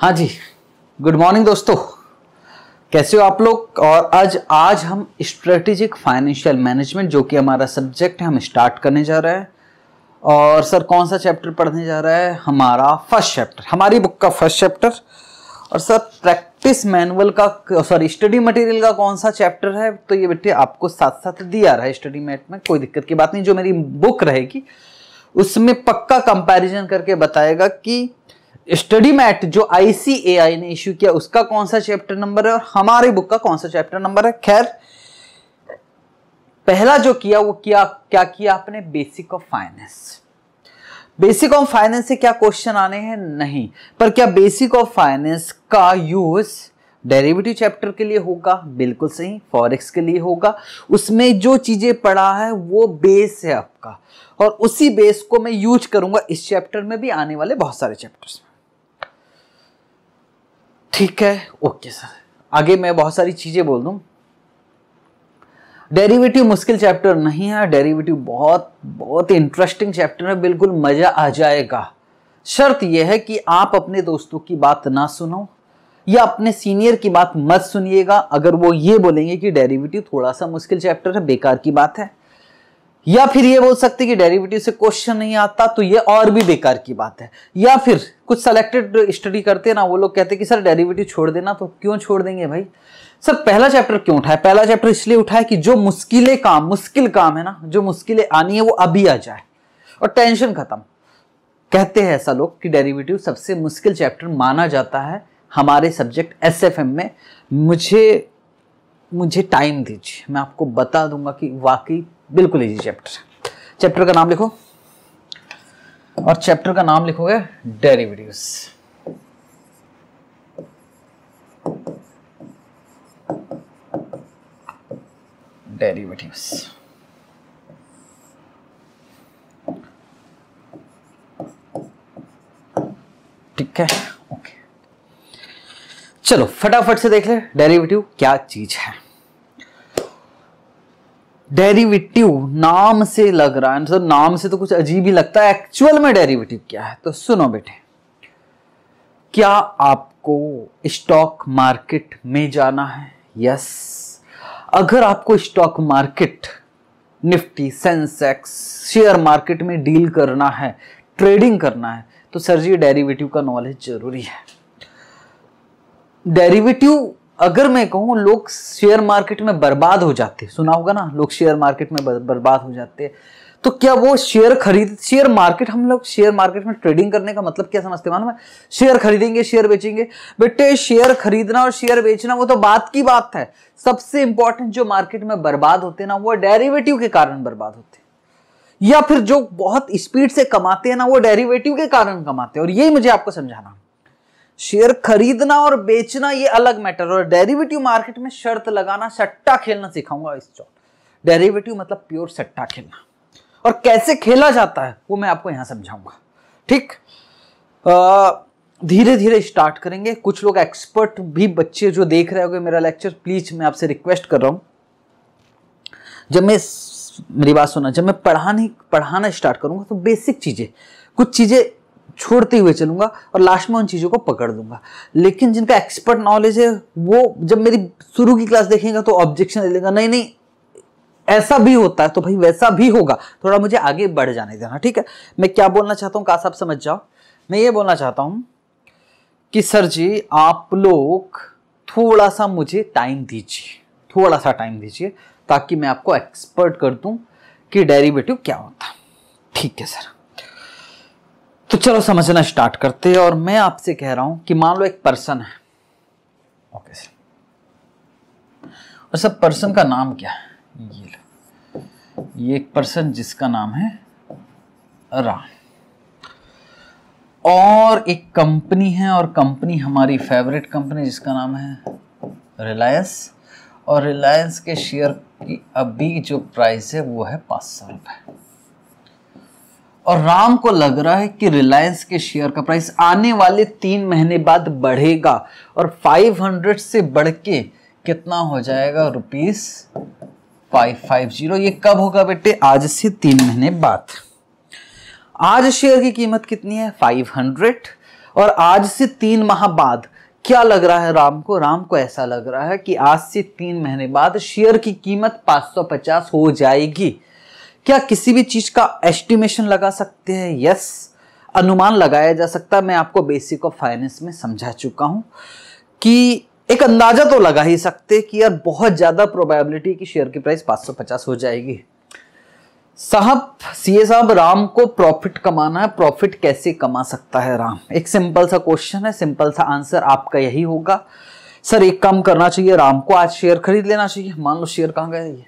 हाँ जी good morning दोस्तों कैसे हो आप लोग और आज आज हम स्ट्रेटेजिक फाइनेंशियल मैनेजमेंट जो कि हमारा सब्जेक्ट है हम स्टार्ट करने जा रहे हैं और सर कौन सा चैप्टर पढ़ने जा रहा है हमारा फर्स्ट चैप्टर हमारी बुक का फर्स्ट चैप्टर और सर प्रैक्टिस मैनुअल का सॉरी स्टडी मटेरियल का कौन सा चैप्टर है तो ये बेटे आपको साथ साथ दिया रहा है स्टडी मैट में कोई दिक्कत की बात नहीं जो मेरी बुक रहेगी उसमें पक्का कंपैरिजन करके बताएगा कि स्टडी मैट जो आईसीएआई ने इश्यू किया उसका कौन सा चैप्टर नंबर है और हमारी बुक का कौन सा चैप्टर नंबर है खैर पहला जो किया वो किया क्या किया आपने basic of finance basic of finance से क्या क्वेश्चन आने हैं नहीं पर क्या बेसिक ऑफ फाइनेंस का यूज डेरिवेटिव चैप्टर के लिए होगा बिल्कुल सही फॉरेक्स के लिए होगा उसमें जो चीज़ें पढ़ा है वो बेस है आपका और उसी बेस को मैं यूज करूंगा इस चैप्टर में भी आने वाले बहुत सारे चैप्टर्स में ठीक है ओके सर आगे मैं बहुत सारी चीज़ें बोल दूँ डेरिवेटिव मुश्किल चैप्टर नहीं है डेरिवेटिव बहुत बहुत इंटरेस्टिंग चैप्टर है बिल्कुल मज़ा आ जाएगा शर्त यह है कि आप अपने दोस्तों की बात ना सुनो या अपने सीनियर की बात मत सुनिएगा अगर वो ये बोलेंगे कि डेरिवेटिव थोड़ा सा मुश्किल चैप्टर है बेकार की बात है या फिर ये बोल सकते कि डेरिवेटिव से क्वेश्चन नहीं आता तो ये और भी बेकार की बात है या फिर कुछ सेलेक्टेड स्टडी करते हैं ना वो लोग कहते हैं कि सर डेरिवेटिव छोड़ देना तो क्यों छोड़ देंगे भाई सर पहला चैप्टर क्यों उठाए पहला चैप्टर इसलिए उठाए कि जो मुश्किलें काम मुश्किल काम है ना जो मुश्किलें आनी है वो अभी आ जाए और टेंशन खत्म कहते हैं ऐसा लोग कि डेरिवेटिव सबसे मुश्किल चैप्टर माना जाता है हमारे सब्जेक्ट एस में मुझे मुझे टाइम दीजिए मैं आपको बता दूंगा कि वाकई बिल्कुल इजी चैप्टर चैप्टर का नाम लिखो और चैप्टर का नाम लिखोगे डेरिवेटिव्स डेरिवेटिव्स ठीक है ओके चलो फटाफट से देख ले डेरिवेटिव क्या चीज है डेरिवेटिव नाम से लग रहा है तो नाम से तो कुछ अजीब ही लगता है एक्चुअल में डेरिवेटिव क्या है तो सुनो बेटे क्या आपको स्टॉक मार्केट में जाना है यस अगर आपको stock market Nifty Sensex share market में डील करना है ट्रेडिंग करना है तो सर जी डेरिवेटिव का नॉलेज जरूरी है डेरिवेटिव अगर मैं कहूँ लोग शेयर मार्केट में बर्बाद हो जाते सुना होगा ना लोग शेयर मार्केट में बर्बाद हो जाते तो क्या वो शेयर खरीद शेयर मार्केट हम लोग शेयर मार्केट में ट्रेडिंग करने का मतलब क्या समझते मालूम है शेयर खरीदेंगे शेयर बेचेंगे बेटे शेयर खरीदना और शेयर बेचना वो तो बात की बात है सबसे इंपॉर्टेंट जो मार्केट में बर्बाद होते ना वो डेरिवेटिव के कारण बर्बाद होते हैं या फिर जो बहुत स्पीड से कमाते हैं ना वो डेरिवेटिव के कारण कमाते हैं और यही मुझे आपको समझाना शेयर खरीदना और बेचना ये अलग मैटर और डेरिवेटिव मार्केट में शर्त लगाना सट्टा खेलना सिखाऊंगा इस चौट डेरिवेटिव मतलब प्योर सट्टा खेलना और कैसे खेला जाता है वो मैं आपको यहां समझाऊंगा ठीक धीरे धीरे स्टार्ट करेंगे कुछ लोग एक्सपर्ट भी बच्चे जो देख रहे हो मेरा लेक्चर प्लीज मैं आपसे रिक्वेस्ट कर रहा हूँ जब मैं मेरी बात सुना जब मैं पढ़ाने पढ़ाना स्टार्ट करूंगा तो बेसिक चीज़ें कुछ चीज़ें छोड़ते हुए चलूंगा और लास्ट में उन चीज़ों को पकड़ दूंगा लेकिन जिनका एक्सपर्ट नॉलेज है वो जब मेरी शुरू की क्लास देखेगा तो ऑब्जेक्शन दे देगा नहीं नहीं ऐसा भी होता है तो भाई वैसा भी होगा थोड़ा मुझे आगे बढ़ जाने देना ठीक है मैं क्या बोलना चाहता हूँ कहा आप समझ जाओ मैं ये बोलना चाहता हूँ कि सर जी आप लोग थोड़ा सा मुझे टाइम दीजिए थोड़ा सा टाइम दीजिए ताकि मैं आपको एक्सपर्ट कर दूँ कि डेरिवेटिव क्या होता ठीक है सर तो चलो समझना स्टार्ट करते हैं और मैं आपसे कह रहा हूं कि मान लो एक पर्सन है ओके सर और सब पर्सन का नाम क्या है ये लो ये एक पर्सन जिसका नाम है राम और एक कंपनी है और कंपनी हमारी फेवरेट कंपनी जिसका नाम है रिलायंस और रिलायंस के शेयर की अभी जो प्राइस है वो है पाँच सौ रुपये और राम को लग रहा है कि रिलायंस के शेयर का प्राइस आने वाले तीन महीने बाद बढ़ेगा और 500 से बढ़ के कितना हो जाएगा रुपीस 550 ये कब होगा बेटे आज से तीन महीने बाद आज शेयर की कीमत कितनी है 500 और आज से तीन माह बाद क्या लग रहा है राम को राम को ऐसा लग रहा है कि आज से तीन महीने बाद शेयर की कीमत 550 हो जाएगी क्या किसी भी चीज का एस्टिमेशन लगा सकते हैं यस अनुमान लगाया जा सकता है मैं आपको बेसिक ऑफ फाइनेंस में समझा चुका हूं कि एक अंदाजा तो लगा ही सकते कि यार बहुत ज्यादा प्रोबेबिलिटी की शेयर की प्राइस 550 हो जाएगी साहब सीए साहब राम को प्रॉफिट कमाना है प्रॉफिट कैसे कमा सकता है राम एक सिंपल सा क्वेश्चन है सिंपल सा आंसर आपका यही होगा सर एक काम करना चाहिए राम को आज शेयर खरीद लेना चाहिए मान लो शेयर कहाँ गया ये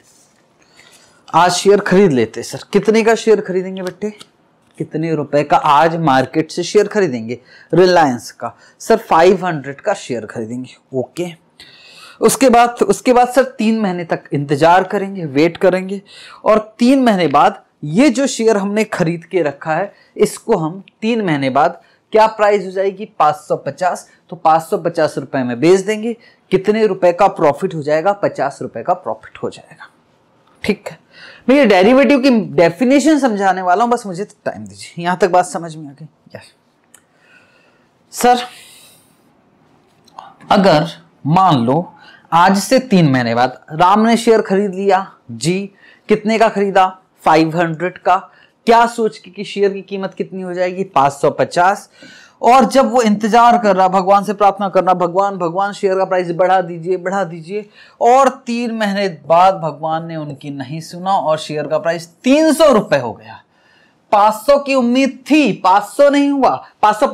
आज शेयर खरीद लेते सर कितने का शेयर खरीदेंगे बेटे कितने रुपए का आज मार्केट से शेयर खरीदेंगे रिलायंस का सर 500 का शेयर खरीदेंगे ओके उसके बाद उसके बाद सर तीन महीने तक इंतजार करेंगे वेट करेंगे और तीन महीने बाद ये जो शेयर हमने खरीद के रखा है इसको हम तीन महीने बाद क्या प्राइस हो जाएगी 550 तो 550 रुपए में बेच देंगे कितने रुपए का प्रॉफिट हो जाएगा पचास रुपए का प्रॉफिट हो जाएगा ठीक है मैं ये डेरिवेटिव की डेफिनेशन समझाने वाला हूं बस मुझे टाइम दीजिए यहां तक बात समझ में आ गई यस सर अगर मान लो आज से तीन महीने बाद राम ने शेयर खरीद लिया जी कितने का खरीदा 500 का क्या सोच के कि शेयर की कीमत कितनी हो जाएगी 550 और जब वो इंतजार कर रहा भगवान से प्रार्थना करना भगवान भगवान शेयर का प्राइस बढ़ा दीजिए बढ़ा दीजिए और तीन महीने बाद भगवान ने उनकी नहीं सुना और शेयर का प्राइस तीन सौ रुपये हो गया सौ की उम्मीद थी सौ नहीं हुआ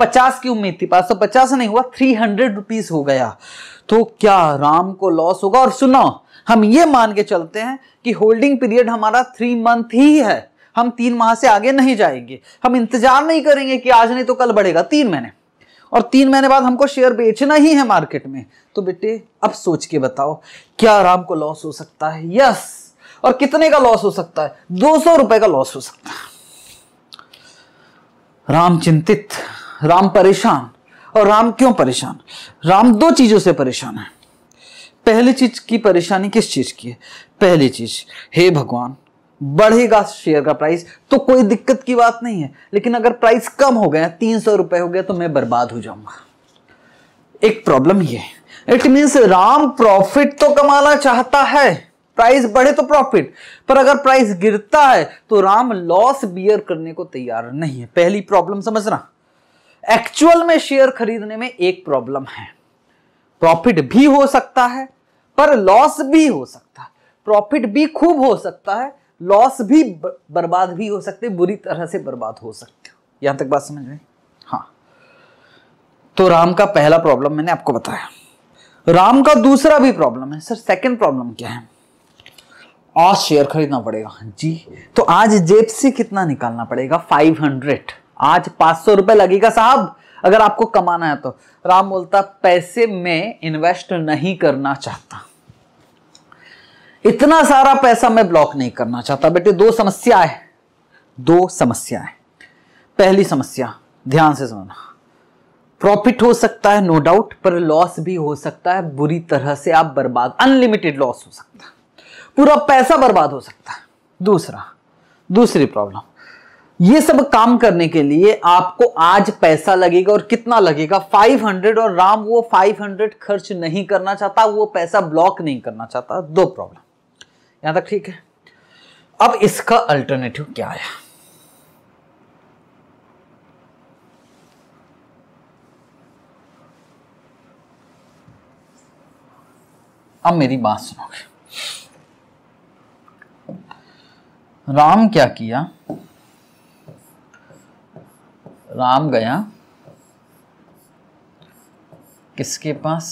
पचास की उम्मीद थी पचास नहीं हुआ हंड्रेड रुपीज हो गया तो क्या राम को लॉस होगा और सुनो हम ये मान के चलते हैं कि होल्डिंग पीरियड हमारा थ्री मंथ ही है हम तीन माह से आगे नहीं जाएंगे हम इंतजार नहीं करेंगे कि आज नहीं तो कल बढ़ेगा तीन महीने और तीन महीने बाद हमको शेयर बेचना ही है मार्केट में तो बेटे अब सोच के बताओ क्या आराम को लॉस हो सकता है यस और कितने का लॉस हो सकता है दो सौ रुपए का लॉस हो सकता है राम चिंतित राम परेशान और राम क्यों परेशान राम दो चीजों से परेशान है पहली चीज की परेशानी किस चीज की है पहली चीज हे भगवान बढ़ेगा शेयर का प्राइस तो कोई दिक्कत की बात नहीं है लेकिन अगर प्राइस कम हो गया तीन सौ रुपए हो गया तो मैं बर्बाद हो जाऊंगा एक प्रॉब्लम ये इट मींस राम प्रॉफिट तो कमाना चाहता है प्राइस बढ़े तो प्रॉफिट पर अगर प्राइस गिरता है तो राम लॉस बियर करने को तैयार नहीं है पहली प्रॉब्लम समझना एक्चुअल में शेयर खरीदने में एक प्रॉब्लम है प्रॉफिट भी हो सकता है पर लॉस भी हो सकता है प्रॉफिट भी खूब हो सकता है लॉस भी बर्बाद भी हो सकते बुरी तरह से बर्बाद हो सकते हो यहां तक बात समझ में हाँ तो राम का पहला प्रॉब्लम मैंने आपको बताया राम का दूसरा भी प्रॉब्लम है सर सेकंड प्रॉब्लम क्या है आज शेयर खरीदना पड़ेगा जी तो आज जेब से कितना निकालना पड़ेगा 500 आज पांच सौ रुपए लगेगा साहब अगर आपको कमाना है तो राम बोलता पैसे में इन्वेस्ट नहीं करना चाहता इतना सारा पैसा मैं ब्लॉक नहीं करना चाहता बेटे दो समस्या है दो समस्या है पहली समस्या ध्यान से समझना प्रॉफिट हो सकता है नो डाउट पर लॉस भी हो सकता है बुरी तरह से आप बर्बाद अनलिमिटेड लॉस हो सकता है पूरा पैसा बर्बाद हो सकता है दूसरा दूसरी प्रॉब्लम ये सब काम करने के लिए आपको आज पैसा लगेगा और कितना लगेगा 500 और राम वो 500 खर्च नहीं करना चाहता वो पैसा ब्लॉक नहीं करना चाहता दो प्रॉब्लम यहां तक ठीक है अब इसका अल्टरनेटिव क्या आया अब मेरी बात सुनोगे राम क्या किया राम गया किसके पास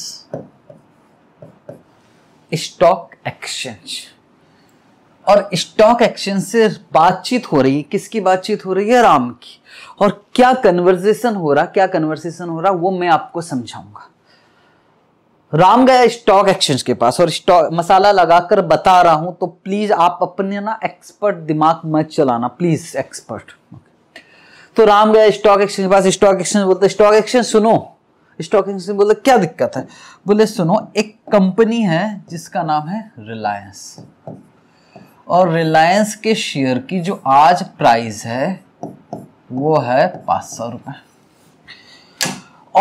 स्टॉक एक्सचेंज और स्टॉक एक्सचेंज से बातचीत हो रही है किसकी बातचीत हो रही है राम की और क्या कन्वर्सेशन हो रहा क्या कन्वर्सेशन हो रहा वो मैं आपको समझाऊंगा राम गया स्टॉक एक्सचेंज के पास और स्टॉक मसाला लगाकर बता रहा हूं तो प्लीज आप अपने ना एक्सपर्ट दिमाग मत चलाना प्लीज एक्सपर्ट तो राम गया स्टॉक एक्सचेंज के पास स्टॉक एक्सचेंज बोलते स्टॉक एक्सचेंज सुनो स्टॉक एक्सचेंज बोलते क्या दिक्कत है बोले सुनो एक कंपनी है जिसका नाम है रिलायंस और रिलायंस के शेयर की जो आज प्राइस है वो है पाँच सौ रुपये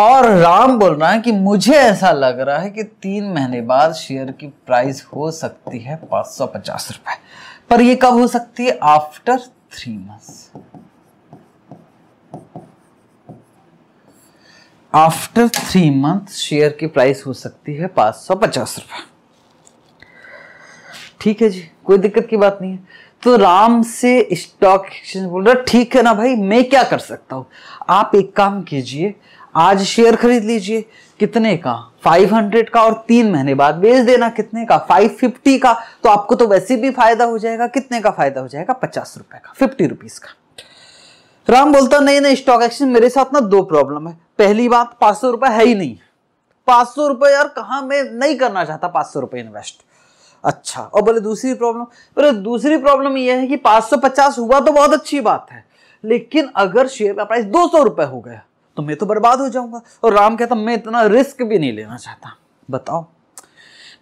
और राम बोल रहा है कि मुझे ऐसा लग रहा है कि तीन महीने बाद शेयर की प्राइस हो सकती है पाँच सौ पचास रुपये पर ये कब हो सकती है after three months after three month share की प्राइस हो सकती है पाँच सौ पचास रुपये ठीक है जी कोई दिक्कत की बात नहीं है तो राम से स्टॉक एक्सचेंज बोल रहा ठीक है ना भाई मैं क्या कर सकता हूँ आप एक काम कीजिए आज शेयर खरीद लीजिए कितने का 500 का और तीन महीने बाद बेच देना कितने का 550 का तो आपको तो वैसे भी फायदा हो जाएगा कितने का फायदा हो जाएगा पचास रुपए का फिफ्टी रुपीज का राम बोलता नहीं नहीं स्टॉक एक्सचेंज मेरे साथ ना दो प्रॉब्लम है पहली बात पांच सौ रुपए है ही नहीं पांच सौ रुपए यार कहा मैं नहीं करना चाहता पांच सौ रुपए इन्वेस्ट अच्छा और बोले दूसरी प्रॉब्लम बोले दूसरी प्रॉब्लम यह है कि 550 हुआ तो बहुत अच्छी बात है लेकिन अगर शेयर का प्राइस दो सौ रुपये हो गया तो मैं तो बर्बाद हो जाऊंगा और राम कहता मैं इतना रिस्क भी नहीं लेना चाहता बताओ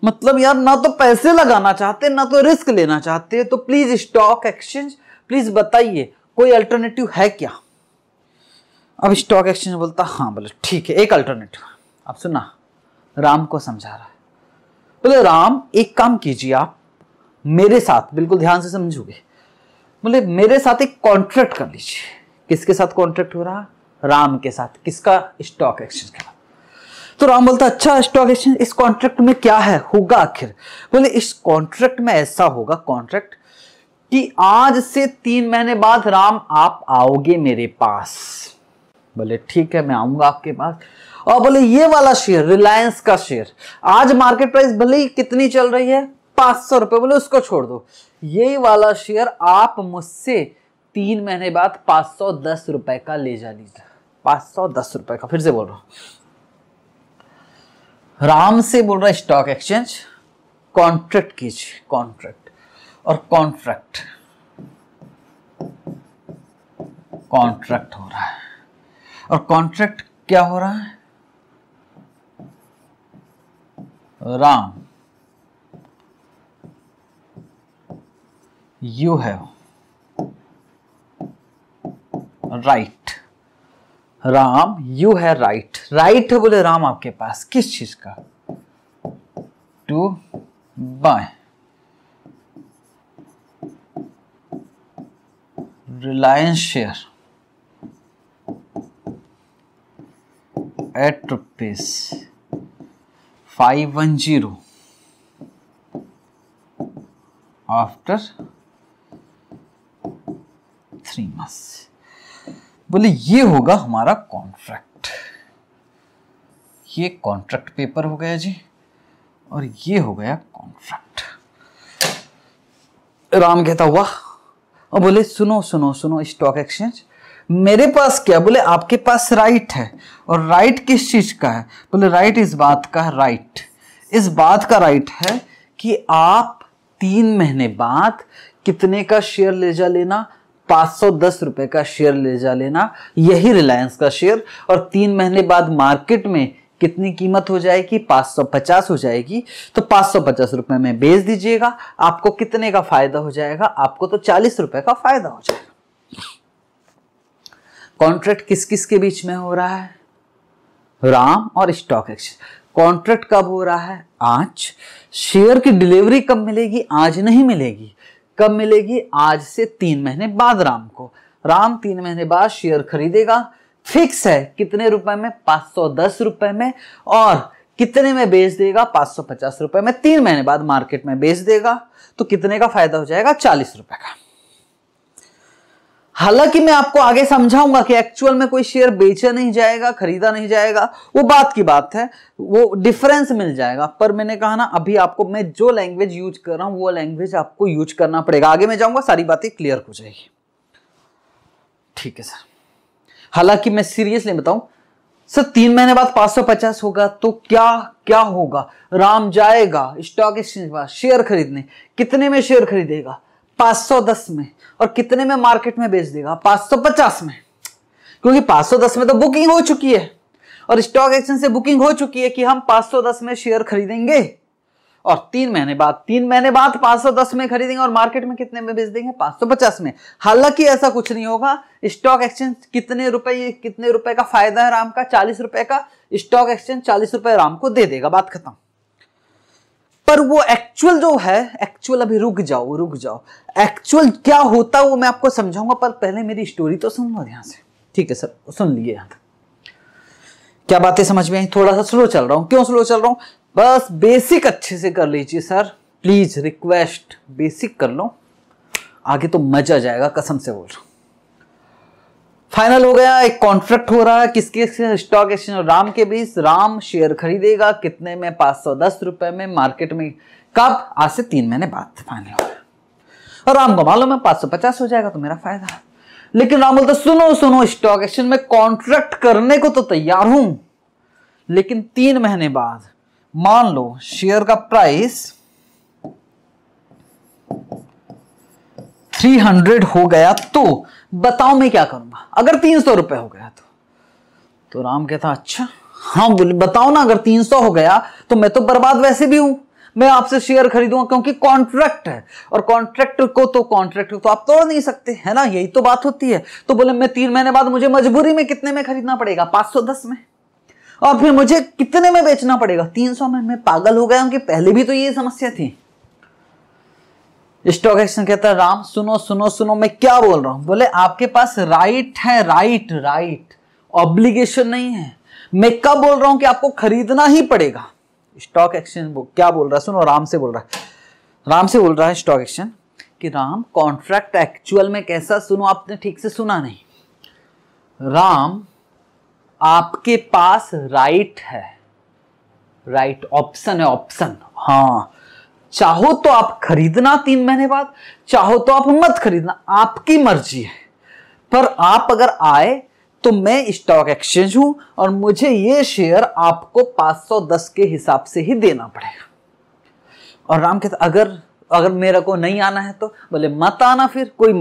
मतलब यार ना तो पैसे लगाना चाहते ना तो रिस्क लेना चाहते तो प्लीज स्टॉक एक्सचेंज प्लीज बताइए कोई अल्टरनेटिव है क्या अब स्टॉक एक्सचेंज बोलता हाँ बोले ठीक है एक अल्टरनेटिव अब सुना राम को समझा रहा बोले राम एक काम कीजिए आप मेरे साथ बिल्कुल ध्यान से समझोगे बोले मेरे साथ एक कॉन्ट्रैक्ट कर लीजिए किसके साथ कॉन्ट्रैक्ट हो रहा राम के साथ किसका स्टॉक एक्सचेंज का तो राम बोलता अच्छा स्टॉक एक्सचेंज इस कॉन्ट्रैक्ट में क्या है होगा आखिर बोले इस कॉन्ट्रैक्ट में ऐसा होगा कॉन्ट्रैक्ट कि आज से तीन महीने बाद राम आप आओगे मेरे पास बोले ठीक है मैं आऊंगा आपके पास और बोले ये वाला शेयर रिलायंस का शेयर आज मार्केट प्राइस भले ही कितनी चल रही है पांच सौ रुपए बोले उसको छोड़ दो ये वाला शेयर आप मुझसे तीन महीने बाद पाँच सौ दस रुपए का ले जा लीजिए पाँच सौ दस रुपए का फिर से बोल रहा हूं राम से बोल रहा स्टॉक एक्सचेंज कॉन्ट्रैक्ट कीजिए कॉन्ट्रैक्ट और कॉन्ट्रैक्ट कॉन्ट्रैक्ट हो रहा है और कॉन्ट्रैक्ट क्या हो रहा है Ram you have right Ram you have right right है बोले राम आपके पास किस चीज का to buy Reliance share at rupees five one zero after three month बोले ये होगा हमारा कॉन्ट्रैक्ट ये कॉन्ट्रैक्ट पेपर हो गया जी और ये हो गया कॉन्ट्रैक्ट राम कहता हुआ और बोले सुनो सुनो सुनो स्टॉक एक्सचेंज मेरे पास क्या बोले आपके पास राइट है और राइट किस चीज का है बोले राइट इस बात का राइट इस बात का राइट है कि आप तीन महीने बाद कितने का शेयर ले जा लेना पाँच सौ दस रुपए का शेयर ले जा लेना यही रिलायंस का शेयर और तीन महीने बाद मार्केट में कितनी कीमत हो जाएगी पाँच सौ पचास हो जाएगी तो पाँच सौ पचास रुपए में बेच दीजिएगा आपको कितने का फायदा हो जाएगा आपको तो चालीस रुपए का फायदा हो जाएगा कॉन्ट्रैक्ट किस किस के बीच में हो रहा है राम और स्टॉक एक्सचेंज कॉन्ट्रैक्ट कब हो रहा है आज शेयर की डिलीवरी कब मिलेगी आज नहीं मिलेगी कब मिलेगी आज से तीन महीने बाद राम को राम तीन महीने बाद शेयर खरीदेगा फिक्स है कितने रुपए में पाँच सौ दस रुपए में और कितने में बेच देगा पाँच सौ पचास रुपए में तीन महीने बाद मार्केट में बेच देगा तो कितने का फायदा हो जाएगा चालीस रुपए का हालांकि मैं आपको आगे समझाऊंगा कि एक्चुअल में कोई शेयर बेचा नहीं जाएगा खरीदा नहीं जाएगा वो बात की बात है वो डिफरेंस मिल जाएगा पर मैंने कहा ना अभी आपको मैं जो लैंग्वेज यूज कर रहा हूं वो लैंग्वेज आपको यूज करना पड़ेगा आगे मैं जाऊंगा सारी बातें क्लियर हो जाएगी ठीक है सर हालांकि मैं सीरियसली बताऊं सर तीन महीने बाद पांच होगा तो क्या क्या होगा राम जाएगा स्टॉक एक्सचेंज पर शेयर खरीदने कितने में शेयर खरीदेगा 510 में और कितने में मार्केट में बेच देगा 550 में क्योंकि 510 में तो बुकिंग हो चुकी है और स्टॉक एक्सचेंज से बुकिंग हो चुकी है कि हम 510 में शेयर खरीदेंगे और तीन महीने बाद तीन महीने बाद 510 में खरीदेंगे और मार्केट में कितने में बेच देंगे 550 में हालांकि ऐसा कुछ नहीं होगा स्टॉक एक्सचेंज कितने रुपए कितने रुपए का फायदा है राम का चालीस रुपए का स्टॉक एक्सचेंज चालीस रुपए राम को दे देगा बात खत्म पर वो एक्चुअल जो है एक्चुअल अभी रुक जाओ रुक जाओ एक्चुअल क्या होता है वो मैं आपको समझाऊंगा पर पहले मेरी स्टोरी तो सुन लो ध्यान से ठीक है सर सुन लीजिए यहां तक क्या बातें समझ में आई थोड़ा सा स्लो चल रहा हूं क्यों स्लो चल रहा हूं बस बेसिक अच्छे से कर लीजिए सर प्लीज रिक्वेस्ट बेसिक कर लो आगे तो मजा आ जाएगा कसम से बोल रहा हूं फाइनल हो गया एक कॉन्ट्रैक्ट हो रहा है किसके स्टॉक एक्सचेंज और राम के बीच राम शेयर खरीदेगा कितने में पांच सौ दस रुपए में मार्केट में कब आज से तीन महीने बाद फाइनल हो गया और राम को मालूम है पांच सौ पचास हो जाएगा तो मेरा फायदा लेकिन राम बोलता सुनो सुनो स्टॉक एक्सचेंज में कॉन्ट्रैक्ट करने को तो तैयार हूं लेकिन तीन महीने बाद मान लो शेयर का प्राइस थ्री हंड्रेड हो गया तो बताओ मैं क्या करूंगा अगर तीन सौ रुपए हो गया तो तो राम कहता अच्छा हाँ बोले बताओ ना अगर तीन सौ हो गया तो मैं तो बर्बाद वैसे भी हूं मैं आपसे शेयर खरीदूंगा क्योंकि कॉन्ट्रैक्ट है और कॉन्ट्रैक्ट को तो कॉन्ट्रैक्ट तो आप तोड़ नहीं सकते है ना यही तो बात होती है तो बोले मैं तीन महीने बाद मुझे मजबूरी में कितने में खरीदना पड़ेगा पांच सौ दस में और फिर मुझे कितने में बेचना पड़ेगा तीन सौ में मैं पागल हो गया उनकी पहले भी तो ये समस्या थी स्टॉक एक्सचेंज कहता है राम सुनो सुनो सुनो मैं क्या बोल रहा हूं बोले आपके पास राइट है राइट राइट ऑब्लिगेशन नहीं है मैं कब बोल रहा हूं कि आपको खरीदना ही पड़ेगा स्टॉक एक्सचेंज क्या बोल रहा है सुनो राम से बोल रहा है राम से बोल रहा है स्टॉक एक्सचेंज कि राम कॉन्ट्रैक्ट एक्चुअल में कैसा सुनो आपने ठीक से सुना नहीं राम आपके पास राइट है राइट ऑप्शन है ऑप्शन हाँ चाहो तो आप खरीदना तीन महीने बाद चाहो तो आप मत खरीदना आपकी मर्जी है पर आप अगर आए तो मैं स्टॉक एक्सचेंज हूं और मुझे ये शेयर आपको 510 के हिसाब से ही देना पड़ेगा और राम कहते अगर अगर मेरे को नहीं आना है तो बोले मत आना फिर कोई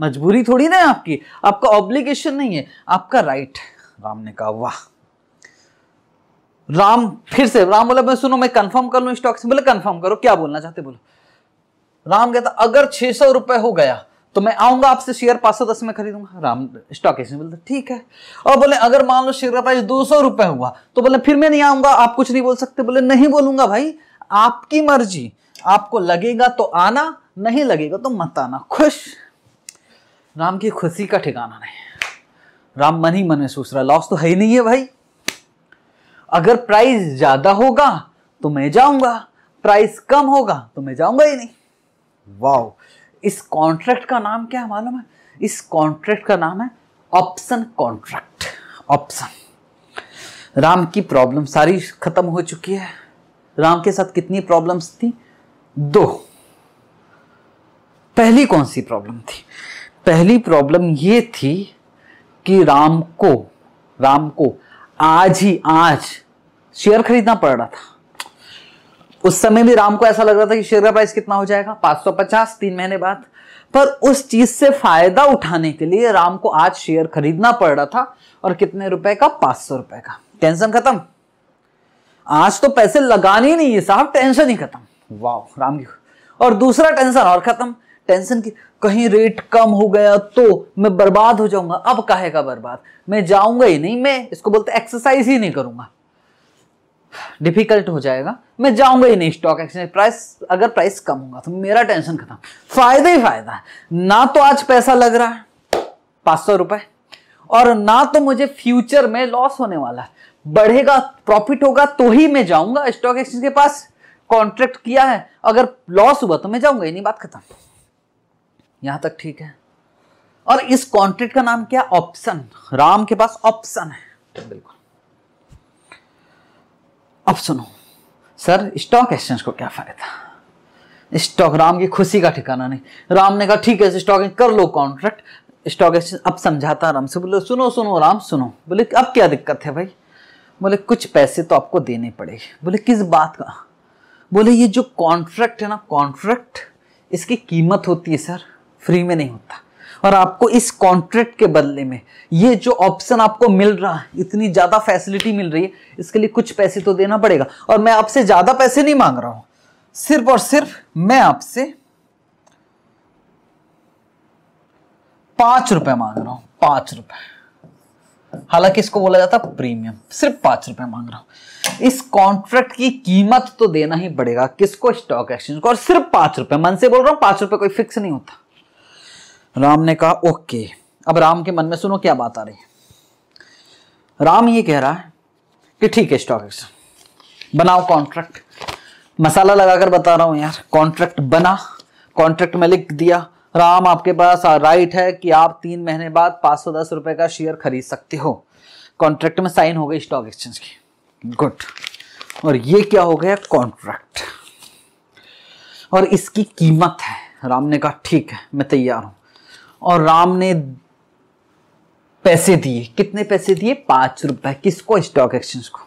मजबूरी थोड़ी ना आपकी आपका ऑब्लिगेशन नहीं है आपका राइट है राम ने कहा वाह राम फिर से राम बोला मैं सुनो मैं कंफर्म कर लू स्टॉक से बोले कंफर्म करो क्या बोलना चाहते बोलो राम कहता अगर छह सौ रुपए हो गया तो मैं आऊंगा आपसे शेयर पांच सौ दस में खरीदूंगा राम स्टॉक एक्सचेंज बोलते ठीक है और बोले अगर मान लो शेयर का प्राइस दो सौ रुपए हुआ तो बोले फिर मैं नहीं आऊंगा आप कुछ नहीं बोल सकते बोले नहीं बोलूंगा भाई आपकी मर्जी आपको लगेगा तो आना नहीं लगेगा तो मत आना खुश राम की खुशी का ठिकाना नहीं राम मन ही मन में सोच रहा लॉस तो है ही नहीं है भाई अगर प्राइस ज्यादा होगा तो मैं जाऊंगा प्राइस कम होगा तो मैं जाऊंगा ही नहीं वाओ इस कॉन्ट्रैक्ट का नाम क्या है मालूम है इस कॉन्ट्रैक्ट का नाम है ऑप्शन कॉन्ट्रैक्ट ऑप्शन राम की प्रॉब्लम सारी खत्म हो चुकी है राम के साथ कितनी प्रॉब्लम्स थी दो पहली कौन सी प्रॉब्लम थी पहली प्रॉब्लम ये थी कि राम को राम को आज ही आज शेयर खरीदना पड़ रहा था उस समय भी राम को ऐसा लग रहा था कि शेयर का प्राइस कितना हो जाएगा 550 तीन महीने बाद पर उस चीज से फायदा उठाने के लिए राम को आज शेयर खरीदना पड़ रहा था और कितने रुपए का पांच सौ रुपए का टेंशन खत्म आज तो पैसे लगाने ही नहीं है साहब टेंशन ही खत्म वाह राम की और दूसरा टेंशन और खत्म टेंशन की कहीं रेट कम हो गया तो मैं बर्बाद हो जाऊंगा अब कहेगा का बर्बाद मैं जाऊंगा ही नहीं मैं इसको बोलते एक्सरसाइज ही नहीं करूंगा डिफिकल्ट हो जाएगा मैं जाऊंगा ही नहीं स्टॉक एक्सचेंज प्राइस अगर प्राइस कम होगा तो मेरा टेंशन खत्म फायदा ही फायदा ना तो आज पैसा लग रहा है पांच सौ रुपए और ना तो मुझे फ्यूचर में लॉस होने वाला है बढ़ेगा प्रॉफिट होगा तो ही मैं जाऊंगा स्टॉक एक्सचेंज के पास कॉन्ट्रैक्ट किया है अगर लॉस हुआ तो मैं जाऊंगा ही नहीं बात खत्म यहां तक ठीक है और इस कॉन्ट्रेक्ट का नाम क्या ऑप्शन राम के पास ऑप्शन है बिल्कुल अब सुनो सर स्टॉक एक्सचेंज को क्या फायदा स्टॉक राम की खुशी का ठिकाना नहीं राम ने कहा ठीक है स्टॉक कर लो कॉन्ट्रैक्ट स्टॉक एक्सचेंज अब समझाता राम से बोले सुनो सुनो राम सुनो बोले अब क्या दिक्कत है भाई बोले कुछ पैसे तो आपको देने पड़ेगी बोले किस बात का बोले ये जो कॉन्ट्रैक्ट है ना कॉन्ट्रैक्ट इसकी कीमत होती है सर फ्री में नहीं होता और आपको इस कॉन्ट्रैक्ट के बदले में ये जो ऑप्शन आपको मिल रहा है इतनी ज़्यादा फैसिलिटी मिल रही है इसके लिए कुछ पैसे तो देना पड़ेगा और मैं आपसे ज़्यादा पैसे नहीं मांग रहा हूँ सिर्फ और सिर्फ मैं आपसे पांच रुपए मांग रहा हूं पांच रुपए हालांकि इसको बोला जाता प्रीमियम सिर्फ पांच रुपए मांग रहा हूं इस कॉन्ट्रैक्ट की कीमत तो देना ही पड़ेगा किसको स्टॉक एक्सचेंज को और सिर्फ पांच रुपए मन से बोल रहा हूं पांच रुपये कोई फिक्स नहीं होता राम ने कहा ओके अब राम के मन में सुनो क्या बात आ रही है राम ये कह रहा है कि ठीक है स्टॉक एक्सचेंज बनाओ कॉन्ट्रैक्ट मसाला लगाकर बता रहा हूं यार कॉन्ट्रैक्ट बना कॉन्ट्रैक्ट में लिख दिया राम आपके पास राइट है कि आप तीन महीने बाद पांच सौ दस रुपए का शेयर खरीद सकते हो कॉन्ट्रैक्ट में साइन हो गई स्टॉक एक्सचेंज की गुड और ये क्या हो गया कॉन्ट्रैक्ट और इसकी कीमत है राम ने कहा ठीक है मैं तैयार हूं और राम ने पैसे दिए कितने पैसे दिए पांच रुपए किसको स्टॉक एक्सचेंज को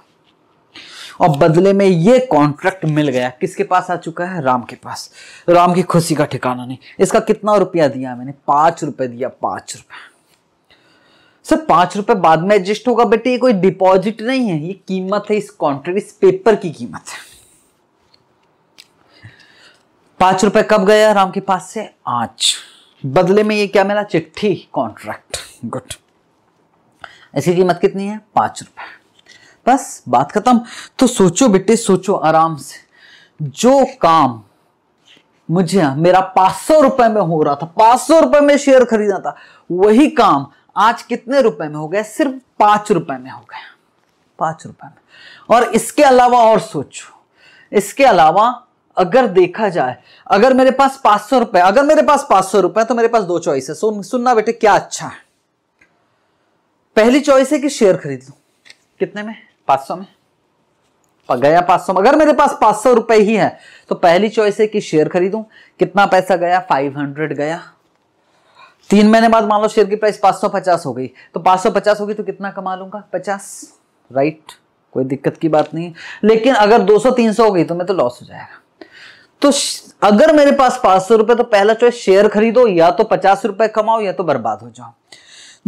और बदले में ये कॉन्ट्रैक्ट मिल गया किसके पास आ चुका है राम के पास राम की खुशी का ठिकाना नहीं इसका कितना रुपया दिया मैंने पांच रुपए दिया पांच रुपए सर पांच रुपए बाद में एडजस्ट होगा बेटे ये कोई डिपॉजिट नहीं है ये कीमत है इस कॉन्ट्रैक्ट इस पेपर की कीमत है पांच रुपए कब गया राम के पास से आज बदले में ये क्या मिला चिट्ठी कॉन्ट्रैक्ट गुड इसकी कीमत कितनी है पांच रुपए बस बात खत्म तो सोचो बेटे सोचो आराम से जो काम मुझे मेरा पांच सौ रुपए में हो रहा था पांच सौ रुपए में शेयर खरीदा था वही काम आज कितने रुपए में हो गया सिर्फ पांच रुपए में हो गया पांच रुपए में और इसके अलावा और सोचो इसके अलावा अगर देखा जाए अगर मेरे पास पांच सौ रुपए अगर मेरे पास पांच सौ रुपए तो मेरे पास दो चॉइस है सो सुनना बेटे क्या अच्छा है पहली चॉइस है कि शेयर खरीद लू कितने में पांच सौ में गया पांच सौ अगर मेरे पास पांच सौ रुपए ही है तो पहली चॉइस है कि शेयर खरीदू कितना पैसा गया फाइव हंड्रेड गया तीन महीने बाद मान लो शेयर की प्राइस पांच सौ पचास हो गई तो पांच सौ पचास होगी तो कितना कमा लूंगा पचास राइट कोई दिक्कत की बात नहीं लेकिन अगर दो सौ तीन सौ हो गई तो मैं तो लॉस हो जाएगा तो अगर मेरे पास पांच सौ रुपए तो पहला चॉइस शेयर खरीदो या तो पचास रुपए कमाओ या तो बर्बाद हो जाओ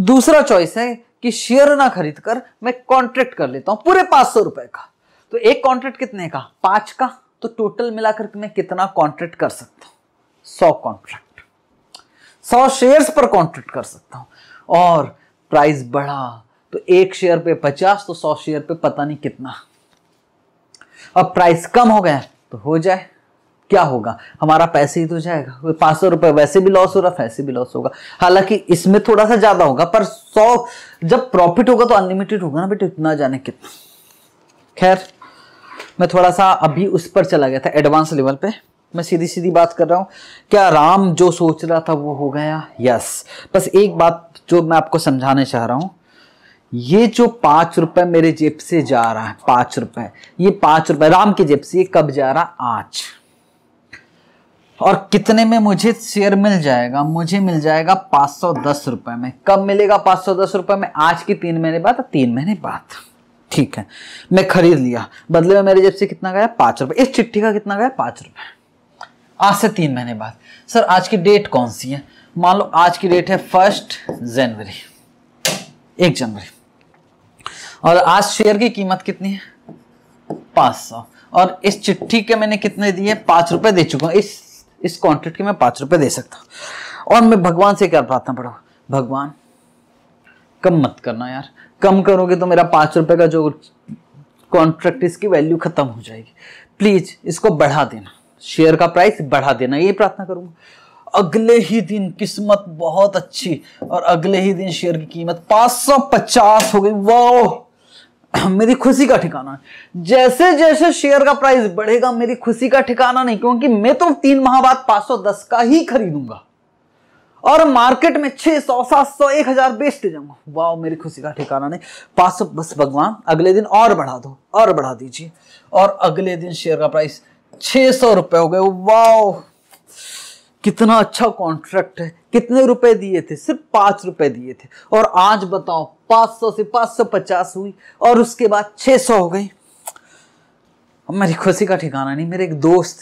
दूसरा चॉइस है कि शेयर ना खरीद कर मैं कॉन्ट्रैक्ट कर लेता हूं पूरे पांच सौ रुपए का तो एक कॉन्ट्रैक्ट कितने का पांच का तो टोटल मिलाकर मैं कितना कॉन्ट्रैक्ट कर सकता हूं सौ कॉन्ट्रैक्ट सौ शेयर पर कॉन्ट्रैक्ट कर सकता हूं और प्राइस बढ़ा तो एक शेयर पे पचास तो सौ शेयर पे पता नहीं कितना अब प्राइस कम हो गया तो हो जाए क्या होगा हमारा पैसे ही तो जाएगा पाँच सौ रुपये वैसे भी लॉस हो रहा फैसे भी लॉस होगा हालांकि इसमें थोड़ा सा ज़्यादा होगा पर सौ जब प्रॉफिट होगा तो अनलिमिटेड होगा ना बेटे इतना जाने कितना खैर मैं थोड़ा सा अभी उस पर चला गया था एडवांस लेवल पे मैं सीधी सीधी बात कर रहा हूँ क्या राम जो सोच रहा था वो हो गया यस बस एक बात जो मैं आपको समझाने चाह रहा हूँ ये जो पाँच रुपए मेरे जेब से जा रहा है पाँच रुपए ये पाँच रुपए राम की जेब से ये कब जा रहा आज और कितने में मुझे शेयर मिल जाएगा मुझे मिल जाएगा पाँच सौ दस रुपये में कब मिलेगा पाँच सौ दस रुपये में आज की तीन महीने बाद तीन महीने बाद ठीक है मैं खरीद लिया बदले में मेरे जेब से कितना गया पाँच रुपये इस चिट्ठी का कितना गया पाँच रुपये आज से तीन महीने बाद सर आज की डेट कौन सी है मान लो आज की डेट है फर्स्ट जनवरी एक जनवरी और आज शेयर की कीमत कितनी है पाँच सौ और इस चिट्ठी के मैंने कितने दिए पाँच रुपये दे चुका हूँ इस इस कॉन्ट्रैक्ट के मैं पाँच रुपये दे सकता और मैं भगवान से क्या प्रार्थना पढ़ा भगवान कम मत करना यार कम करोगे तो मेरा पांच रुपए का जो कॉन्ट्रैक्ट इसकी वैल्यू ख़त्म हो जाएगी प्लीज़ इसको बढ़ा देना शेयर का प्राइस बढ़ा देना ये प्रार्थना करूंगा अगले ही दिन किस्मत बहुत अच्छी और अगले ही दिन शेयर की कीमत 550 हो गई वाह मेरी खुशी का ठिकाना है जैसे जैसे शेयर का प्राइस बढ़ेगा मेरी खुशी का ठिकाना नहीं क्योंकि मैं तो तीन माह बाद पांच सौ दस का ही खरीदूंगा और मार्केट में छह सौ सात सौ एक हजार बेचते जाऊंगा वाह मेरी खुशी का ठिकाना नहीं पाँच सौ बस भगवान अगले दिन और बढ़ा दो और बढ़ा दीजिए और अगले दिन शेयर का प्राइस छः सौ रुपये हो गए वाह कितना अच्छा कॉन्ट्रैक्ट है कितने रुपए दिए थे सिर्फ पाँच रुपए दिए थे और आज बताओ पाँच सौ से पाँच सौ पचास हुई और उसके बाद छह सौ हो गई अब मेरी खुशी का ठिकाना नहीं मेरे एक दोस्त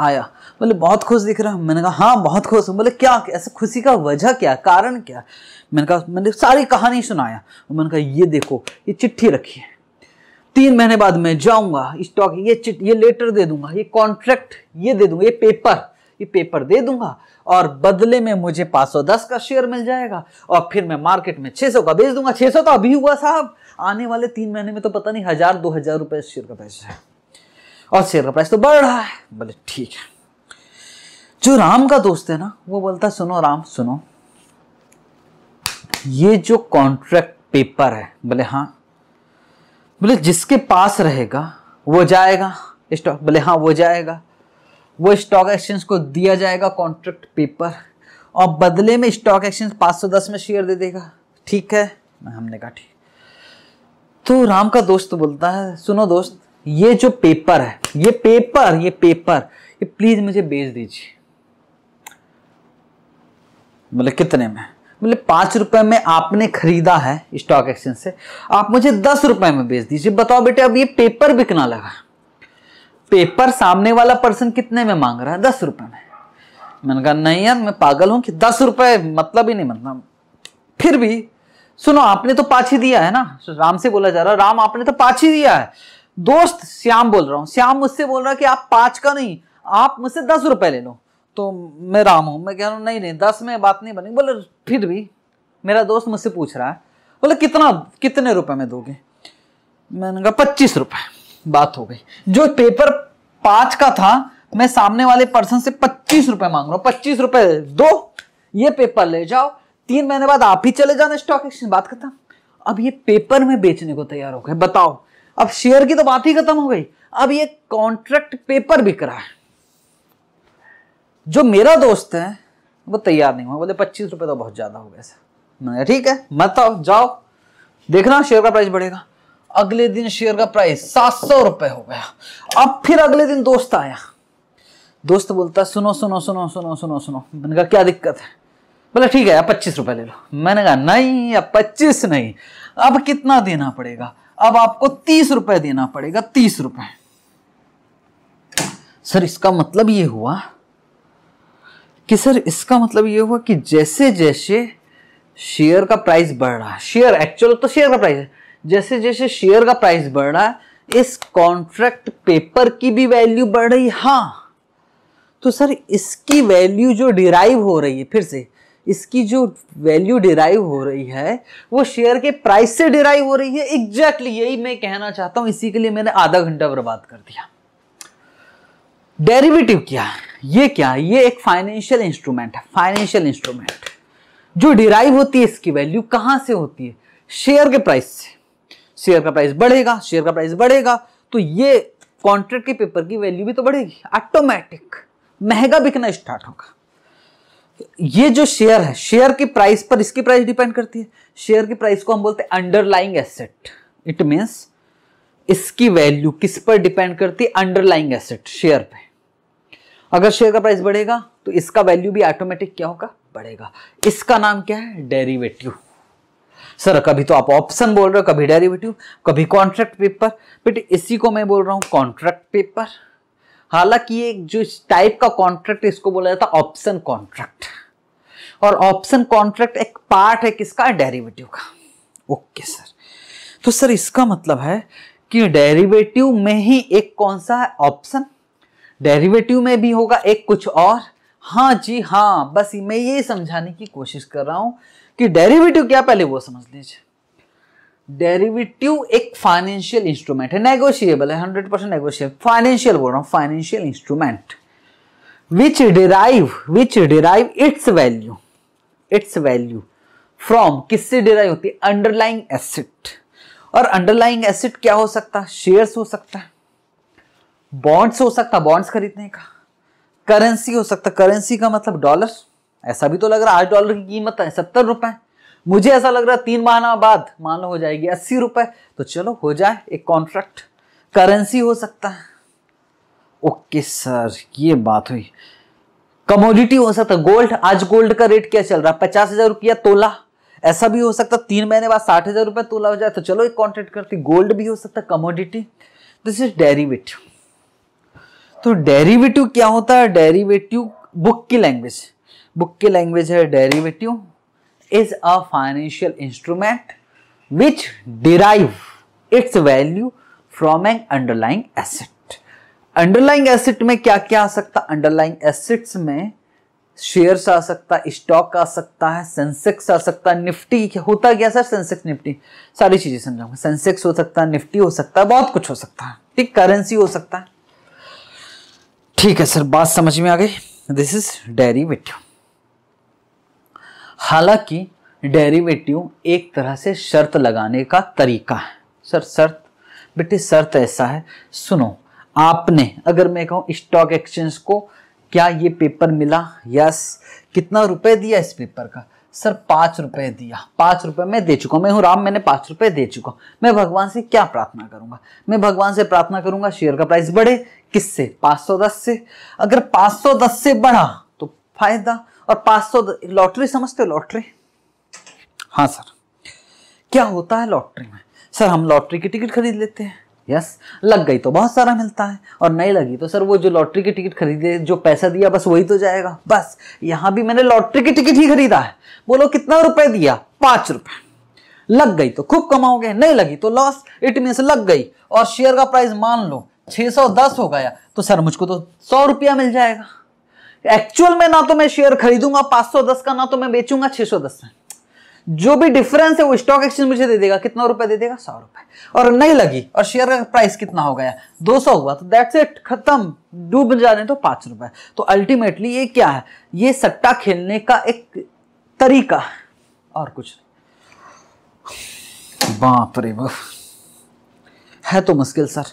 आया बोले बहुत खुश दिख रहा है मैंने कहा हाँ बहुत खुश हूँ बोले क्या ऐसे खुशी का वजह क्या कारण क्या मैंने कहा मैंने सारी कहानी सुनाया मैंने कहा ये देखो ये चिट्ठी रखी है तीन महीने बाद मैं जाऊंगा स्टॉक ये ये लेटर दे दूंगा ये कॉन्ट्रैक्ट ये दे दूंगा ये पेपर ये पेपर दे दूंगा और बदले में मुझे सौ दस का शेयर मिल जाएगा और फिर मैं मार्केट में सौ का बेच दूंगा सौ तो अभी हुआ साहब आने वाले तीन महीने में तो पता नहीं हजार दो हजार रुपये शेयर का प्राइस है और शेयर का प्राइस तो बढ़ रहा है बोले ठीक है जो राम का दोस्त है ना वो बोलता सुनो राम सुनो ये जो कॉन्ट्रैक्ट पेपर है बोले हाँ बोले जिसके पास रहेगा वो जाएगा स्टॉक बोले हाँ वो जाएगा वो स्टॉक एक्सचेंज को दिया जाएगा कॉन्ट्रैक्ट पेपर और बदले में स्टॉक एक्सचेंज 510 में शेयर दे देगा ठीक है हमने कहा ठीक तो राम का दोस्त बोलता है सुनो दोस्त ये जो पेपर है ये पेपर ये पेपर ये प्लीज मुझे बेच दीजिए मतलब कितने में बोले पांच रुपए में आपने खरीदा है स्टॉक एक्सचेंज से आप मुझे दस रुपए में बेच दीजिए बताओ बेटे अब ये पेपर बिकना लगा पेपर सामने वाला पर्सन कितने में मांग रहा है दस रुपए में मैंने कहा नहीं यार मैं पागल हूं कि दस रुपए मतलब ही नहीं मतलब फिर भी सुनो आपने तो पाँच ही दिया है ना राम से बोला जा रहा है राम आपने तो पाँच ही दिया है दोस्त श्याम बोल रहा हूँ श्याम मुझसे बोल रहा है कि आप पाँच का नहीं आप मुझसे दस रुपए ले लो तो मैं राम हूँ मैं कह रहा हूँ नहीं नहीं दस में बात नहीं बनी बोले फिर भी मेरा दोस्त मुझसे पूछ रहा है बोले कितना कितने रुपए में दोगे मैंने कहा पच्चीस रुपए बात हो गई जो पेपर पांच का था मैं सामने वाले पर्सन से पच्चीस रुपए मांग रहा हूं पच्चीस रुपए दो ये पेपर ले जाओ तीन महीने बाद आप ही चले जाना स्टॉक एक्सचेंज बात खत्म अब ये पेपर में बेचने को तैयार हो गए बताओ अब शेयर की तो बात ही खत्म हो गई अब ये कॉन्ट्रैक्ट पेपर बिक रहा है जो मेरा दोस्त है वो तैयार नहीं हुआ बोले पच्चीस रुपए तो बहुत ज्यादा हो गया ठीक है मत आओ जाओ देखना शेयर का प्राइस बढ़ेगा अगले दिन शेयर का प्राइस सात सौ रुपए हो गया अब फिर अगले दिन दोस्त आया दोस्त बोलता सुनो सुनो सुनो सुनो सुनो सुनो मैंने कहा क्या दिक्कत है बोला ठीक है आप पच्चीस रुपए ले लो मैंने कहा नहीं अब पच्चीस नहीं अब कितना देना पड़ेगा अब आपको तीस रुपए देना पड़ेगा तीस रुपए सर इसका मतलब ये हुआ कि सर इसका मतलब ये हुआ कि जैसे जैसे शेयर का प्राइस बढ़ रहा है शेयर एक्चुअल तो शेयर का प्राइस है जैसे जैसे शेयर का प्राइस बढ़ रहा है इस कॉन्ट्रैक्ट पेपर की भी वैल्यू बढ़ रही हाँ तो सर इसकी वैल्यू जो डिराइव हो रही है फिर से इसकी जो वैल्यू डिराइव हो रही है वो शेयर के प्राइस से डिराइव हो रही है एग्जैक्टली exactly यही मैं कहना चाहता हूं इसी के लिए मैंने आधा घंटा बर्बाद कर दिया डेरिवेटिव क्या है ये क्या ये एक फाइनेंशियल इंस्ट्रूमेंट है फाइनेंशियल इंस्ट्रूमेंट जो डिराइव होती है इसकी वैल्यू कहां से होती है शेयर के प्राइस से शेयर का प्राइस बढ़ेगा शेयर का प्राइस बढ़ेगा तो ये कॉन्ट्रैक्ट के पेपर की वैल्यू भी तो बढ़ेगी ऑटोमेटिक महंगा बिकना स्टार्ट होगा ये जो शेयर है शेयर की प्राइस पर इसकी प्राइस डिपेंड करती है शेयर की प्राइस को हम बोलते हैं अंडरलाइंग एसेट इट मीन्स इसकी वैल्यू किस पर डिपेंड करती है अंडरलाइंग एसेट शेयर पे अगर शेयर का प्राइस बढ़ेगा तो इसका वैल्यू भी ऑटोमेटिक क्या होगा बढ़ेगा इसका नाम क्या है डेरिवेटिव सर कभी तो आप ऑप्शन बोल रहे हो कभी डेरिवेटिव कभी कॉन्ट्रैक्ट पेपर बेटे इसी को मैं बोल रहा हूँ कॉन्ट्रैक्ट पेपर हालांकि एक जो इस टाइप का कॉन्ट्रैक्ट इसको बोला जाता है ऑप्शन कॉन्ट्रैक्ट और ऑप्शन कॉन्ट्रैक्ट एक पार्ट है किसका डेरिवेटिव का ओके सर तो सर इसका मतलब है कि डेरिवेटिव में ही एक कौन सा है ऑप्शन डेरिवेटिव में भी होगा एक कुछ और हाँ जी हाँ बस मैं ये समझाने की कोशिश कर रहा हूं कि डेरिवेटिव क्या पहले वो समझ लीजिए डेरिवेटिव एक फाइनेंशियल इंस्ट्रूमेंट है नेगोशिएबल है हंड्रेड परसेंट नेगोशियबल फाइनेंशियल बोल रहा हूं financial instrument which derive which derive its value its value from किससे डिराइव होती है अंडरलाइंग एसेट और अंडरलाइंग एसेट क्या हो सकता है शेयर्स हो सकता है बॉन्ड्स हो सकता है बॉन्ड्स खरीदने का करेंसी हो सकता करेंसी का मतलब डॉलर्स ऐसा भी तो लग रहा है आठ डॉलर की कीमत है सत्तर रुपए मुझे ऐसा लग रहा है तीन माह बाद मान लो हो जाएगी अस्सी रुपए तो चलो हो जाए एक कॉन्ट्रैक्ट करेंसी हो सकता है ओके सर ये बात हुई कमोडिटी हो सकता है गोल्ड आज गोल्ड का रेट क्या चल रहा है पचास हजार रुपया तोला ऐसा भी हो सकता है तीन महीने बाद साठ हजार रुपया तोला हो जाए तो चलो एक कॉन्ट्रैक्ट करती गोल्ड भी हो सकता है कमोडिटी दिस इज डेरिवेटिव तो डेरिवेटिव क्या होता है डेरिवेटिव बुक की लैंग्वेज बुक की लैंग्वेज है derivative is a financial instrument which derive its value from an underlying asset underlying asset में क्या क्या आ सकता अंडरलाइंग एसेट्स में शेयर्स आ सकता स्टॉक आ सकता है सेंसेक्स आ सकता है निफ्टी होता क्या सर सेंसेक्स निफ्टी सारी चीज़ें समझाऊंगा सेंसेक्स हो सकता है निफ्टी हो सकता है बहुत कुछ हो सकता है ठीक करेंसी हो सकता है ठीक है सर बात समझ में आ गई दिस इज डेरिवेटिव हालांकि डेरिवेटिव एक तरह से शर्त लगाने का तरीका है सर शर्त बेटे शर्त ऐसा है सुनो आपने अगर मैं कहूँ स्टॉक एक्सचेंज को क्या ये पेपर मिला यस कितना रुपए दिया इस पेपर का सर पाँच रुपए दिया पाँच रुपए मैं दे चुका मैं हूँ राम मैंने पाँच रुपए दे चुका मैं भगवान से क्या प्रार्थना करूंगा मैं भगवान से प्रार्थना करूंगा शेयर का प्राइस बढ़े किससे दस से अगर सौ दस से बढ़ा तो फायदा और 500 लॉटरी समझते हो लॉटरी हाँ सर क्या होता है लॉटरी में सर हम लॉटरी की टिकट खरीद लेते हैं यस लग गई तो बहुत सारा मिलता है और नहीं लगी तो सर वो जो लॉटरी की टिकट खरीदे जो पैसा दिया बस वही तो जाएगा बस यहाँ भी मैंने लॉटरी की टिकट ही खरीदा है बोलो कितना रुपए दिया पांच रुपए लग गई तो खूब कमाओगे नहीं लगी तो लॉस इट मीन लग गई और शेयर का प्राइस मान लो सौ दस हो गया तो सर मुझको तो सौ रुपया मिल जाएगा एक्चुअल में ना तो मैं शेयर खरीदूंगा 510 का ना तो मैं बेचूंगा 610 का जो भी डिफरेंस है वो स्टॉक एक्सचेंज मुझे दे देगा कितना रुपए दे देगा सौ रुपए और नहीं लगी और शेयर का प्राइस कितना हो गया दो सौ हुआ तो दैट्स इट खत्म डूब जाने तो पांच रुपए तो अल्टीमेटली ये क्या है ये सट्टा खेलने का एक तरीका और कुछ बाप रे बाप है तो मुश्किल सर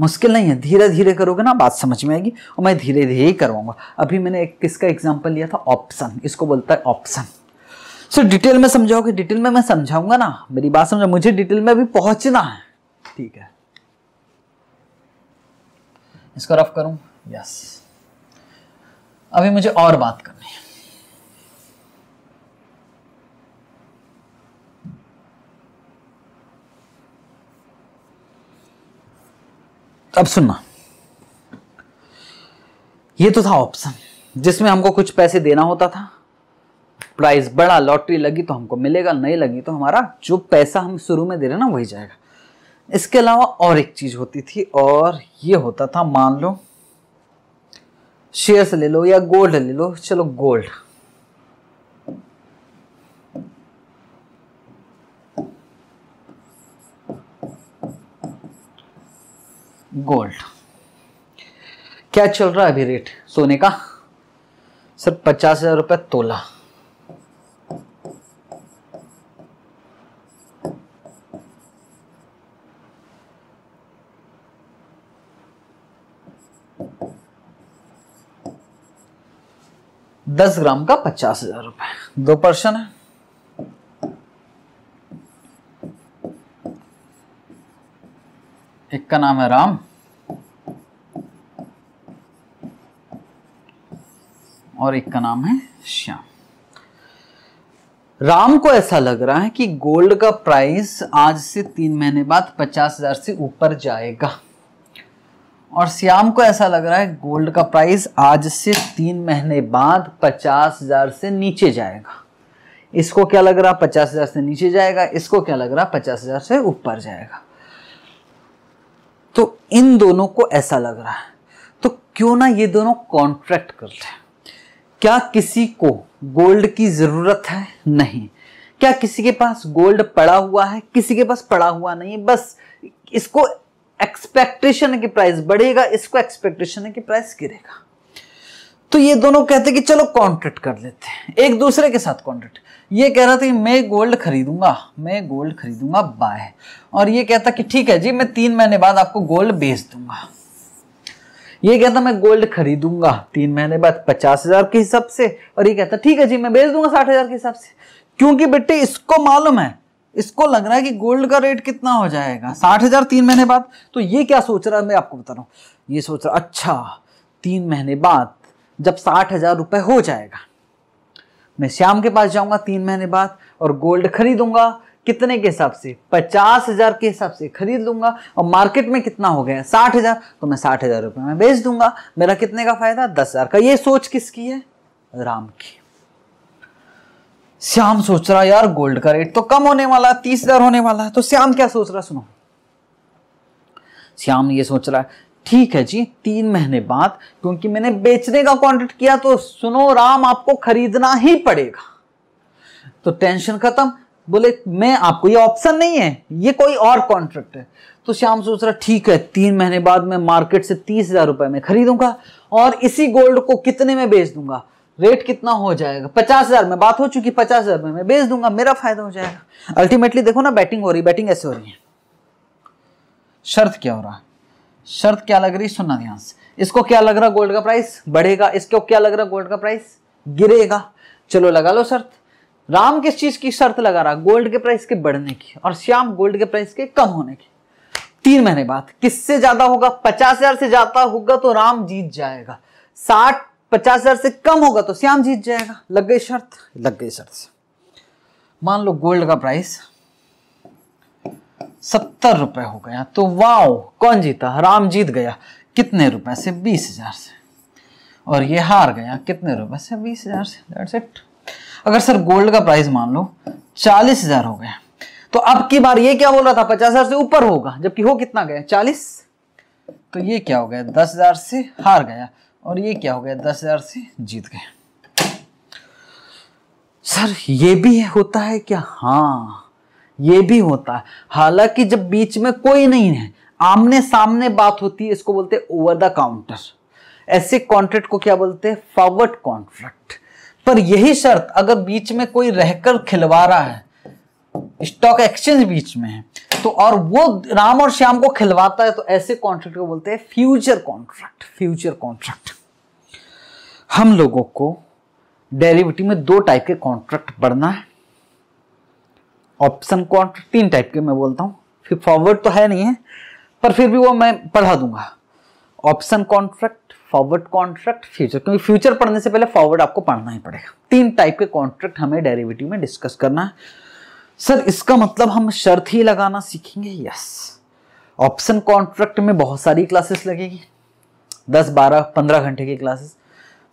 मुश्किल नहीं है धीरे धीरे करोगे ना बात समझ में आएगी और मैं धीरे धीरे ही करवाऊंगा अभी मैंने एक किसका एग्जाम्पल लिया था ऑप्शन इसको बोलता है ऑप्शन सो डिटेल में समझाओगे डिटेल में मैं समझाऊंगा ना मेरी बात समझा मुझे डिटेल में अभी पहुंचना है ठीक है इसको रफ करूं यस अभी मुझे और बात करनी है अब सुनना ये तो था ऑप्शन जिसमें हमको कुछ पैसे देना होता था प्राइस बड़ा लॉटरी लगी तो हमको मिलेगा नहीं लगी तो हमारा जो पैसा हम शुरू में दे रहे ना वही जाएगा इसके अलावा और एक चीज होती थी और ये होता था मान लो शेयर्स ले लो या गोल्ड ले लो चलो गोल्ड गोल्ड क्या चल रहा है अभी रेट सोने का सर पचास हजार रुपये तोला दस ग्राम का पचास हजार रुपये दो पर्सन है एक का नाम है राम और एक का नाम है श्याम राम को ऐसा लग रहा है कि गोल्ड का प्राइस आज से तीन महीने बाद पचास हजार से ऊपर जाएगा और श्याम को ऐसा लग रहा है गोल्ड का प्राइस आज से तीन महीने बाद पचास हजार से नीचे जाएगा इसको क्या लग रहा पचास हजार से नीचे जाएगा इसको क्या लग रहा पचास हजार से ऊपर जाएगा तो इन दोनों को ऐसा लग रहा है तो क्यों ना ये दोनों कॉन्ट्रैक्ट कर लें क्या किसी को गोल्ड की ज़रूरत है नहीं क्या किसी के पास गोल्ड पड़ा हुआ है किसी के पास पड़ा हुआ नहीं बस इसको एक्सपेक्टेशन है कि प्राइस बढ़ेगा इसको एक्सपेक्टेशन है कि प्राइस गिरेगा तो ये दोनों कहते कि चलो कॉन्ट्रैक्ट कर लेते हैं एक दूसरे के साथ कॉन्ट्रैक्ट ये कह रहा था कि मैं गोल्ड खरीदूंगा मैं गोल्ड खरीदूंगा बाय और ये कहता कि ठीक है जी मैं तीन महीने बाद आपको गोल्ड बेच दूंगा ये कहता मैं गोल्ड खरीदूंगा तीन महीने बाद पचास हजार के हिसाब से और ये कहता ठीक है जी मैं बेच दूंगा साठ हजार के हिसाब से क्योंकि बेटे इसको मालूम है इसको लग रहा है कि गोल्ड का रेट कितना हो जाएगा साठ हजार तीन महीने बाद तो ये क्या सोच रहा है मैं आपको बता रहा हूँ ये सोच रहा अच्छा तीन महीने बाद जब साठ हजार रुपये हो जाएगा मैं श्याम के पास जाऊंगा तीन महीने बाद और गोल्ड खरीदूंगा कितने के हिसाब से पचास हजार के हिसाब से खरीद लूंगा और मार्केट में कितना हो गया साठ हजार तो मैं साठ हजार रुपये में बेच दूंगा मेरा कितने का फायदा दस हजार का ये सोच किसकी है राम की श्याम सोच रहा यार गोल्ड का रेट तो कम होने वाला है तीस हजार होने वाला है तो श्याम क्या सोच रहा सुनो श्याम ये सोच रहा है ठीक है जी तीन महीने बाद क्योंकि मैंने बेचने का कॉन्ट्रैक्ट किया तो सुनो राम आपको खरीदना ही पड़ेगा तो टेंशन खत्म बोले मैं आपको ये ऑप्शन नहीं है ये कोई और कॉन्ट्रैक्ट है तो श्याम सोच रहा ठीक है तीन महीने बाद मैं मार्केट से तीस हजार रुपए में खरीदूंगा और इसी गोल्ड को कितने में बेच दूंगा रेट कितना हो जाएगा पचास हजार में बात हो चुकी पचास हजार में मैं बेच दूंगा मेरा फायदा हो जाएगा अल्टीमेटली देखो ना बैटिंग हो रही बैटिंग ऐसे हो रही है शर्त क्या हो रहा है शर्त क्या लग रही सुनना ध्यान से इसको क्या लग रहा गोल्ड का प्राइस बढ़ेगा इसको क्या लग रहा गोल्ड का प्राइस गिरेगा चलो लगा लो शर्त राम किस चीज की शर्त लगा रहा गोल्ड के प्राइस के बढ़ने की और श्याम गोल्ड के प्राइस के कम होने की तीन महीने बाद किससे ज्यादा होगा पचास हजार से ज्यादा होगा तो राम जीत जाएगा साठ पचास हजार से कम होगा तो श्याम जीत जाएगा लग गई शर्त लग गई शर्त मान लो गोल्ड का प्राइस सत्तर रुपए हो गया तो वाओ कौन जीता राम जीत गया कितने रुपए से बीस हजार से और ये हार गया कितने रुपए से बीस हजार से दैट्स इट अगर सर गोल्ड का प्राइस मान लो चालीस हजार हो गया तो अब की बार ये क्या बोल रहा था पचास हजार से ऊपर होगा जबकि हो कितना गया चालीस तो ये क्या हो गया दस हजार से हार गया और ये क्या हो गया दस हजार से जीत गया सर ये भी होता है क्या हाँ ये भी होता है हालांकि जब बीच में कोई नहीं है आमने सामने बात होती है इसको बोलते ओवर द काउंटर ऐसे कॉन्ट्रैक्ट को क्या बोलते हैं फॉरवर्ड कॉन्ट्रैक्ट पर यही शर्त अगर बीच में कोई रहकर खिलवा रहा है स्टॉक एक्सचेंज बीच में है तो और वो राम और श्याम को खिलवाता है तो ऐसे कॉन्ट्रैक्ट को बोलते हैं फ्यूचर कॉन्ट्रैक्ट फ्यूचर कॉन्ट्रैक्ट हम लोगों को डेरिवेटिव में दो टाइप के कॉन्ट्रैक्ट पढ़ना है ऑप्शन कॉन्ट्रैक्ट तीन टाइप के मैं बोलता हूं फिर फॉरवर्ड तो है नहीं है पर फिर भी वो मैं पढ़ा दूंगा option contract forward contract future क्योंकि फ्यूचर पढ़ने से पहले फॉरवर्ड आपको पढ़ना ही पड़ेगा तीन टाइप के कॉन्ट्रैक्ट हमें डेरिवेटिव में डिस्कस करना है सर इसका मतलब हम शर्त ही लगाना सीखेंगे यस ऑप्शन कॉन्ट्रैक्ट में बहुत सारी क्लासेस लगेगी दस बारह पंद्रह घंटे की classes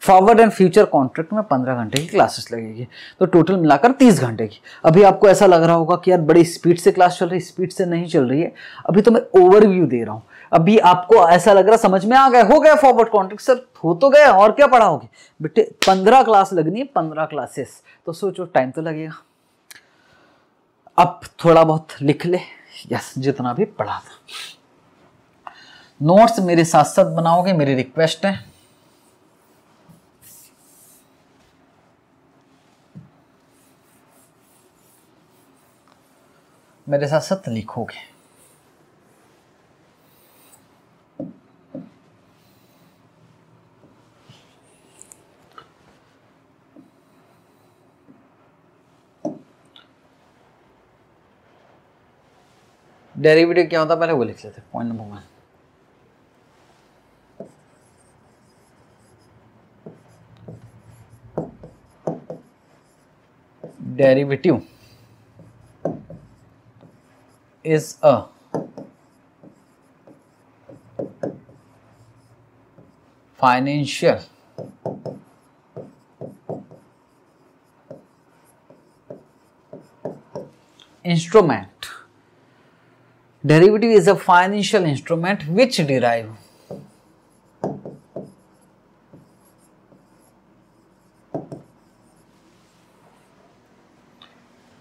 forward and future contract में पंद्रह घंटे की क्लासेस लगेगी तो टोटल मिलाकर तीस घंटे की अभी आपको ऐसा लग रहा होगा कि यार बड़ी स्पीड से क्लास चल रही है स्पीड से नहीं चल रही है अभी तो मैं ओवरव्यू दे रहा हूँ अभी आपको ऐसा लग रहा समझ में आ गया हो गया फॉरवर्ड कॉन्ट्रैक्ट सर हो तो गए और क्या पढ़ाओगे बेटे पंद्रह क्लास लगनी है पंद्रह क्लासेस तो सोचो टाइम तो लगेगा अब थोड़ा बहुत लिख ले यस जितना भी पढ़ा था नोट्स मेरे साथ साथ बनाओगे मेरी रिक्वेस्ट है मेरे साथ साथ लिखोगे डेरिवेटिव क्या होता है पहले वो लिख लेते point number one derivative is a financial instrument Derivative is a financial instrument which derive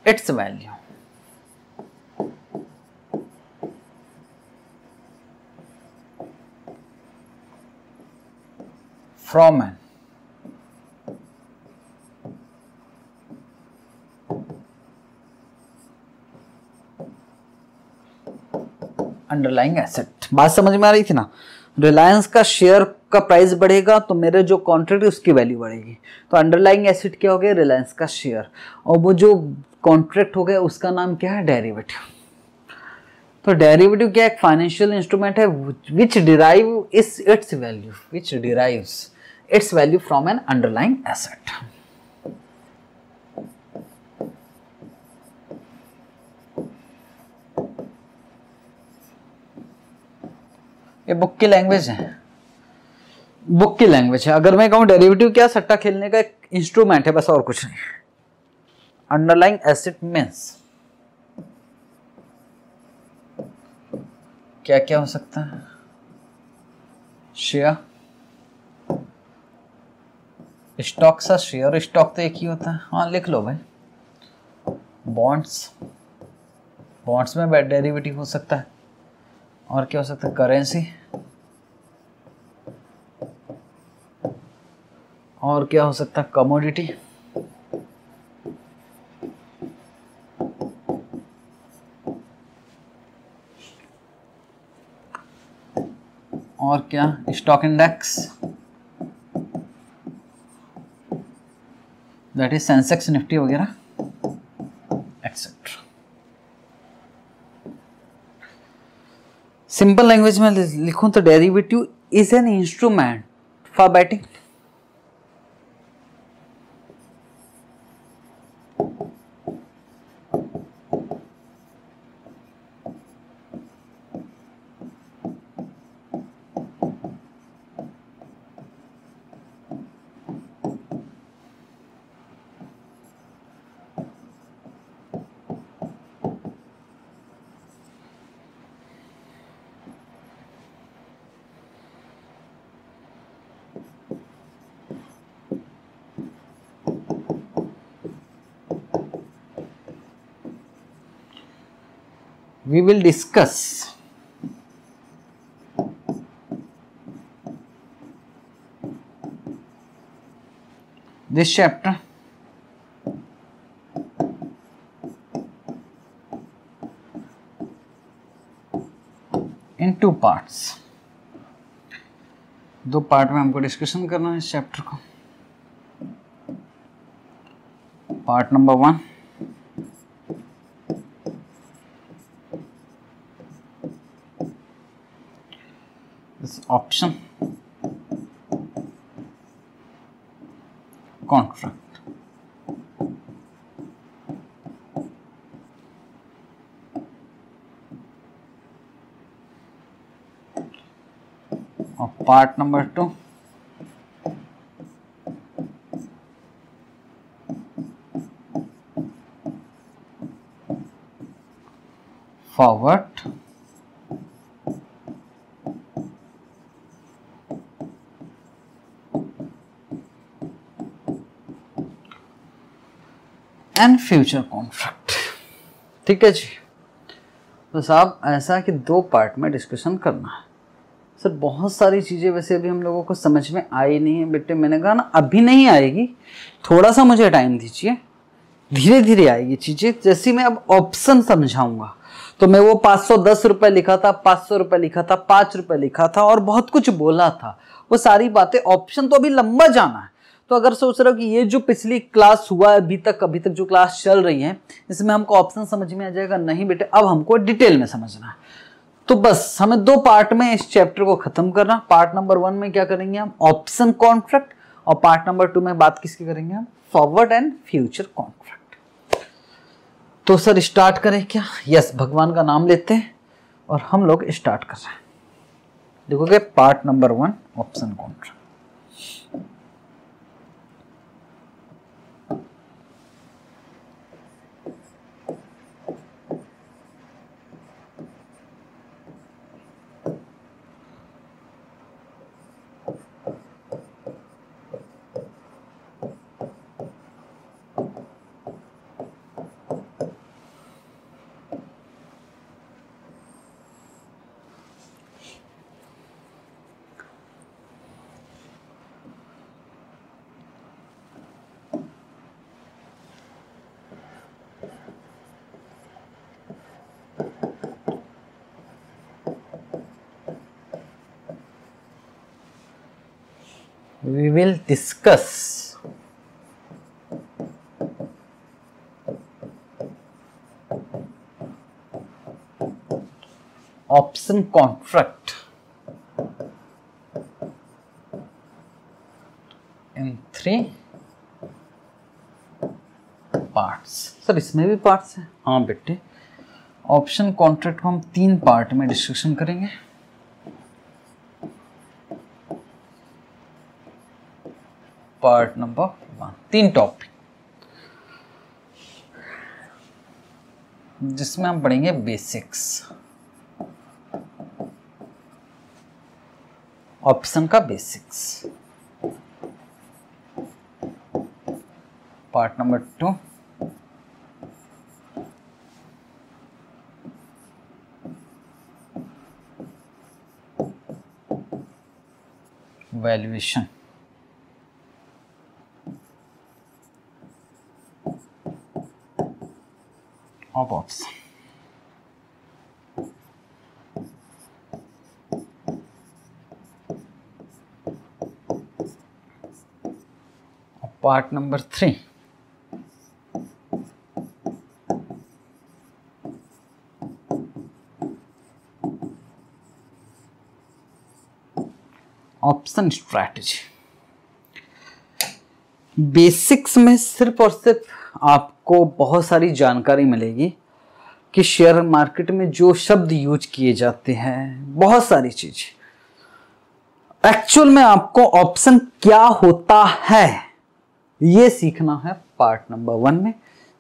its value from an underlying asset बात समझ में आ रही थी ना रिलायंस का शेयर का प्राइस बढ़ेगा तो मेरे जो कॉन्ट्रैक्ट है उसकी वैल्यू बढ़ेगी तो अंडरलाइंग एसेट क्या हो गया रिलायंस का शेयर और वो जो कॉन्ट्रैक्ट हो गया उसका नाम क्या है डेरिवेटिव तो डेरिवेटिव क्या एक फाइनेंशियल इंस्ट्रूमेंट है which derive is its value which derive its value from an underlying asset ये बुक की लैंग्वेज है बुक की लैंग्वेज है अगर मैं कहूँ डेरिवेटिव क्या सट्टा खेलने का एक इंस्ट्रूमेंट है बस और कुछ नहीं अंडरलाइंग एसिड मीन्स क्या क्या हो सकता है शेयर स्टॉक सा शेयर स्टॉक तो एक ही होता है हाँ लिख लो भाई बॉन्ड्स बॉन्ड्स में डेरिवेटिव हो सकता है और क्या हो सकता है करेंसी और क्या हो सकता है कमोडिटी और क्या stock index that is Sensex Nifty वगैरह एक्सेट्रा सिंपल लैंग्वेज में लिखूँ तो derivative is an instrument for betting we will discuss this chapter in two parts दो पार्ट में हमको डिस्कशन करना है इस चैप्टर को part number one this option contract of part number 2 forward and future contract ठीक है जी तो साहब ऐसा कि दो पार्ट में डिस्कशन करना है सर बहुत सारी चीज़ें वैसे अभी हम लोगों को समझ में आई नहीं है बेटे मैंने कहा ना अभी नहीं आएगी थोड़ा सा मुझे टाइम दीजिए धीरे धीरे आएगी चीज़ें जैसे मैं अब ऑप्शन समझाऊंगा तो मैं वो पाँच सौ दस रुपये लिखा था पाँच सौ रुपये लिखा था पाँच रुपये लिखा था और बहुत कुछ बोला था वो सारी बातें ऑप्शन तो अभी लंबा जाना है तो अगर सोच रहे हो कि ये जो पिछली क्लास हुआ है अभी तक अभी तक जो क्लास चल रही है इसमें हमको ऑप्शन समझ में आ जाएगा नहीं बेटे अब हमको डिटेल में समझना है तो बस हमें दो पार्ट में इस चैप्टर को खत्म करना पार्ट नंबर वन में क्या करेंगे हम ऑप्शन कॉन्ट्रैक्ट और पार्ट नंबर टू में बात किसकी करेंगे हम फॉरवर्ड एंड फ्यूचर कॉन्ट्रैक्ट तो सर स्टार्ट करें क्या यस भगवान का नाम लेते हैं और हम लोग स्टार्ट कर रहे हैं देखोगे part number one option contract we will discuss option contract in three parts sir इसमें भी पार्ट्स हैं हाँ बेटे ऑप्शन कॉन्ट्रैक्ट को हम तीन पार्ट में डिस्कशन करेंगे पार्ट नंबर वन तीन टॉपिक जिसमें हम पढ़ेंगे बेसिक्स ऑप्शन का basics part number two valuation of ops part number three. Option strategy basics में सिर्फ और सिर्फ आपको बहुत सारी जानकारी मिलेगी कि शेयर मार्केट में जो शब्द यूज किए जाते हैं बहुत सारी चीज एक्चुअल में आपको ऑप्शन क्या होता है ये सीखना है पार्ट नंबर वन में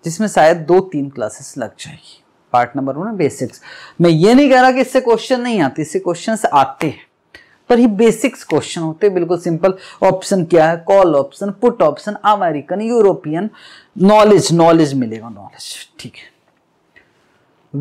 जिसमें शायद दो तीन क्लासेस लग जाएगी पार्ट नंबर वन बेसिक्स मैं ये नहीं कह रहा कि इससे क्वेश्चन नहीं आते इससे क्वेश्चन आते हैं पर ही बेसिक्स क्वेश्चन होते हैं बिल्कुल सिंपल ऑप्शन क्या है call option put option American European knowledge knowledge मिलेगा नॉलेज ठीक है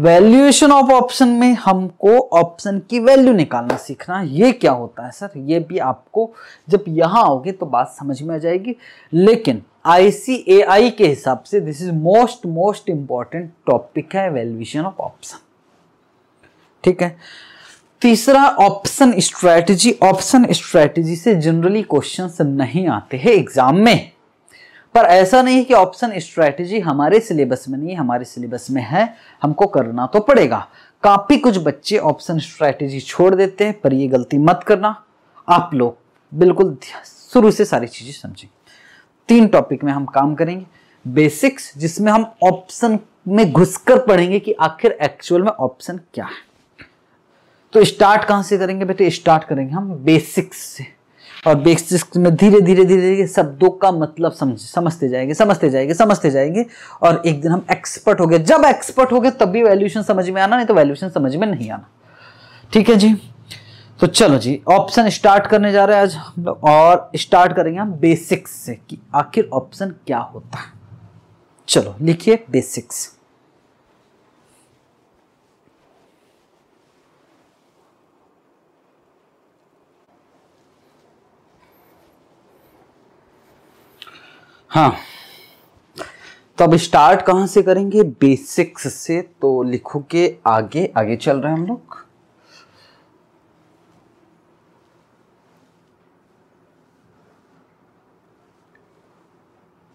वैल्यूएशन ऑफ ऑप्शन में हमको ऑप्शन की वैल्यू निकालना सीखना ये क्या होता है सर ये भी आपको जब यहां आओगे तो बात समझ में आ जाएगी लेकिन ICAI के हिसाब से this is most most important topic है वैल्यूएशन ऑफ ऑप्शन ठीक है तीसरा ऑप्शन स्ट्रैटेजी ऑप्शन स्ट्रैटेजी से जनरली क्वेश्चंस नहीं आते हैं एग्जाम में पर ऐसा नहीं कि ऑप्शन स्ट्रैटेजी हमारे सिलेबस में नहीं हमारे सिलेबस में है हमको करना तो पड़ेगा काफ़ी कुछ बच्चे ऑप्शन स्ट्रैटेजी छोड़ देते हैं पर ये गलती मत करना आप लोग बिल्कुल शुरू से सारी चीज़ें समझें तीन टॉपिक में हम काम करेंगे बेसिक्स जिसमें हम ऑप्शन में घुसकर पढ़ेंगे कि आखिर एक्चुअल में ऑप्शन क्या है तो स्टार्ट कहाँ से करेंगे बेटे स्टार्ट करेंगे हम बेसिक्स से और बेसिक्स में धीरे धीरे धीरे धीरे शब्दों का मतलब समझ समझते जाएंगे समझते जाएंगे समझते जाएंगे और एक दिन हम एक्सपर्ट हो गए जब एक्सपर्ट हो गए तब भी वैल्यूशन समझ में आना नहीं तो वैल्यूशन समझ में नहीं आना ठीक है जी तो चलो जी ऑप्शन स्टार्ट करने जा रहे हैं आज हम लोग और स्टार्ट करेंगे हम बेसिक्स से कि आखिर ऑप्शन क्या होता है चलो लिखिए बेसिक्स हाँ तो अब स्टार्ट कहाँ से करेंगे बेसिक्स से तो लिखो के आगे आगे चल रहे हैं हम लोग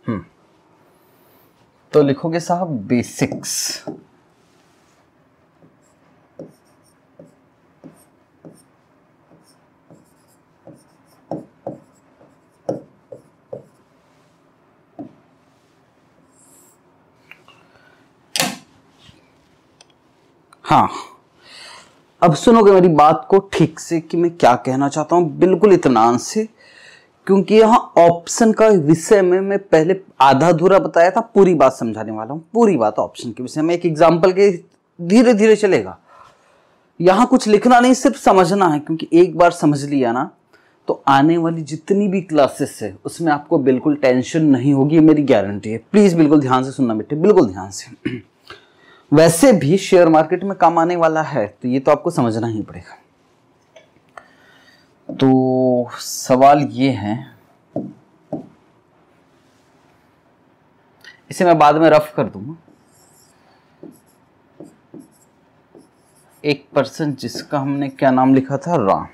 हम्म। तो लिखोगे साहब बेसिक्स हाँ अब सुनोगे मेरी बात को ठीक से कि मैं क्या कहना चाहता हूँ बिल्कुल इतना से क्योंकि यहाँ ऑप्शन का विषय में मैं पहले आधा अधूरा बताया था पूरी बात समझाने वाला हूँ पूरी बात ऑप्शन के विषय में एक एग्जाम्पल के धीरे धीरे चलेगा यहाँ कुछ लिखना नहीं सिर्फ समझना है क्योंकि एक बार समझ लिया ना तो आने वाली जितनी भी क्लासेस है उसमें आपको बिल्कुल टेंशन नहीं होगी मेरी गारंटी है प्लीज़ बिल्कुल ध्यान से सुनना बेटे बिल्कुल ध्यान से वैसे भी शेयर मार्केट में काम आने वाला है तो ये तो आपको समझना ही पड़ेगा तो सवाल ये है इसे मैं बाद में रफ कर दूंगा एक पर्सन जिसका हमने क्या नाम लिखा था राम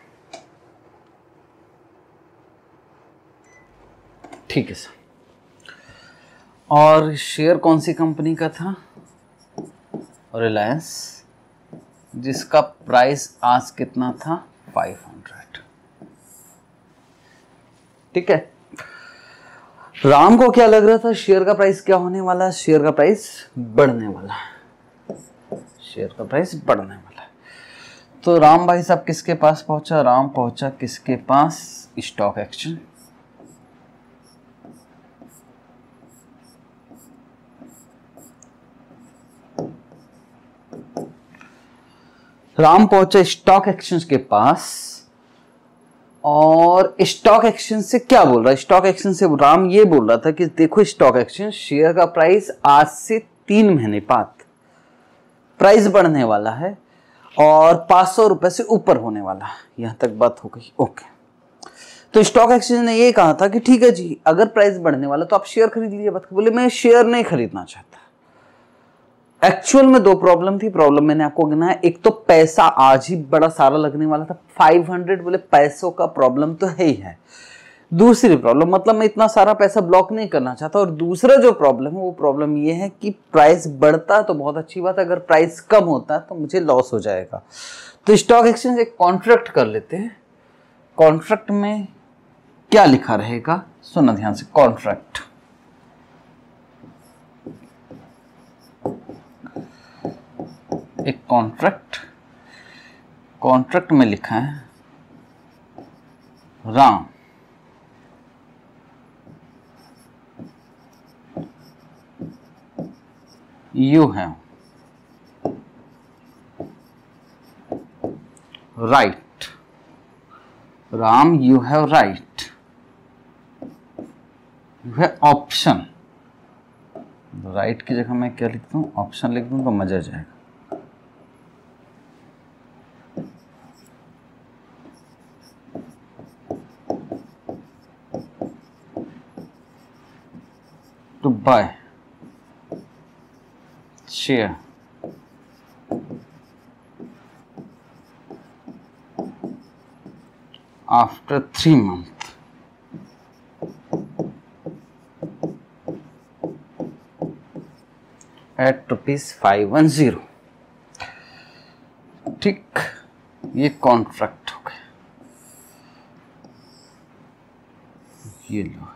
ठीक है सर और शेयर कौन सी कंपनी का था रिलायंस जिसका प्राइस आज कितना था 500 ठीक है राम को क्या लग रहा था शेयर का प्राइस क्या होने वाला शेयर का प्राइस बढ़ने वाला शेयर का प्राइस बढ़ने वाला तो राम भाई साहब किसके पास पहुंचा राम पहुंचा किसके पास स्टॉक एक्सचेंज राम पहुंचे स्टॉक एक्सचेंज के पास और स्टॉक एक्सचेंज से क्या बोल रहा है स्टॉक एक्सचेंज से राम ये बोल रहा था कि देखो स्टॉक एक्सचेंज शेयर का प्राइस आज से तीन महीने बाद प्राइस बढ़ने वाला है और पांच सौ रुपए से ऊपर होने वाला है यहां तक बात हो गई ओके तो स्टॉक एक्सचेंज ने ये कहा था कि ठीक है जी अगर प्राइस बढ़ने वाला तो आप शेयर खरीद लीजिए बात बोले मैं शेयर नहीं खरीदना चाहता एक्चुअल में दो प्रॉब्लम थी प्रॉब्लम मैंने आपको गिनाया एक तो पैसा आज ही बड़ा सारा लगने वाला था 500 बोले पैसों का प्रॉब्लम तो है ही है दूसरी प्रॉब्लम मतलब मैं इतना सारा पैसा ब्लॉक नहीं करना चाहता और दूसरा जो प्रॉब्लम है वो प्रॉब्लम ये है कि प्राइस बढ़ता तो बहुत अच्छी बात है अगर प्राइस कम होता है तो मुझे लॉस हो जाएगा तो स्टॉक एक्सचेंज एक कॉन्ट्रैक्ट कर लेते हैं कॉन्ट्रैक्ट में क्या लिखा रहेगा सुना ध्यान से कॉन्ट्रैक्ट एक कॉन्ट्रैक्ट कॉन्ट्रैक्ट में लिखा है Ram you have right Ram you have right you have option right की जगह मैं क्या लिखता हूं ऑप्शन लिख दूं तो मजा जाएगा to buy share after 3 months at rupees five one zero ठीक ये कॉन्ट्रैक्ट हो गया ये लो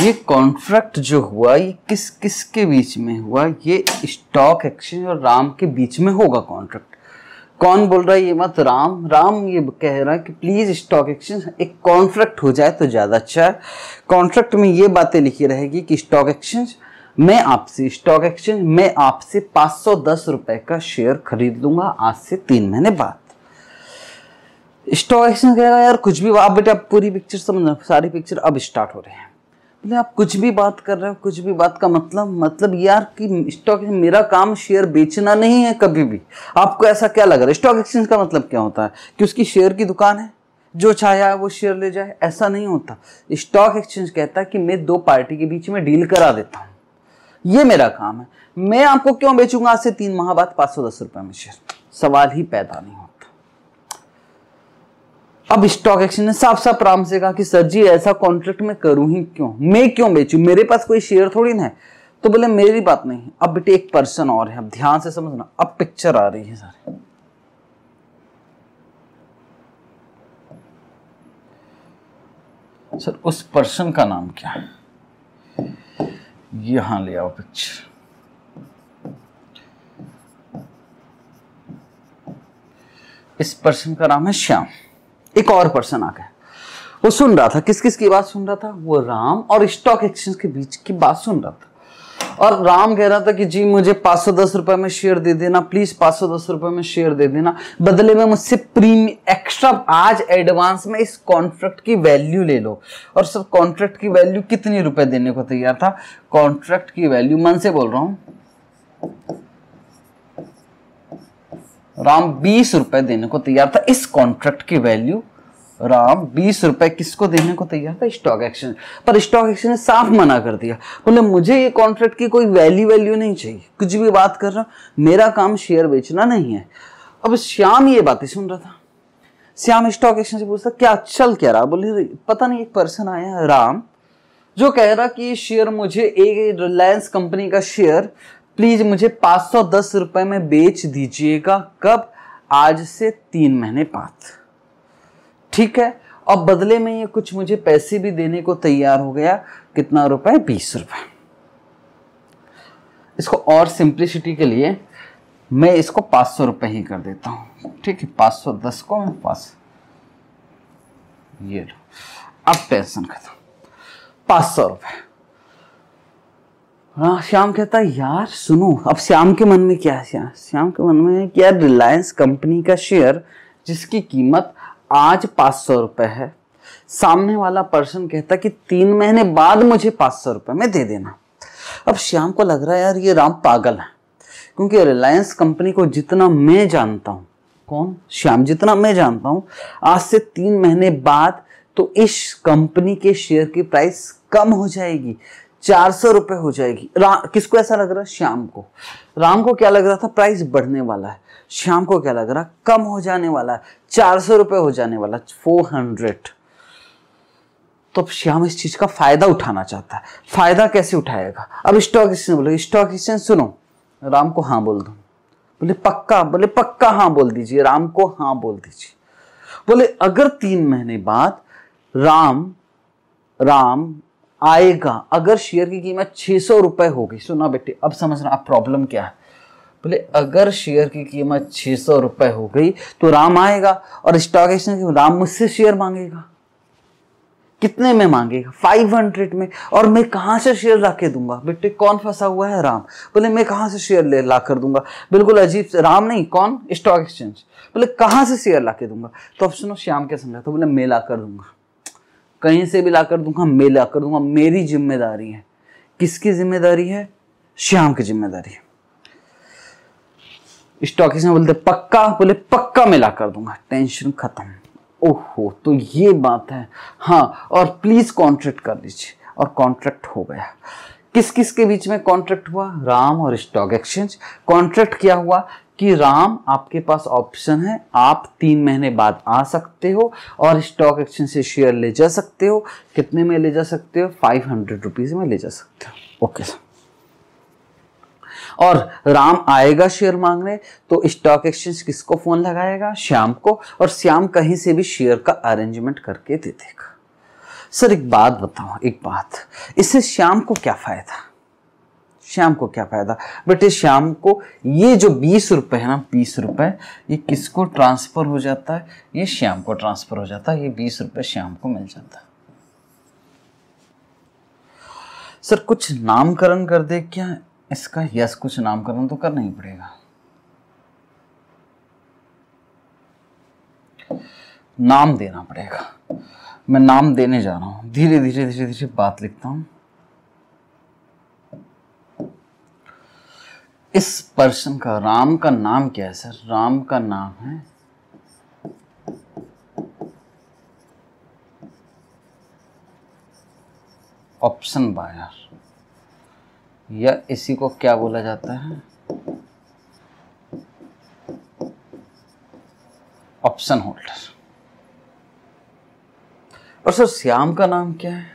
ये कॉन्ट्रैक्ट जो हुआ ये किस किस के बीच में हुआ ये स्टॉक एक्सचेंज और राम के बीच में होगा कॉन्ट्रैक्ट कौन बोल रहा है ये मत राम राम ये कह रहा है कि प्लीज़ स्टॉक एक्सचेंज एक कॉन्ट्रैक्ट हो जाए तो ज़्यादा अच्छा है कॉन्ट्रैक्ट में ये बातें लिखी रहेगी कि स्टॉक एक्सचेंज मैं आपसे स्टॉक एक्सचेंज मैं आपसे पाँच सौ दस का शेयर खरीद लूंगा आज से तीन महीने बाद स्टॉक एक्सचेंज कहेगा यार कुछ भी आप बेटा पूरी पिक्चर समझना सारी पिक्चर अब स्टार्ट हो रहे हैं बोले आप कुछ भी बात कर रहे हो कुछ भी बात का मतलब मतलब यार कि स्टॉक मेरा काम शेयर बेचना नहीं है कभी भी आपको ऐसा क्या लग रहा है स्टॉक एक्सचेंज का मतलब क्या होता है कि उसकी शेयर की दुकान है जो चाहे आए वो शेयर ले जाए ऐसा नहीं होता स्टॉक एक्सचेंज कहता है कि मैं दो पार्टी के बीच में डील करा देता हूँ ये मेरा काम है मैं आपको क्यों बेचूंगा आज से तीन माह बाद पाँच सौ दस रुपये में शेयर सवाल ही पैदा नहीं अब स्टॉक एक्सचेंज ने साफ साफ राम से कहा कि सर जी ऐसा कॉन्ट्रैक्ट मैं करूं ही क्यों मैं क्यों बेचूं मेरे पास कोई शेयर थोड़ी ना है तो बोले मेरी बात नहीं अब बेटे एक पर्सन और है अब ध्यान से समझना अब पिक्चर आ रही है सर सर उस पर्सन का नाम क्या है यहां ले आओ पिक्चर इस पर्सन का नाम है श्याम एक और पर्सन आ गया वो सुन रहा था किस किस की बात सुन रहा था वो राम और स्टॉक एक्सचेंज के बीच की बात सुन रहा था और राम कह रहा था कि जी मुझे पांच सौ दस रुपए में शेयर दे देना प्लीज पांच सौ दस रुपए में शेयर दे देना बदले में मुझसे प्रीमियम एक्स्ट्रा आज एडवांस में इस कॉन्ट्रैक्ट की वैल्यू ले लो और सर कॉन्ट्रैक्ट की वैल्यू कितनी रुपए देने को तैयार था कॉन्ट्रैक्ट की वैल्यू मन से बोल रहा हूं राम बीस रुपए देने को तैयार था इस कॉन्ट्रैक्ट की वैल्यू राम बीस रुपए किसको देने को तैयार था स्टॉक एक्सचेंज पर स्टॉक एक्सचेंज ने साफ मना कर दिया बोले मुझे ये कॉन्ट्रैक्ट की कोई वैल्यू वैल्यू नहीं चाहिए कुछ भी बात कर रहा मेरा काम शेयर बेचना नहीं है अब श्याम ये बातें सुन रहा था श्याम स्टॉक एक्सचेंज से पूछता क्या चल क्या रहा बोले पता नहीं एक पर्सन आया राम जो कह रहा कि शेयर मुझे एक रिलायंस कंपनी का शेयर प्लीज मुझे पाँच सौ दस रुपए में बेच दीजिएगा कब आज से तीन महीने बाद ठीक है और बदले में ये कुछ मुझे पैसे भी देने को तैयार हो गया कितना रुपए बीस रुपए इसको और सिंप्लिसिटी के लिए मैं इसको पाँच सौ रुपये ही कर देता हूँ ठीक है पाँच सौ दस को मैं पास ये लो अब पेंशन खत्म पाँच सौ रुपये हाँ श्याम कहता यार सुनो अब श्याम के मन में क्या है श्याम श्याम के मन में है कि यार रिलायंस कंपनी का शेयर जिसकी कीमत आज पाँच सौ रुपये है सामने वाला पर्सन कहता कि तीन महीने बाद मुझे पाँच सौ रुपये में दे देना अब श्याम को लग रहा है यार ये राम पागल है क्योंकि रिलायंस कंपनी को जितना मैं जानता हूँ कौन श्याम जितना मैं जानता हूँ आज से तीन महीने बाद तो इस कंपनी के शेयर की प्राइस कम हो जाएगी चार सौ रुपए हो जाएगी किसको ऐसा लग रहा है श्याम को राम को क्या लग रहा था प्राइस बढ़ने वाला है श्याम को क्या लग रहा कम हो जाने वाला है चार सौ रुपए हो जाने वाला फोर हंड्रेड तो अब श्याम इस चीज़ का फायदा उठाना चाहता है फायदा कैसे उठाएगा अब स्टॉक एक्सचेंज बोले स्टॉक एक्सचेंज सुनो राम को हाँ बोल दो बोले पक्का बोले पक्का हाँ बोल दीजिए राम को हाँ बोल दीजिए बोले अगर तीन महीने बाद राम राम आएगा अगर शेयर की कीमत छः सौ रुपये होगी सुना बेटे अब समझना आप प्रॉब्लम क्या है बोले अगर शेयर की कीमत छः सौ रुपये हो गई तो राम आएगा और स्टॉक एक्सचेंज राम मुझसे शेयर मांगेगा कितने में मांगेगा फाइव हंड्रेड में और मैं कहाँ से शेयर ला के दूंगा बेटे कौन फंसा हुआ है राम बोले मैं कहाँ से शेयर ले ला कर दूंगा बिल्कुल अजीब से राम नहीं कौन स्टॉक एक्सचेंज बोले कहाँ से शेयर ला के दूंगा तो अब सुनो श्याम क्या समझा तो बोले मैं ला कर दूंगा कहीं से भी ला कर दूंगा मैं ला कर दूंगा मेरी जिम्मेदारी है किसकी जिम्मेदारी है श्याम की जिम्मेदारी है इस में बोलते पक्का बोले पक्का मैं ला कर दूंगा टेंशन खत्म ओहो तो ये बात है हाँ और प्लीज कॉन्ट्रैक्ट कर दीजिए और कॉन्ट्रैक्ट हो गया किस किस के बीच में कॉन्ट्रैक्ट हुआ राम और स्टॉक एक्सचेंज कॉन्ट्रैक्ट क्या हुआ कि राम आपके पास ऑप्शन है आप तीन महीने बाद आ सकते हो और स्टॉक एक्सचेंज से शेयर ले जा सकते हो कितने में ले जा सकते हो फाइव हंड्रेड रुपीज़ में ले जा सकते हो ओके सर और राम आएगा शेयर मांगने तो स्टॉक एक्सचेंज किसको फोन लगाएगा श्याम को और श्याम कहीं से भी शेयर का अरेंजमेंट करके दे देगा सर एक बात बताओ एक बात इससे श्याम को क्या फायदा श्याम को क्या फायदा बेटे श्याम को ये जो बीस रुपए है ना बीस रुपए ये किसको ट्रांसफर हो जाता है ये श्याम को ट्रांसफर हो जाता है ये बीस रुपए श्याम को मिल जाता है सर कुछ नामकरण कर दे क्या इसका यस कुछ नामकरण तो करना ही पड़ेगा नाम देना पड़ेगा मैं नाम देने जा रहा हूं धीरे धीरे धीरे धीरे बात लिखता हूं इस पर्सन का राम का नाम क्या है सर राम का नाम है ऑप्शन बायर या इसी को क्या बोला जाता है ऑप्शन होल्डर और सर श्याम का नाम क्या है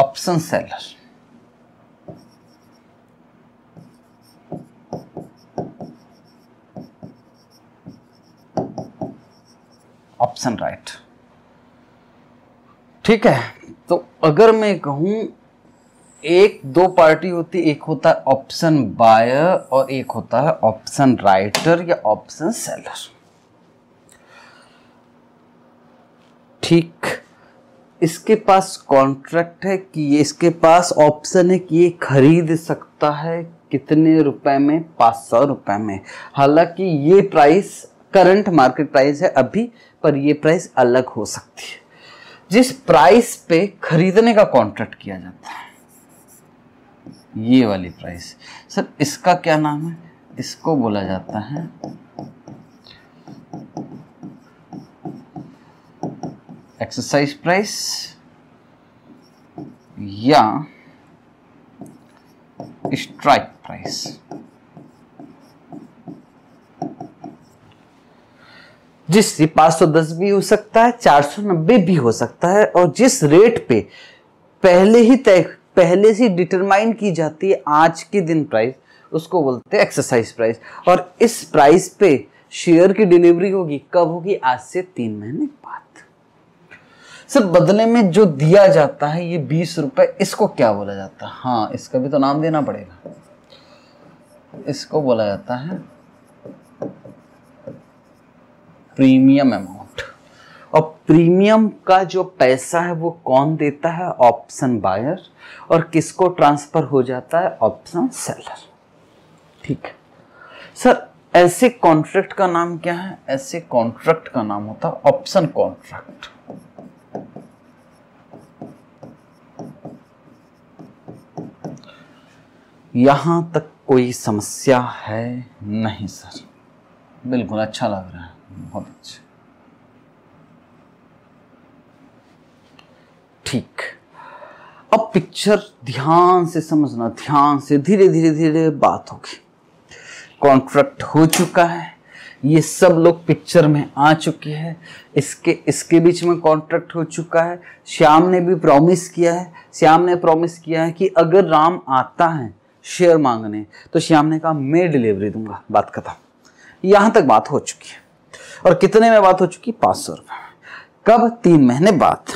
ऑप्शन सेलर ऑप्शन राइट ठीक है तो अगर मैं कहूं एक दो पार्टी होती एक होता है ऑप्शन बायर और एक होता है ऑप्शन राइटर या ऑप्शन सेलर ठीक इसके पास कॉन्ट्रैक्ट है कि ये इसके पास ऑप्शन है कि ये खरीद सकता है कितने रुपए में पाँच सौ रुपए में हालांकि ये प्राइस करंट मार्केट प्राइस है अभी पर ये प्राइस अलग हो सकती है जिस प्राइस पे खरीदने का कॉन्ट्रैक्ट किया जाता है ये वाली प्राइस सर इसका क्या नाम है इसको बोला जाता है एक्सरसाइज प्राइस या स्ट्राइक प्राइस जिससे पांच सौ दस भी हो सकता है चार सौ नब्बे भी हो सकता है और जिस रेट पे पहले ही तय पहले से डिटरमाइन की जाती है आज के दिन प्राइस उसको बोलते हैं एक्सरसाइज प्राइस और इस प्राइस पे शेयर की डिलीवरी होगी कब होगी आज से तीन महीने बाद सर बदले में जो दिया जाता है ये बीस रुपए इसको क्या बोला जाता है हाँ इसका भी तो नाम देना पड़ेगा इसको बोला जाता है प्रीमियम अमाउंट और प्रीमियम का जो पैसा है वो कौन देता है ऑप्शन बायर और किसको ट्रांसफर हो जाता है ऑप्शन सेलर ठीक है सर ऐसे कॉन्ट्रैक्ट का नाम क्या है ऐसे कॉन्ट्रैक्ट का नाम होता है ऑप्शन कॉन्ट्रैक्ट यहाँ तक कोई समस्या है नहीं सर बिल्कुल अच्छा लग रहा है बहुत अच्छा ठीक अब पिक्चर ध्यान से समझना ध्यान से धीरे धीरे धीरे बात होगी कॉन्ट्रैक्ट हो चुका है ये सब लोग पिक्चर में आ चुके हैं इसके इसके बीच में कॉन्ट्रैक्ट हो चुका है श्याम ने भी प्रॉमिस किया है श्याम ने प्रॉमिस किया है कि अगर राम आता है शेयर मांगने तो श्याम ने कहा मैं डिलीवरी दूंगा बात खत्म यहां तक बात हो चुकी है और कितने में बात हो चुकी पांच सौ रुपये कब तीन महीने बाद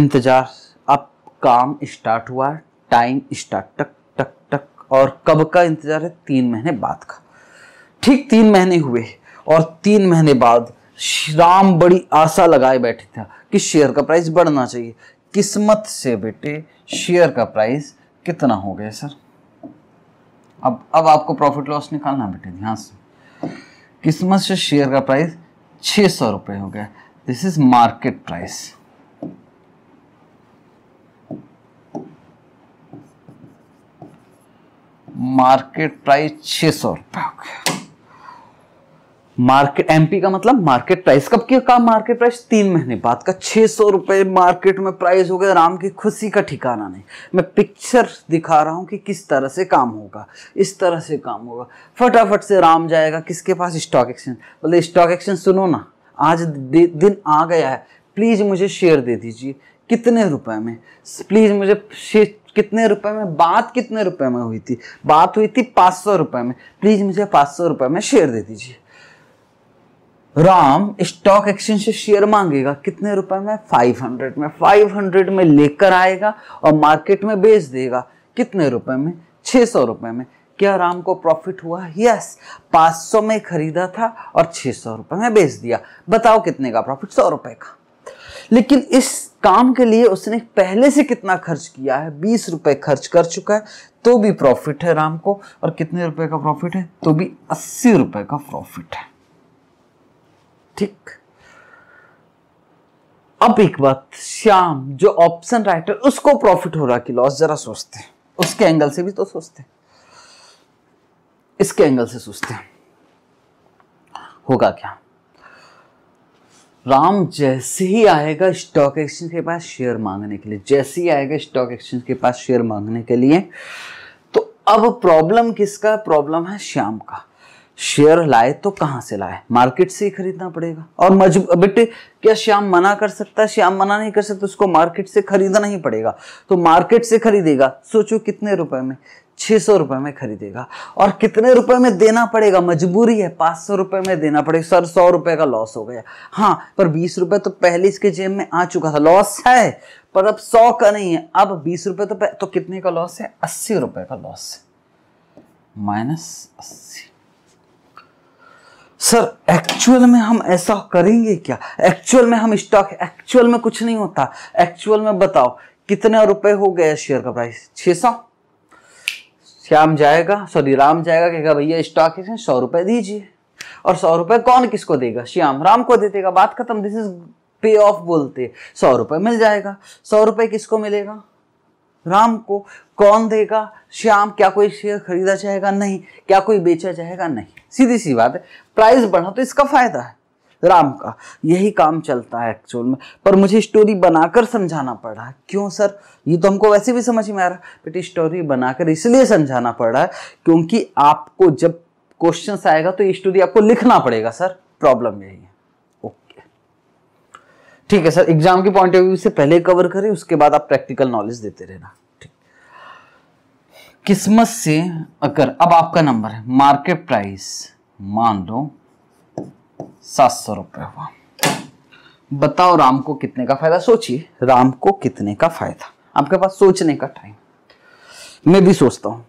इंतजार अब काम स्टार्ट हुआ टाइम स्टार्ट टक टक टक और कब का इंतजार है तीन महीने बाद का ठीक तीन महीने हुए और तीन महीने बाद राम बड़ी आशा लगाए बैठे था कि शेयर का प्राइस बढ़ना चाहिए किस्मत से बेटे शेयर का प्राइस कितना हो गया सर अब अब आपको प्रॉफिट लॉस निकालना बेटे ध्यान से किस्मत से शेयर का प्राइस छ सौ रुपये हो गया this is market price market price छह सौ रुपये हो गया मार्केट एमपी का मतलब मार्केट प्राइस कब का मार्केट प्राइस तीन महीने बाद का छः सौ रुपये मार्केट में प्राइस हो गया राम की खुशी का ठिकाना नहीं मैं पिक्चर दिखा रहा हूँ कि किस तरह से काम होगा इस तरह से काम होगा फटाफट से राम जाएगा किसके पास स्टॉक एक्सचेंज बोले स्टॉक एक्सचेंज सुनो ना आज दिन आ गया है प्लीज़ मुझे शेयर दे दीजिए कितने रुपए में प्लीज़ मुझे कितने रुपए में बात कितने रुपए में हुई थी बात हुई थी पाँच सौ रुपये में प्लीज़ मुझे पाँच सौ रुपये में शेयर दे दीजिए राम स्टॉक एक्सचेंज से शेयर मांगेगा कितने रुपए में 500 में 500 में लेकर आएगा और मार्केट में बेच देगा कितने रुपए में 600 रुपए में क्या राम को प्रॉफिट हुआ यस 500 में खरीदा था और 600 रुपए में बेच दिया बताओ कितने का प्रॉफिट सौ रुपए का लेकिन इस काम के लिए उसने पहले से कितना खर्च किया है बीस रुपए खर्च कर चुका है तो भी प्रॉफिट है राम को और कितने रुपए का प्रॉफिट है तो भी अस्सी रुपए का प्रॉफिट है ठीक अब एक बात श्याम जो ऑप्शन राइटर उसको प्रॉफिट हो रहा कि लॉस जरा सोचते हैं उसके एंगल से भी तो सोचते हैं इसके एंगल से सोचते हैं होगा क्या राम जैसे ही आएगा स्टॉक एक्सचेंज के पास शेयर मांगने के लिए जैसे ही आएगा स्टॉक एक्सचेंज के पास शेयर मांगने के लिए तो अब प्रॉब्लम किसका प्रॉब्लम है श्याम का शेयर लाए तो कहाँ से लाए मार्केट से ही खरीदना पड़ेगा और मजबूत बेटे क्या श्याम मना कर सकता है श्याम मना नहीं कर सकता उसको मार्केट से खरीदना ही पड़ेगा तो मार्केट से खरीदेगा सोचो कितने रुपए में छः सौ रुपये में खरीदेगा और कितने रुपए में देना पड़ेगा मजबूरी है पाँच सौ रुपये में देना पड़ेगा सर सौ रुपये का लॉस हो गया हाँ पर बीस रुपये तो पहले इसके जेब में आ चुका था लॉस है पर अब सौ का नहीं है अब बीस रुपये तो तो कितने का लॉस है अस्सी रुपये का लॉस है माइनस अस्सी सर एक्चुअल में हम ऐसा करेंगे क्या एक्चुअल में हम स्टॉक एक्चुअल में कुछ नहीं होता एक्चुअल में बताओ कितने रुपए हो गया शेयर का प्राइस छः सौ श्याम जाएगा सॉरी राम जाएगा कहेगा भैया स्टॉक है सौ रुपए दीजिए और सौ रुपए कौन किसको देगा श्याम राम को दे देगा बात खत्म दिस इज पे ऑफ बोलते सौ रुपए मिल जाएगा सौ रुपए किसको मिलेगा राम को कौन देगा श्याम क्या कोई शेयर खरीदा जाएगा नहीं क्या कोई बेचा जाएगा नहीं सीधी सी बात है प्राइस बढ़ा तो इसका फायदा है राम का यही काम चलता है एक्चुअल में पर मुझे स्टोरी बनाकर समझाना पड़ रहा है क्यों सर ये तो हमको वैसे भी समझ में आ रहा है बट स्टोरी बनाकर इसलिए समझाना पड़ रहा है क्योंकि आपको जब क्वेश्चन आएगा तो ये स्टोरी आपको लिखना पड़ेगा सर प्रॉब्लम यही ठीक है सर एग्जाम के पॉइंट ऑफ व्यू से पहले कवर करें उसके बाद आप प्रैक्टिकल नॉलेज देते रहना ठीक किस्मत से अगर अब आपका नंबर है मार्केट प्राइस मान लो सात सौ रुपये हुआ बताओ राम को कितने का फायदा सोचिए राम को कितने का फायदा आपके पास सोचने का टाइम मैं भी सोचता हूं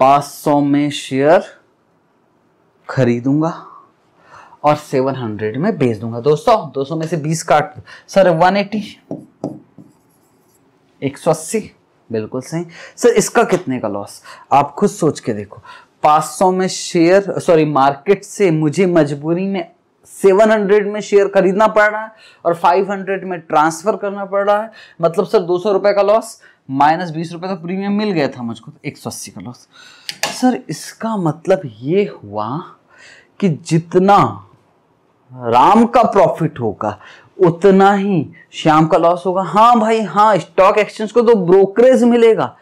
पांच सौ में शेयर खरीदूंगा और 700 में भेज दूंगा दोस्तों 200 में से 20 काट सर 180 180 बिल्कुल सही सर इसका कितने का लॉस आप खुद सोच के देखो 500 में शेयर सॉरी मार्केट से मुझे मजबूरी में 700 में शेयर खरीदना पड़ रहा है और 500 में ट्रांसफर करना पड़ रहा है मतलब सर दो सौ रुपए का लॉस माइनस बीस रुपये का प्रीमियम मिल गया था मुझको एक सौ अस्सी का लॉस सर इसका मतलब ये हुआ कि जितना राम का प्रॉफिट होगा उतना ही श्याम का लॉस होगा हाँ भाई हाँ स्टॉक एक्सचेंज को तो ब्रोकरेज मिलेगा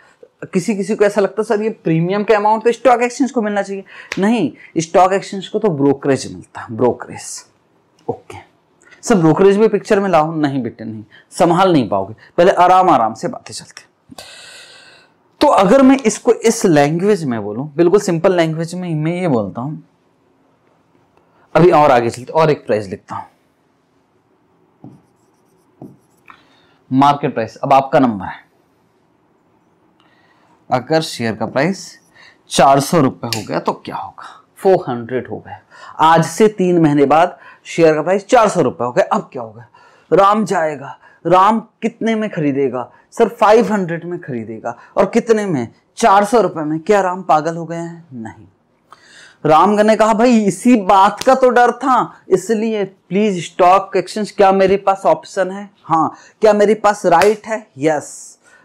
किसी किसी को ऐसा लगता सर ये प्रीमियम का अमाउंट तो स्टॉक एक्सचेंज को मिलना चाहिए नहीं स्टॉक एक्सचेंज को तो ब्रोकरेज मिलता है ब्रोकरेज ओके सर ब्रोकरेज भी पिक्चर में लाओ नहीं बेटे नहीं संभाल नहीं पाओगे पहले आराम आराम से बातें चलते तो अगर मैं इसको इस लैंग्वेज में बोलूं बिल्कुल सिंपल लैंग्वेज में मैं ये बोलता हूं अभी और आगे चलते और एक प्राइस लिखता हूं मार्केट प्राइस अब आपका नंबर है अगर शेयर का प्राइस चार सौ रुपये हो गया तो क्या होगा फोर हंड्रेड हो गया आज से तीन महीने बाद शेयर का प्राइस चार सौ रुपये हो गया अब क्या होगा राम जाएगा राम कितने में खरीदेगा सर फाइव हंड्रेड में खरीदेगा और कितने में चार सौ रुपए में क्या राम पागल हो गए हैं नहीं रामगन ने कहा भाई इसी बात का तो डर था इसलिए प्लीज स्टॉक एक्सचेंज क्या मेरे पास ऑप्शन है हाँ क्या मेरे पास राइट है यस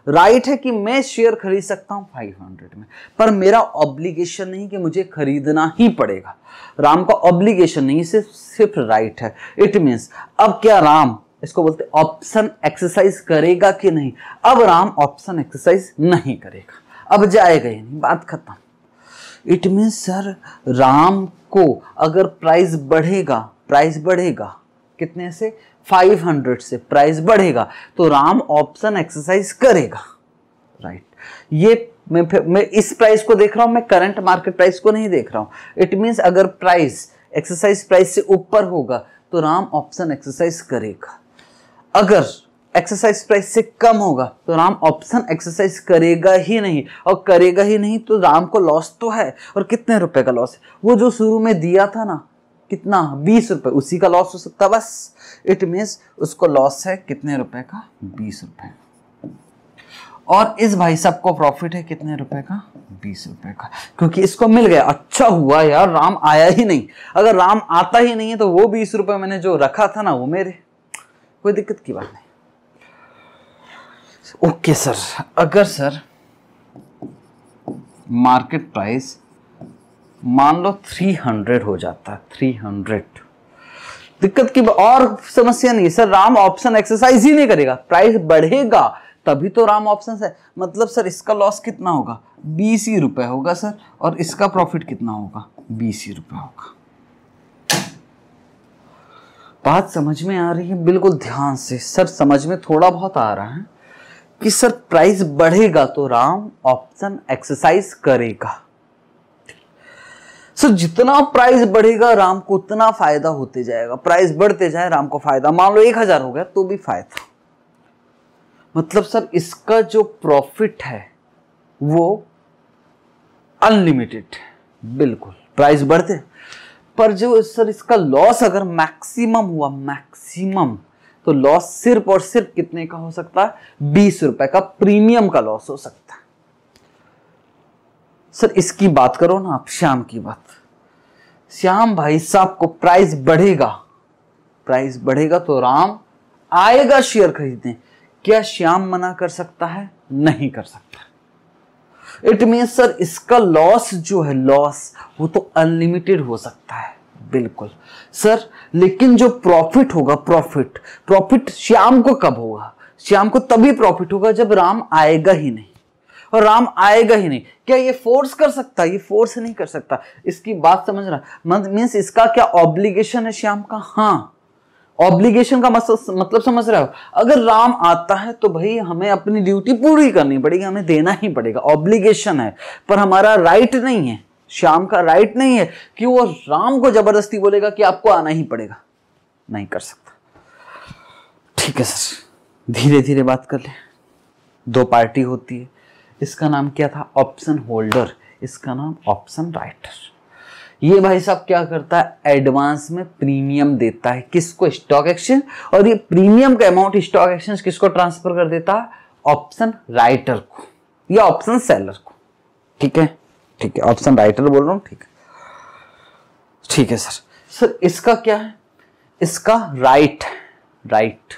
राइट है कि मैं शेयर खरीद सकता हूँ 500 में पर मेरा ऑब्लिगेशन नहीं कि मुझे खरीदना ही पड़ेगा राम का ऑब्लिगेशन नहीं सिर्फ सिर्फ राइट है इट मीन्स अब क्या राम इसको बोलते ऑप्शन एक्सरसाइज करेगा कि नहीं अब राम ऑप्शन एक्सरसाइज नहीं करेगा अब जाएगा ही नहीं बात खत्म इट मीन्स सर राम को अगर प्राइस बढ़ेगा प्राइस बढ़ेगा कितने से 500 से प्राइस बढ़ेगा तो राम ऑप्शन एक्सरसाइज करेगा राइट right. ये मैं मैं इस प्राइस को देख रहा हूँ मैं करंट मार्केट प्राइस को नहीं देख रहा हूँ इट मीन्स अगर प्राइस एक्सरसाइज प्राइस से ऊपर होगा तो राम ऑप्शन एक्सरसाइज करेगा अगर एक्सरसाइज प्राइस से कम होगा तो राम ऑप्शन एक्सरसाइज करेगा ही नहीं और करेगा ही नहीं तो राम को लॉस तो है और कितने रुपए का लॉस है वो जो शुरू में दिया था ना कितना बीस रुपये उसी का लॉस हो सकता बस इट मीन्स उसको लॉस है कितने रुपए का बीस रुपए और इस भाई साहब को प्रॉफिट है कितने रुपए का बीस रुपए का क्योंकि इसको मिल गया अच्छा हुआ यार राम आया ही नहीं अगर राम आता ही नहीं है तो वो बीस रुपए मैंने जो रखा था ना वो मेरे कोई दिक्कत की बात नहीं ओके सर अगर सर मार्केट प्राइस मान लो 300 हो जाता 300 दिक्कत की और समस्या नहीं सर राम ऑप्शन एक्सरसाइज ही नहीं करेगा प्राइस बढ़ेगा तभी तो राम ऑप्शन है मतलब सर इसका लॉस कितना होगा बीस ही रुपए होगा सर और इसका प्रॉफिट कितना होगा बीस ही रुपए होगा बात समझ में आ रही है बिल्कुल ध्यान से सर समझ में थोड़ा बहुत आ रहा है कि सर प्राइस बढ़ेगा तो राम ऑप्शन एक्सरसाइज करेगा सर जितना प्राइस बढ़ेगा राम को उतना फायदा होते जाएगा प्राइस बढ़ते जाए राम को फायदा मान लो एक हजार हो गया तो भी फायदा मतलब सर इसका जो प्रॉफिट है वो अनलिमिटेड बिल्कुल प्राइस बढ़ते पर जो सर इसका लॉस अगर मैक्सिमम हुआ मैक्सिमम तो लॉस सिर्फ और सिर्फ कितने का हो सकता है बीस रुपए का प्रीमियम का लॉस हो सकता है सर इसकी बात करो ना आप श्याम की बात श्याम भाई साहब को प्राइस बढ़ेगा प्राइस बढ़ेगा तो राम आएगा शेयर खरीदने क्या श्याम मना कर सकता है नहीं कर सकता इट मीन सर इसका लॉस जो है लॉस वो तो अनलिमिटेड हो सकता है बिल्कुल सर लेकिन जो प्रॉफिट होगा प्रॉफिट प्रॉफिट श्याम को कब होगा श्याम को तभी प्रॉफिट होगा जब राम आएगा ही नहीं और राम आएगा ही नहीं क्या ये फोर्स कर सकता ये फोर्स नहीं कर सकता इसकी बात समझना मीन्स इसका क्या ऑब्लिगेशन है श्याम का हाँ ऑब्लिगेशन का मतलब समझ रहे हो अगर राम आता है तो भाई हमें अपनी ड्यूटी पूरी करनी पड़ेगी हमें देना ही पड़ेगा ऑब्लिगेशन है पर हमारा राइट नहीं है श्याम का राइट नहीं है कि वो राम को जबरदस्ती बोलेगा कि आपको आना ही पड़ेगा नहीं कर सकता ठीक है सर धीरे धीरे बात कर ले दो पार्टी होती है इसका नाम क्या था ऑप्शन होल्डर इसका नाम ऑप्शन राइटर ये भाई साहब क्या करता है एडवांस में प्रीमियम देता है किसको स्टॉक एक्सचेंज और ये प्रीमियम का अमाउंट स्टॉक एक्सचेंज किसको ट्रांसफर कर देता है ऑप्शन राइटर को या ऑप्शन सेलर को ठीक है ठीक है ऑप्शन राइटर बोल रहा हूँ ठीक ठीक है सर सर इसका क्या है इसका right right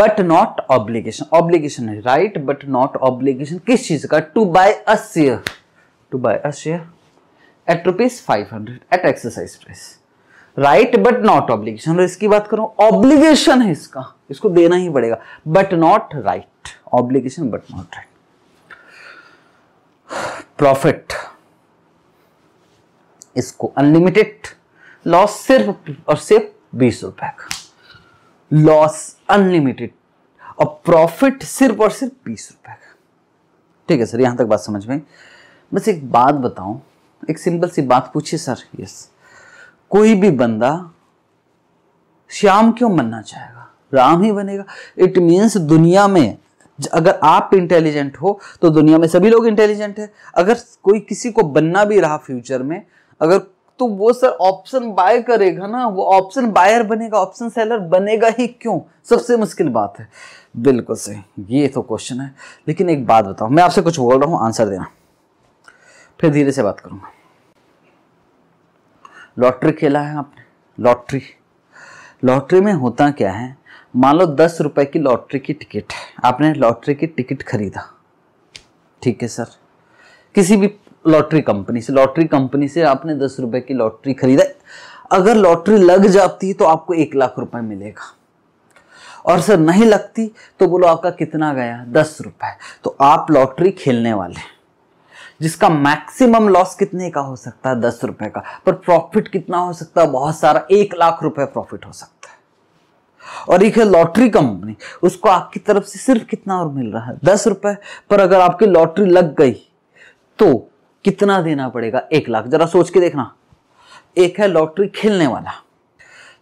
but not obligation obligation है राइट बट नॉट ऑब्लिगेशन किस चीज का to buy a share to buy a share at rupees five hundred at exercise price right but not obligation और इसकी बात करूं ऑब्लिगेशन है इसका इसको देना ही पड़ेगा but not right obligation but not right profit इसको अनलिमिटेड लॉस सिर्फ और सिर्फ बीस रुपए का लॉस अनलिमिटेड और प्रॉफिट सिर्फ और सिर्फ बीस रुपए का ठीक है सर यहां तक बात समझ में बस एक बात बताऊं एक सिंपल सी बात पूछिए सर यस कोई भी बंदा श्याम क्यों बनना चाहेगा राम ही बनेगा इट मीन्स दुनिया में अगर आप इंटेलिजेंट हो तो दुनिया में सभी लोग इंटेलिजेंट है अगर कोई किसी को बनना भी रहा फ्यूचर में अगर तो वो सर ऑप्शन बाय करेगा ना वो ऑप्शन बायर बनेगा ऑप्शन सेलर बनेगा ही क्यों सबसे मुश्किल बात है बिल्कुल सही ये तो क्वेश्चन है लेकिन एक बात बताऊं मैं आपसे कुछ बोल रहा हूँ आंसर देना फिर धीरे से बात करूंगा लॉटरी खेला है आपने लॉटरी लॉटरी में होता क्या है मान लो दस रुपए की लॉटरी की टिकट आपने लॉटरी की टिकट खरीदा ठीक है सर किसी भी लॉटरी कंपनी से लॉटरी कंपनी से आपने दस रुपए की लॉटरी खरीदा अगर लॉटरी लग जाती है तो आपको एक लाख रुपए मिलेगा और सर नहीं लगती तो बोलो आपका कितना गया दस रुपए तो आप लॉटरी खेलने वाले जिसका मैक्सिमम लॉस कितने का हो सकता है दस रुपए का पर प्रॉफिट कितना हो सकता है बहुत सारा एक लाख रुपए प्रॉफिट हो सकता और एक है लॉटरी कंपनी उसको आपकी तरफ से सिर्फ कितना और मिल रहा है दस रुपए पर अगर आपकी लॉटरी लग गई तो कितना देना पड़ेगा एक लाख जरा सोच के देखना एक है लॉटरी खेलने वाला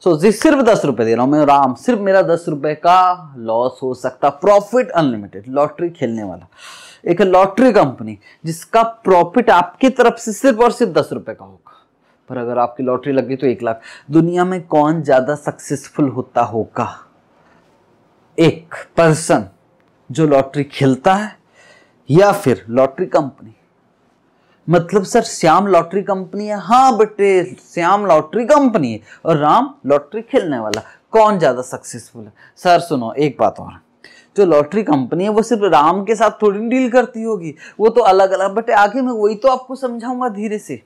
सो so, सिर्फ दस रुपए दे रहा हूं मैं राम सिर्फ मेरा दस रुपए का लॉस हो सकता प्रॉफिट अनलिमिटेड लॉटरी खेलने वाला एक लॉटरी कंपनी जिसका प्रॉफिट आपकी तरफ से सिर्फ और सिर्फ दस रुपए का होगा पर अगर आपकी लॉटरी लग गई तो एक लाख दुनिया में कौन ज़्यादा सक्सेसफुल होता होगा एक पर्सन जो लॉटरी खेलता है या फिर लॉटरी कंपनी मतलब सर श्याम लॉटरी कंपनी है हाँ बेटे श्याम लॉटरी कंपनी है और राम लॉटरी खेलने वाला कौन ज़्यादा सक्सेसफुल है सर सुनो एक बात और जो लॉटरी कंपनी है वो सिर्फ राम के साथ थोड़ी डील करती होगी वो तो अलग अलग बट आगे मैं वही तो आपको समझाऊंगा धीरे से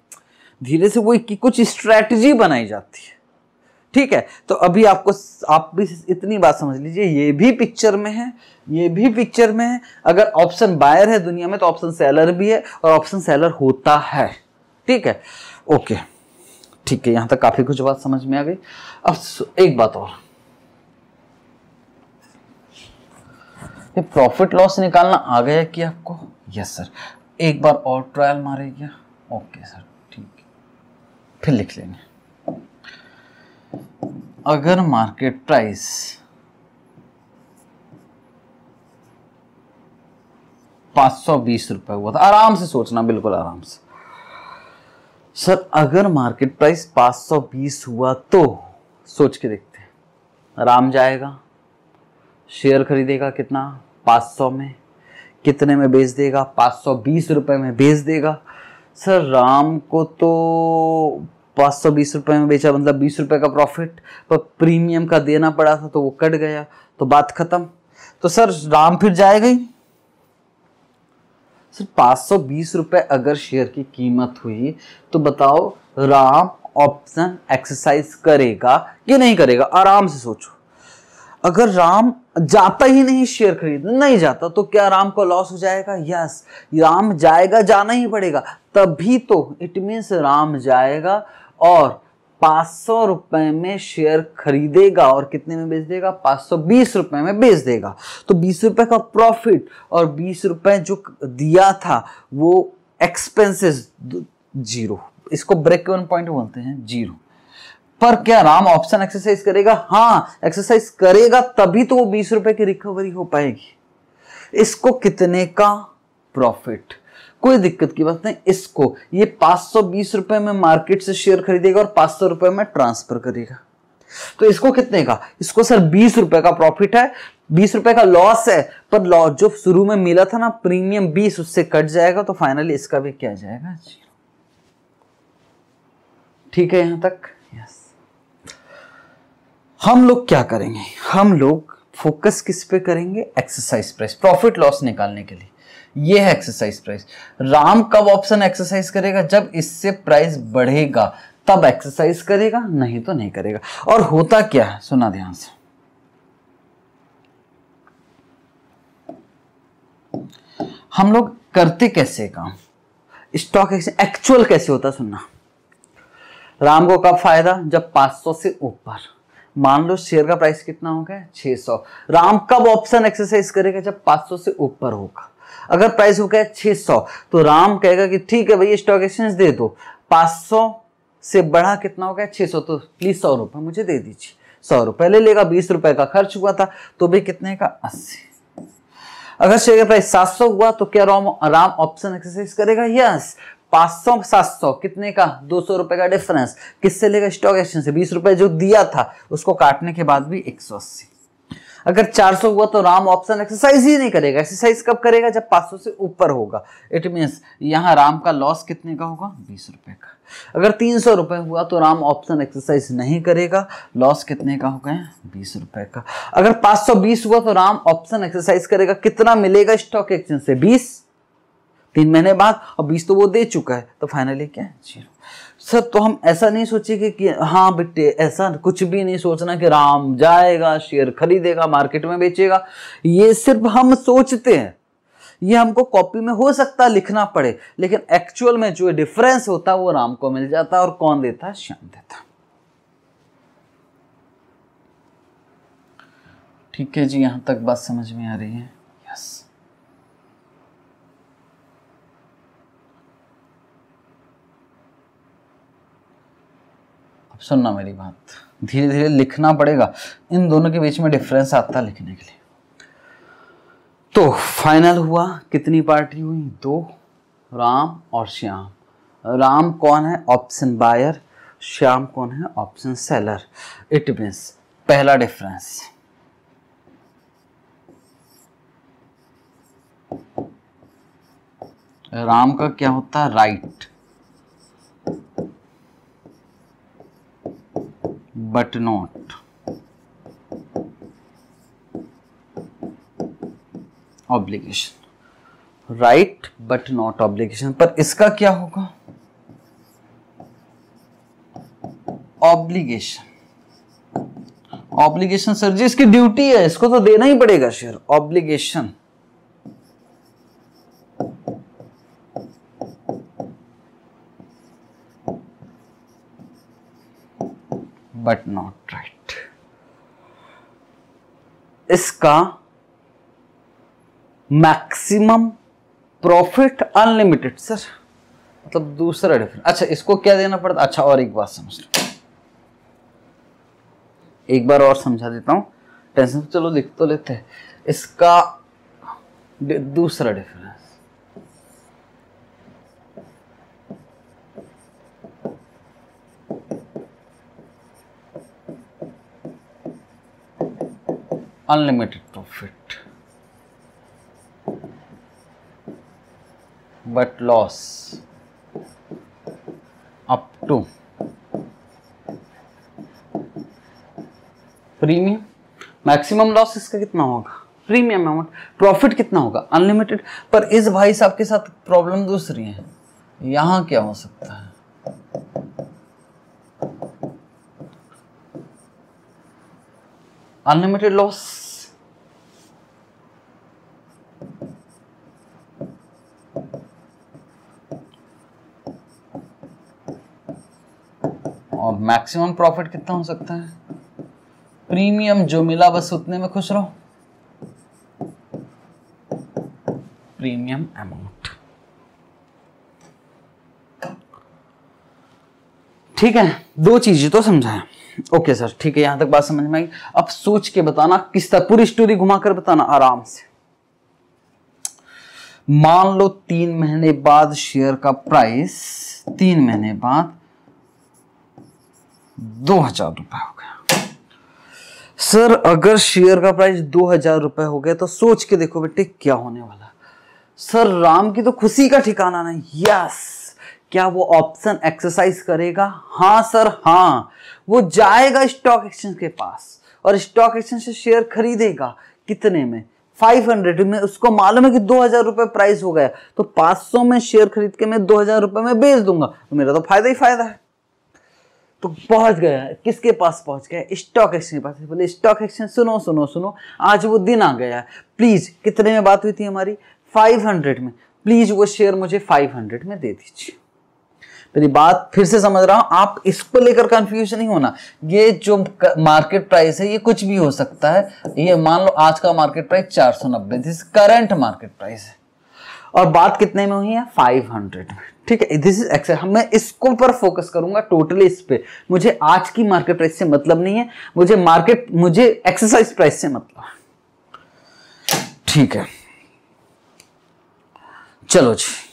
धीरे से वो कुछ स्ट्रैटेजी बनाई जाती है ठीक है तो अभी आपको आप भी इतनी बात समझ लीजिए ये भी पिक्चर में है ये भी पिक्चर में है अगर ऑप्शन बायर है दुनिया में तो ऑप्शन सेलर भी है और ऑप्शन सेलर होता है ठीक है ओके ठीक है यहां तक काफ़ी कुछ बात समझ में आ गई अब एक बात और ये प्रॉफिट लॉस निकालना आ गया कि आपको यस सर एक बार और ट्रायल मारेगा ओके सर फिर लिख लेंगे अगर मार्केट प्राइस पांच सौ बीस रुपये हुआ था आराम से सोचना बिल्कुल आराम से सर अगर मार्केट प्राइस पांच सौ बीस हुआ तो सोच के देखते हैं राम जाएगा शेयर खरीदेगा कितना पांच सौ में कितने में बेच देगा पांच सौ बीस रुपए में बेच देगा सर राम को तो पाँच सौ बीस रुपये में बेचा मतलब बीस रुपये का प्रॉफिट पर प्रीमियम का देना पड़ा था तो वो कट गया तो बात ख़त्म तो सर राम फिर जाएगा ही सर पाँच सौ बीस रुपये अगर शेयर की कीमत हुई तो बताओ राम ऑप्शन एक्सरसाइज करेगा कि नहीं करेगा आराम से सोचो अगर राम जाता ही नहीं शेयर खरीदने नहीं जाता तो क्या राम को लॉस हो जाएगा यस राम जाएगा जाना ही पड़ेगा तभी तो इट मीन्स राम जाएगा और पाँच सौ रुपये में शेयर खरीदेगा और कितने में बेच देगा पाँच सौ बीस रुपये में बेच देगा तो बीस रुपये का प्रॉफिट और बीस रुपये जो दिया था वो एक्सपेंसेस जीरो इसको ब्रेक इवन पॉइंट बोलते हैं जीरो पर क्या राम ऑप्शन एक्सरसाइज करेगा हाँ एक्सरसाइज करेगा तभी तो वो बीस रुपए की रिकवरी हो पाएगी इसको कितने का प्रॉफिट कोई दिक्कत की बात नहीं इसको ये पांच सौ बीस रुपए में मार्केट से शेयर खरीदेगा और पांच सौ रुपए में ट्रांसफर करेगा तो इसको कितने का इसको सर बीस रुपए का प्रॉफिट है बीस रुपए का लॉस है पर लॉस जो शुरू में मिला था ना प्रीमियम बीस उससे कट जाएगा तो फाइनली इसका भी क्या जाएगा ठीक है यहां तक हम लोग क्या करेंगे हम लोग फोकस किस पे करेंगे एक्सरसाइज प्राइस प्रॉफिट लॉस निकालने के लिए ये है एक्सरसाइज प्राइस राम कब ऑप्शन एक्सरसाइज करेगा जब इससे प्राइस बढ़ेगा तब एक्सरसाइज करेगा नहीं तो नहीं करेगा और होता क्या है सुना ध्यान से हम लोग करते कैसे काम स्टॉक एक्चुअल कैसे होता सुनना राम को कब फायदा जब 500 से ऊपर मान लो शेयर का प्राइस कितना हो गया 600 राम कब ऑप्शन एक्सरसाइज करेगा जब 500 से ऊपर होगा अगर प्राइस हो गया सौ तो राम कहेगा कि ठीक है भैया स्टॉक एक्सचेंज दे दो 500 से बढ़ा कितना हो गया 600 तो प्लीज सौ रुपए मुझे दे दीजिए सौ रुपए ले लेगा बीस रुपए का खर्च हुआ था तो भी कितने का अस्सी अगर शेयर का प्राइस 700 हुआ तो क्या राम राम ऑप्शन एक्सरसाइज करेगा यस पाँच सौ कितने का दो सौ रुपए का डिफरेंस किससे लेगा स्टॉक एक्सचेंज से बीस रुपए जो दिया था उसको काटने के बाद भी एक सौ अस्सी अगर चार सौ हुआ तो राम ऑप्शन एक्सरसाइज ही नहीं करेगा एक्सरसाइज कब करेगा जब पाँच सौ से ऊपर होगा इट मीन यहां राम का लॉस कितने का होगा बीस रुपए का अगर तीन सौ रुपये हुआ तो राम ऑप्शन एक्सरसाइज नहीं करेगा लॉस कितने का हो गए बीस रुपए का अगर पाँच सौ बीस हुआ तो राम ऑप्शन एक्सरसाइज करेगा कितना मिलेगा स्टॉक एक्सचेंज से बीस तीन महीने बाद और बीस तो वो दे चुका है तो फाइनली क्या है जीरो सर तो हम ऐसा नहीं सोचे कि हाँ बेटे ऐसा कुछ भी नहीं सोचना कि राम जाएगा शेयर खरीदेगा मार्केट में बेचेगा ये सिर्फ हम सोचते हैं ये हमको कॉपी में हो सकता है लिखना पड़े लेकिन एक्चुअल में जो डिफरेंस होता है वो राम को मिल जाता है और कौन देता है श्याम देता ठीक है जी यहां तक बात समझ में आ रही है सुनना मेरी बात धीरे धीरे लिखना पड़ेगा इन दोनों के बीच में डिफरेंस आता लिखने के लिए तो फाइनल हुआ कितनी पार्टी हुई दो राम और श्याम राम कौन है ऑप्शन बायर श्याम कौन है ऑप्शन सेलर इट मीन्स पहला डिफरेंस राम का क्या होता है right but not obligation right but not obligation पर इसका क्या होगा ऑब्लिगेशन ऑब्लिगेशन सर जी इसकी ड्यूटी है इसको तो देना ही पड़ेगा share obligation but not right इसका मैक्सिमम प्रॉफिट अनलिमिटेड सर मतलब दूसरा डिफरेंस अच्छा इसको क्या देना पड़ता अच्छा और एक बात समझ लो एक बार और समझा देता हूं टेंशन तो चलो लिख तो लेते हैं इसका दूसरा difference unlimited profit but loss up to premium maximum loss इसका कितना होगा प्रीमियम अमाउंट प्रॉफिट कितना होगा अनलिमिटेड पर इस भाई साहब के साथ प्रॉब्लम दूसरी है यहां क्या हो सकता है अनलिमिटेड लॉस और मैक्सिमम प्रॉफिट कितना हो सकता है प्रीमियम जो मिला बस उतने में खुश रहो प्रीमियम अमाउंट ठीक है दो चीजें तो समझाया ओके सर ठीक है यहां तक बात समझ में आई अब सोच के बताना किस तरह पूरी स्टोरी घुमाकर बताना आराम से मान लो तीन महीने बाद शेयर का प्राइस तीन महीने बाद दो हजार रुपए हो गया सर अगर शेयर का प्राइस दो हजार रुपए हो गया तो सोच के देखो बेटे क्या होने वाला सर राम की तो खुशी का ठिकाना नहीं यस क्या वो ऑप्शन एक्सरसाइज करेगा हाँ सर हाँ वो जाएगा स्टॉक एक्सचेंज के पास और स्टॉक एक्सचेंज से शेयर खरीदेगा कितने में 500 में उसको मालूम है कि दो हजार रुपए प्राइस हो गया तो 500 में शेयर खरीद के मैं दो हजार रुपए में बेच दूंगा तो मेरा तो फायदा ही फायदा है तो पहुंच गया किसके पास पहुंच गया स्टॉक एक्सचेंज के पास बोले स्टॉक एक्सचेंज सुनो सुनो सुनो आज वो दिन आ गया प्लीज कितने में बात हुई थी हमारी 500 में प्लीज वो शेयर मुझे 500 में दे दीजिए मेरी बात फिर से समझ रहा हूँ आप इसको लेकर कंफ्यूज नहीं होना ये जो मार्केट प्राइस है ये कुछ भी हो सकता है ये मान लो आज का मार्केट प्राइस चार सौ नब्बे दिस करंट मार्केट प्राइस है और बात कितने में हुई है फाइव हंड्रेड में ठीक है दिस इज एक्सेल मैं इसको पर फोकस करूंगा टोटली इस पे मुझे आज की मार्केट प्राइस से मतलब नहीं है मुझे मार्केट मुझे एक्सरसाइज प्राइस से मतलब ठीक है चलो जी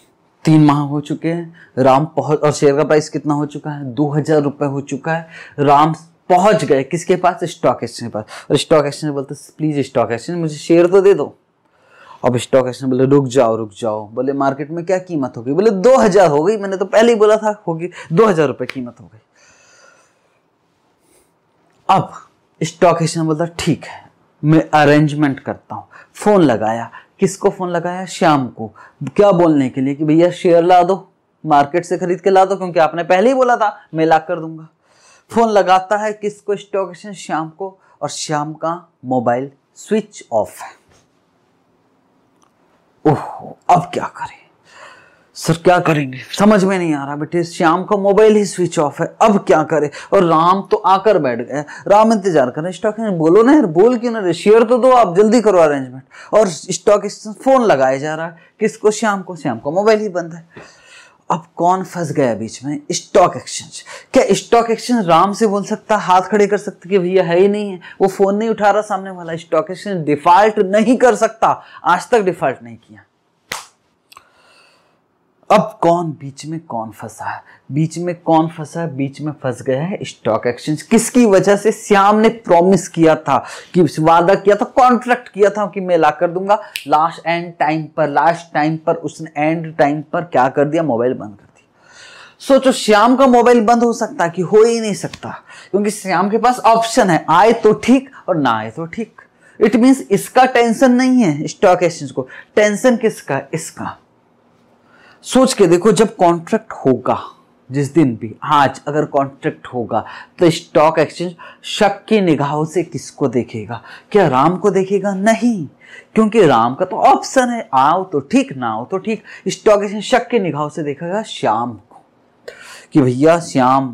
तीन माह हो चुके हैं राम पहुंच और शेयर का प्राइस कितना हो चुका है दो हजार रुपये हो चुका है राम पहुंच गए किसके पास स्टॉक एक्सचेंज पास और स्टॉक एक्सचेंज बोलते प्लीज स्टॉक एक्सचेंज मुझे शेयर तो दे दो अब स्टॉक एक्सचेंज बोले रुक जाओ रुक जाओ बोले मार्केट में क्या कीमत होगी बोले दो हजार हो गई मैंने तो पहले ही बोला था होगी दो हजार रुपये कीमत हो गई अब स्टॉक एक्सचेंज बोलता ठीक है मैं अरेंजमेंट करता हूँ फोन लगाया किसको फ़ोन लगाया श्याम को क्या बोलने के लिए कि भैया शेयर ला दो मार्केट से खरीद के ला दो क्योंकि आपने पहले ही बोला था मैं ला कर दूंगा फ़ोन लगाता है किसको स्टॉक एक्सचेंज श्याम को और श्याम का मोबाइल स्विच ऑफ है ओह अब क्या करें सर क्या करेंगे समझ में नहीं आ रहा बेटे श्याम का मोबाइल ही स्विच ऑफ है अब क्या करे और राम तो आकर बैठ गए राम इंतजार कर रहे स्टॉक बोलो ना यार बोल क्यों ना रहे शेयर तो दो आप जल्दी करो अरेंजमेंट और स्टॉक फोन लगाया जा रहा है किसको श्याम को श्याम का मोबाइल ही बंद है अब कौन फंस गया बीच में स्टॉक एक्सचेंज क्या स्टॉक एक्सचेंज राम से बोल सकता हाथ खड़े कर सकते कि भैया है ही नहीं है वो फोन नहीं उठा रहा सामने वाला स्टॉक एक्सचेंज डिफॉल्ट नहीं कर सकता आज तक डिफॉल्ट नहीं किया अब कौन बीच में कौन फंसा है बीच में कौन फंसा है बीच में फंस गया है स्टॉक एक्सचेंज किसकी वजह से श्याम ने प्रॉमिस किया था कि वादा किया था कॉन्ट्रैक्ट किया था कि मैं ला कर दूंगा लास्ट एंड टाइम पर लास्ट टाइम पर उसने एंड टाइम पर क्या कर दिया मोबाइल बंद कर दिया सोचो श्याम का मोबाइल बंद हो सकता कि हो ही नहीं सकता क्योंकि श्याम के पास ऑप्शन है आए तो ठीक और ना आए तो ठीक इट मीन्स इसका टेंशन नहीं है स्टॉक एक्सचेंज को टेंशन किसका इसका सोच के देखो जब कॉन्ट्रैक्ट होगा जिस दिन भी आज अगर कॉन्ट्रैक्ट होगा तो स्टॉक एक्सचेंज शक की निगाहों से किसको देखेगा क्या राम को देखेगा नहीं क्योंकि राम का तो ऑप्शन है आओ तो ठीक ना आओ तो ठीक स्टॉक एक्सचेंज शक की निगाहों से देखेगा श्याम को कि भैया श्याम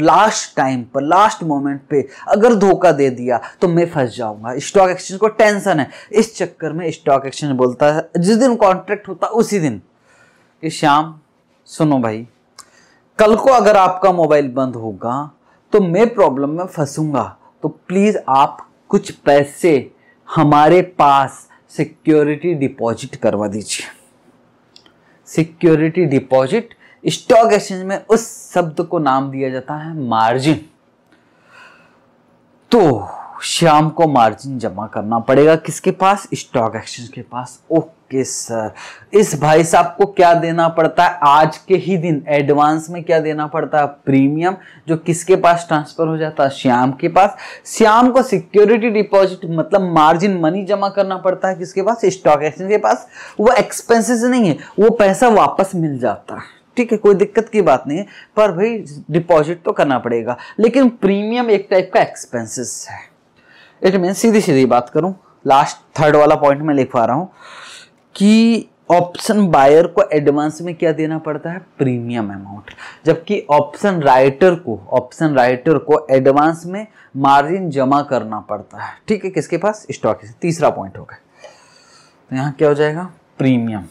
लास्ट टाइम पर लास्ट मोमेंट पे अगर धोखा दे दिया तो मैं फंस जाऊंगा स्टॉक एक्सचेंज को टेंशन है इस चक्कर में स्टॉक एक्सचेंज बोलता है जिस दिन कॉन्ट्रैक्ट होता उसी दिन कि श्याम सुनो भाई कल को अगर आपका मोबाइल बंद होगा तो मैं प्रॉब्लम में फंसूंगा तो प्लीज़ आप कुछ पैसे हमारे पास सिक्योरिटी डिपॉजिट करवा दीजिए सिक्योरिटी डिपॉजिट स्टॉक एक्सचेंज में उस शब्द को नाम दिया जाता है मार्जिन तो शाम को मार्जिन जमा करना पड़ेगा किसके पास स्टॉक एक्सचेंज के पास ओके सर इस भाई साहब को क्या देना पड़ता है आज के ही दिन एडवांस में क्या देना पड़ता है प्रीमियम जो किसके पास ट्रांसफर हो जाता है श्याम के पास श्याम को सिक्योरिटी डिपॉजिट मतलब मार्जिन मनी जमा करना पड़ता है किसके पास स्टॉक एक्सचेंज के पास वो एक्सपेंसिस नहीं है वो पैसा वापस मिल जाता है ठीक है कोई दिक्कत की बात नहीं है पर भाई डिपॉजिट तो करना पड़ेगा लेकिन प्रीमियम एक टाइप का एक्सपेंसिस है इट मीन सीधी सीधी बात करूं लास्ट थर्ड वाला पॉइंट में लिख पा रहा हूं कि ऑप्शन बायर को एडवांस में क्या देना पड़ता है प्रीमियम अमाउंट जबकि ऑप्शन राइटर को ऑप्शन राइटर को एडवांस में मार्जिन जमा करना पड़ता है ठीक है किसके पास स्टॉक तीसरा पॉइंट हो गया तो यहाँ क्या हो जाएगा प्रीमियम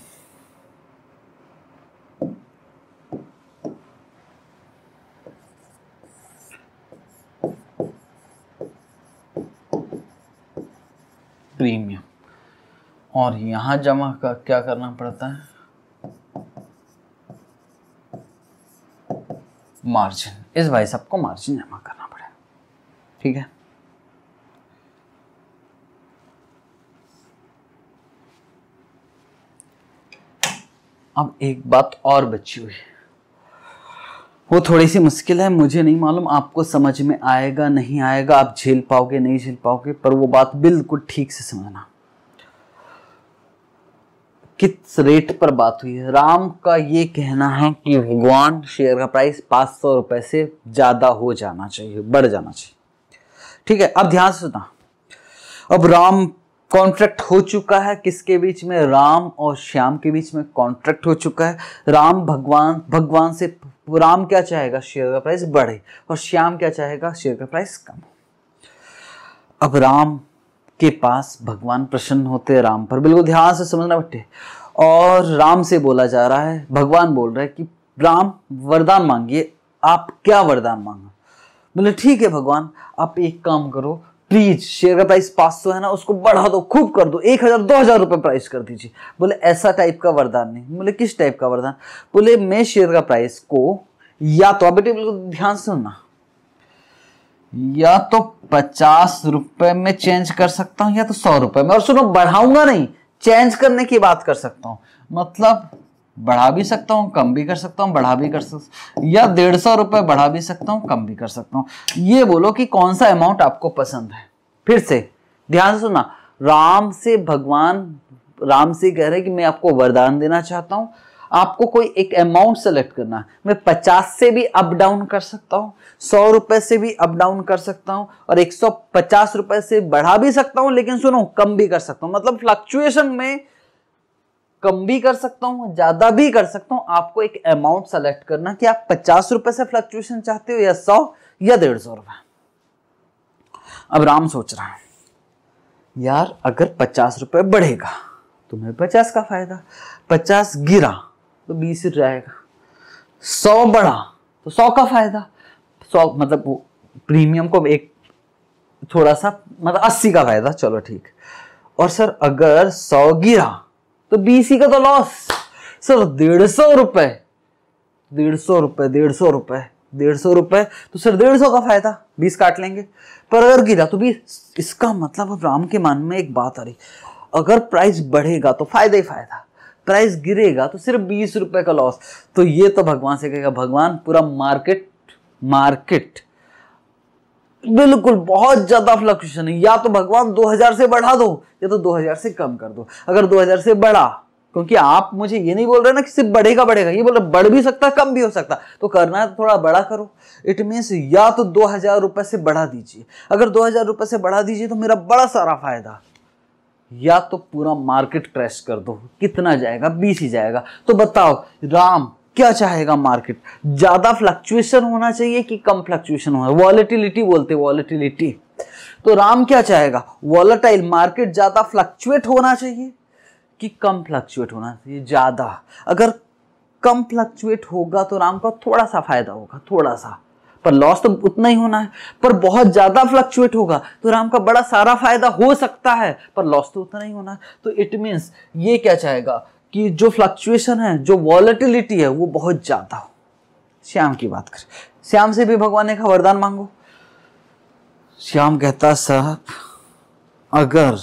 प्रीमियम और यहां जमा का क्या करना पड़ता है मार्जिन इस भाई साहब को मार्जिन जमा करना पड़ेगा ठीक है अब एक बात और बची हुई है वो थोड़ी सी मुश्किल है मुझे नहीं मालूम आपको समझ में आएगा नहीं आएगा आप झेल पाओगे नहीं झेल पाओगे पर वो बात बिल्कुल ठीक से समझना किस रेट पर बात हुई है राम का ये कहना है कि भगवान शेयर का प्राइस पाँच सौ रुपए से ज़्यादा हो जाना चाहिए बढ़ जाना चाहिए ठीक है अब ध्यान से सुना अब राम कॉन्ट्रैक्ट हो चुका है किसके बीच में राम और श्याम के बीच में कॉन्ट्रैक्ट हो चुका है राम भगवान भगवान से वो राम क्या चाहेगा शेयर का प्राइस बढ़े और श्याम क्या चाहेगा शेयर का प्राइस कम अब राम के पास भगवान प्रसन्न होते हैं राम पर बिल्कुल ध्यान से समझना बट्टे और राम से बोला जा रहा है भगवान बोल रहे है कि राम वरदान मांगिए आप क्या वरदान मांगा बोले ठीक है भगवान आप एक काम करो प्लीज शेयर का प्राइस पाँच सौ है ना उसको बढ़ा दो खूब कर दो एक हजार दो हजार रुपये प्राइस कर दीजिए बोले ऐसा टाइप का वरदान नहीं बोले किस टाइप का वरदान बोले मैं शेयर का प्राइस को या तो बेटे बिल्कुल ध्यान सुनना या तो पचास रुपए में चेंज कर सकता हूँ या तो सौ रुपए में और सुनो बढ़ाऊंगा नहीं चेंज करने की बात कर सकता हूँ मतलब बढ़ा भी सकता हूँ कम भी कर सकता हूँ बढ़ा भी कर सकता या डेढ़ सौ रुपये बढ़ा भी सकता हूँ कम भी कर सकता हूँ ये बोलो कि कौन सा अमाउंट आपको पसंद है फिर से ध्यान से सुना राम से भगवान राम से कह रहे कि मैं आपको वरदान देना चाहता हूँ आपको कोई एक अमाउंट सेलेक्ट करना है मैं पचास से भी अप डाउन कर सकता हूँ सौ रुपये से भी अप डाउन कर सकता हूँ और एक सौ पचास रुपये से बढ़ा भी सकता हूँ लेकिन सुनो कम भी कर सकता हूँ मतलब फ्लक्चुएशन में कम भी कर सकता हूं ज़्यादा भी कर सकता हूँ आपको एक अमाउंट सेलेक्ट करना कि आप पचास रुपए से फ्लक्चुएशन चाहते हो या सौ या डेढ़ सौ रुपए अब राम सोच रहा है यार अगर पचास रुपये बढ़ेगा तो मैं पचास का फ़ायदा पचास गिरा तो बीस रहेगा सौ बढ़ा तो सौ का फ़ायदा सौ मतलब प्रीमियम को एक थोड़ा सा मतलब अस्सी का फ़ायदा चलो ठीक और सर अगर सौ गिरा तो बीसी का तो लॉस सर डेढ़ सौ रुपए डेढ़ सौ रुपए डेढ़ सौ रुपए डेढ़ सौ रुपए तो सर डेढ़ सौ का फायदा बीस काट लेंगे पर अगर गिरा तो बीस इसका मतलब अब राम के मान में एक बात आ रही अगर प्राइस बढ़ेगा तो फायदा ही फायदा प्राइस गिरेगा तो सिर्फ बीस रुपए का लॉस तो ये तो भगवान से कहेगा भगवान पूरा मार्केट मार्केट बिल्कुल बहुत ज़्यादा फ्लक्चुएशन है या तो भगवान 2000 से बढ़ा दो या तो 2000 से कम कर दो अगर 2000 से बढ़ा क्योंकि आप मुझे ये नहीं बोल रहे ना कि सिर्फ बढ़ेगा बढ़ेगा ये बोल रहे बढ़ भी सकता कम भी हो सकता तो करना है तो थोड़ा बड़ा करो इट मीन्स या तो दो हज़ार रुपये से बढ़ा दीजिए अगर दो हज़ार रुपये से बढ़ा दीजिए तो मेरा बड़ा सारा फ़ायदा या तो पूरा मार्केट क्रैश कर दो कितना जाएगा बीस ही जाएगा तो बताओ राम क्या चाहेगा मार्केट ज़्यादा फ्लक्चुएशन होना चाहिए कि कम फ्लक्चुएशन होना वॉलेटिलिटी बोलते वॉलिटिलिटी तो राम क्या चाहेगा वॉलेटाइल मार्केट ज़्यादा फ्लक्चुएट होना चाहिए कि कम फ्लक्चुएट होना चाहिए ज़्यादा अगर कम फ्लक्चुएट होगा तो राम का थोड़ा सा फायदा होगा थोड़ा सा पर लॉस तो उतना ही होना है पर बहुत ज़्यादा फ्लक्चुएट होगा तो राम का बड़ा सारा फायदा हो सकता है पर लॉस तो उतना ही होना है तो इट मीन्स ये क्या चाहेगा कि जो फ्लक्चुएशन है जो वॉलिटिलिटी है वो बहुत ज़्यादा हो श्याम की बात करें श्याम से भी भगवान ने कहा वरदान मांगो श्याम कहता साहब अगर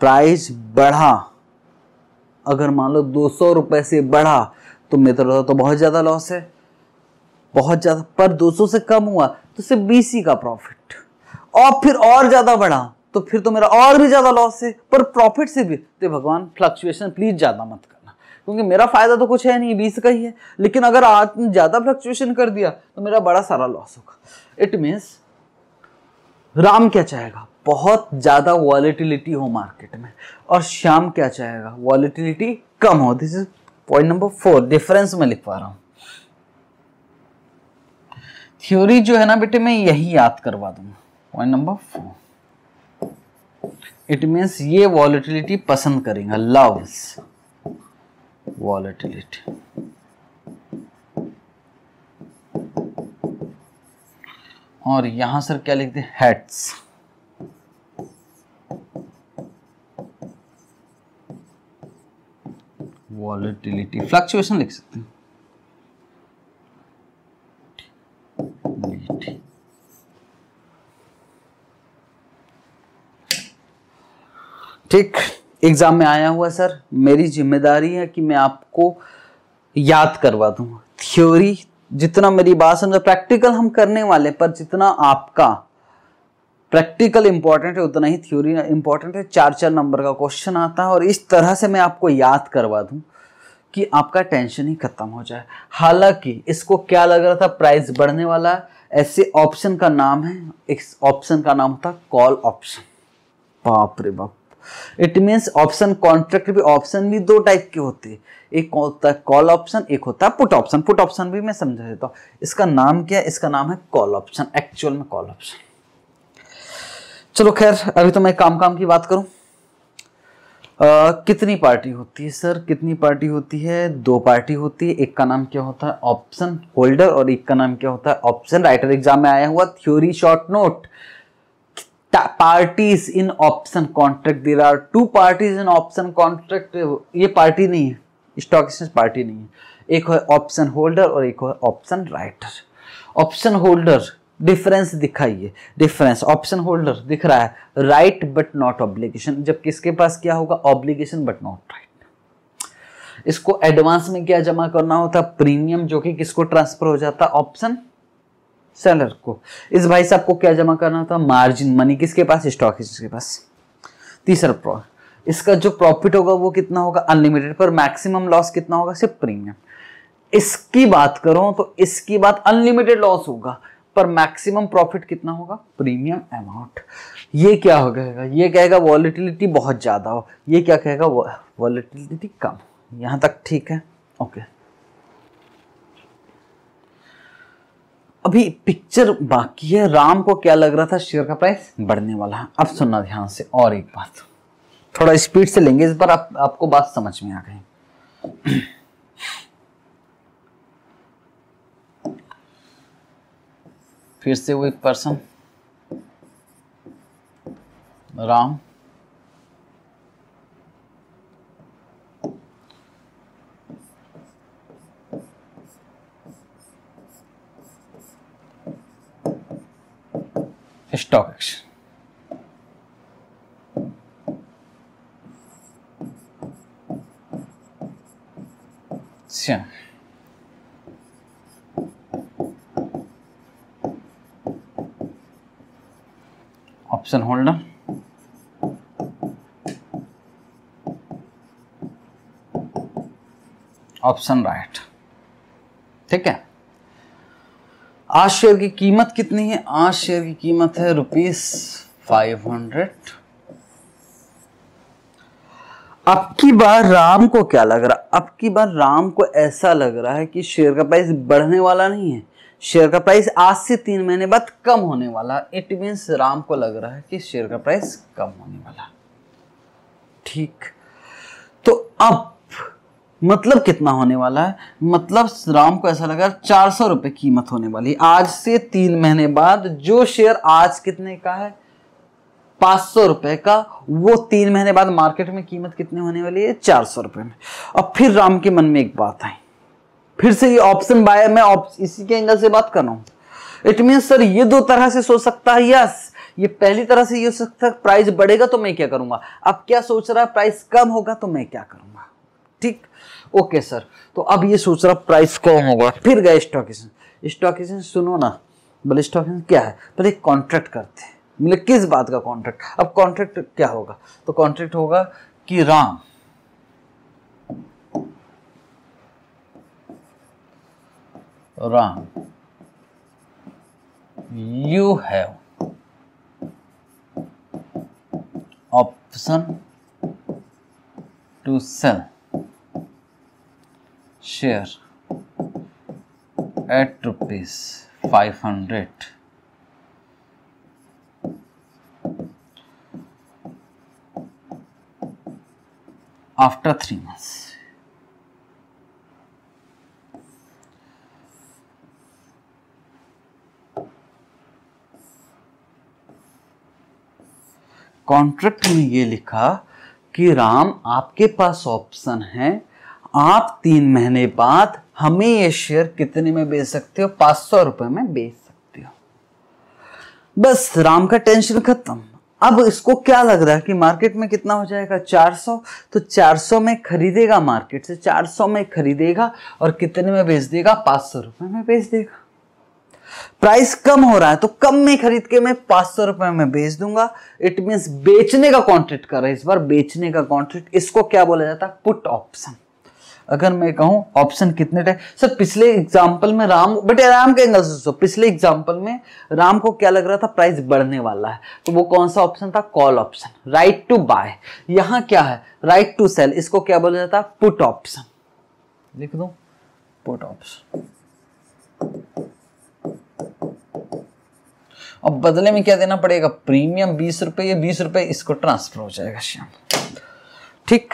प्राइस बढ़ा अगर मान लो दो सौ रुपये से बढ़ा तो मित्र तो बहुत ज़्यादा लॉस है बहुत ज़्यादा पर 200 से कम हुआ तो सिर्फ बीस का प्रॉफिट और फिर और ज़्यादा बढ़ा तो फिर तो मेरा और भी ज़्यादा लॉस है पर प्रॉफिट से भी तो भगवान फ्लक्चुएशन प्लीज़ ज़्यादा मत कर क्योंकि मेरा फ़ायदा तो कुछ है नहीं बीस का ही है लेकिन अगर आज ज़्यादा फ्लक्चुएशन कर दिया तो मेरा बड़ा सारा लॉस होगा इट मीन्स राम क्या चाहेगा बहुत ज़्यादा वॉलीटिलिटी हो मार्केट में और श्याम क्या चाहेगा वॉलीटिलिटी कम हो this is point number four difference में लिख पा रहा हूं थ्योरी जो है ना बेटे मैं यही याद करवा दूंगा point number four it means ये वॉलिटिलिटी पसंद करेगा लव्स volatility. और यहां सर क्या लिखते हैं हेड्स वॉलेटिलिटी फ्लक्चुएशन लिख सकते हैं ठीक एग्ज़ाम में आया हुआ सर मेरी जिम्मेदारी है कि मैं आपको याद करवा दूँ थ्योरी जितना मेरी बात समझो प्रैक्टिकल हम करने वाले पर जितना आपका प्रैक्टिकल इंपॉर्टेंट है उतना ही थ्योरी इंपॉर्टेंट है चार चार नंबर का क्वेश्चन आता है और इस तरह से मैं आपको याद करवा दूँ कि आपका टेंशन ही खत्म हो जाए हालांकि इसको क्या लग रहा था प्राइस बढ़ने वाला ऐसे ऑप्शन का नाम है इस ऑप्शन का नाम था कॉल ऑप्शन बाप रे बाप इट मीन्स ऑप्शन कॉन्ट्रैक्ट भी ऑप्शन भी दो टाइप के होते हैं एक होता है कॉल ऑप्शन एक होता है पुट ऑप्शन पुट ऑप्शन भी मैं समझा देता हूँ इसका नाम क्या है इसका नाम है कॉल ऑप्शन एक्चुअल में कॉल ऑप्शन चलो खैर अभी तो मैं काम काम की बात Uh, कितनी पार्टी होती है सर कितनी पार्टी होती है दो पार्टी होती है एक का नाम क्या होता है ऑप्शन होल्डर और एक का नाम क्या होता है ऑप्शन राइटर एग्जाम में आया हुआ theory short note parties in option contract there are two parties in option contract ये पार्टी नहीं है स्टॉक एक्सचेंज पार्टी नहीं है एक है ऑप्शन होल्डर और एक है option writer option holder difference दिखाइए डिफरेंस ऑप्शन होल्डर दिख रहा है राइट बट नॉट ऑब्लिगेशन जब किसके पास क्या होगा ऑब्लिगेशन बट नॉट राइट इसको एडवांस में क्या जमा करना होता प्रीमियम जो कि किसको ट्रांसफर हो जाता ऑप्शन सेलर को इस भाई साहब को क्या जमा करना था मार्जिन मनी किसके पास स्टॉक के पास तीसरा प्रॉ इसका जो प्रॉफिट होगा वो कितना होगा अनलिमिटेड पर मैक्सिमम लॉस कितना होगा सिर्फ प्रीमियम इसकी बात करो तो इसकी बात अनलिमिटेड लॉस होगा पर मैक्सिमम प्रॉफिट कितना होगा प्रीमियम अमाउंट ये क्या हो कहेगा ये कहेगा वॉलिटिलिटी बहुत ज़्यादा हो ये क्या कहेगा वॉलिटिलिटी कम यहां तक ठीक है ओके okay. अभी पिक्चर बाकी है राम को क्या लग रहा था शेयर का प्राइस बढ़ने वाला है अब सुनना ध्यान से और एक बात थोड़ा स्पीड से लेंगे इस बार आप, आपको बात समझ में आ गई फिर से वो एक पर्सन राम स्टॉक एक्सचेंज अच्छा। ऑप्शन होल्डर ऑप्शन राइट ठीक है आज शेयर की कीमत कितनी है आज शेयर की कीमत है रुपीज फाइव हंड्रेड अब की बार राम को क्या लग रहा अब की बार राम को ऐसा लग रहा है कि शेयर का प्राइस बढ़ने वाला नहीं है शेयर का प्राइस आज से तीन महीने बाद कम होने वाला इट मीन्स राम को लग रहा है कि शेयर का प्राइस कम होने वाला ठीक तो अब मतलब कितना होने वाला है मतलब राम को ऐसा लगा चार सौ रुपये कीमत होने वाली आज से तीन महीने बाद जो शेयर आज कितने का है पाँच सौ रुपये का वो तीन महीने बाद मार्केट में कीमत कितने होने वाली है चार सौ रुपये में और फिर राम के मन में एक बात आई फिर से ये ऑप्शन बाय मैं इसी के एंगल से बात कर रहा हूँ इट मीन सर ये दो तरह से सोच सकता है यस ये पहली तरह से ये सोच सकता है प्राइस बढ़ेगा तो मैं क्या करूंगा अब क्या सोच रहा है प्राइस कम होगा तो मैं क्या करूंगा ठीक ओके सर तो अब ये सोच रहा प्राइस कम होगा फिर गए स्टॉक स्टॉक सुनो ना बोले स्टॉक क्या है पहले कॉन्ट्रैक्ट करते हैं मतलब किस बात का कॉन्ट्रैक्ट अब कॉन्ट्रैक्ट क्या होगा तो कॉन्ट्रैक्ट होगा कि Ram Ram you have option to sell share at rupees 500 after 3 months. Contract में ये लिखा कि राम आपके पास ऑप्शन है आप तीन महीने बाद हमें ये शेयर कितने में बेच सकते हो पांच सौ रुपए में बेच सकते हो बस राम का टेंशन खत्म अब इसको क्या लग रहा है कि मार्केट में कितना हो जाएगा 400 तो 400 में खरीदेगा मार्केट से 400 में खरीदेगा और कितने में बेच देगा पांच सौ रुपये में बेच देगा प्राइस कम हो रहा है तो कम में खरीद के मैं पांच सौ रुपए में बेच दूंगा इट मीन्स बेचने का कॉन्ट्रैक्ट कर रहा है इस बार बेचने का कॉन्ट्रैक्ट इसको क्या बोला जाता है पुट ऑप्शन अगर मैं कहूं ऑप्शन कितने टाइम सर पिछले एग्जाम्पल में राम बट राम के एंगल से पिछले एग्जाम्पल में राम को क्या लग रहा था प्राइस बढ़ने वाला है तो वो कौन सा ऑप्शन था call option right to buy यहां क्या है राइट टू सेल इसको क्या बोला जाता है पुट ऑप्शन लिख दो पुट ऑप्शन अब बदले में क्या देना पड़ेगा प्रीमियम बीस रुपए या बीस रुपए इसको ट्रांसफर हो जाएगा श्याम ठीक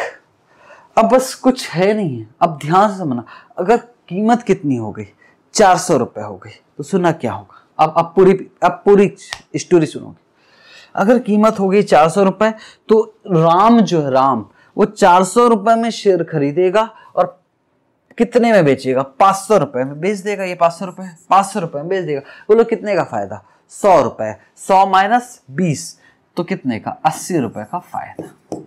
अब बस कुछ है नहीं है अब ध्यान से समझना अगर कीमत कितनी हो गई चार सौ रुपये हो गई तो सुना क्या होगा अब अब पूरी अब पूरी स्टोरी सुनोगे अगर कीमत हो गई चार सौ रुपये तो राम जो है राम वो चार सौ रुपये में शेयर खरीदेगा और कितने में बेचेगा पाँच सौ रुपये में बेच देगा ये पाँच सौ रुपये पाँच सौ रुपये में बेच देगा बोलो कितने का फ़ायदा सौ रुपये सौ माइनस बीस तो कितने का अस्सी रुपये का फ़ायदा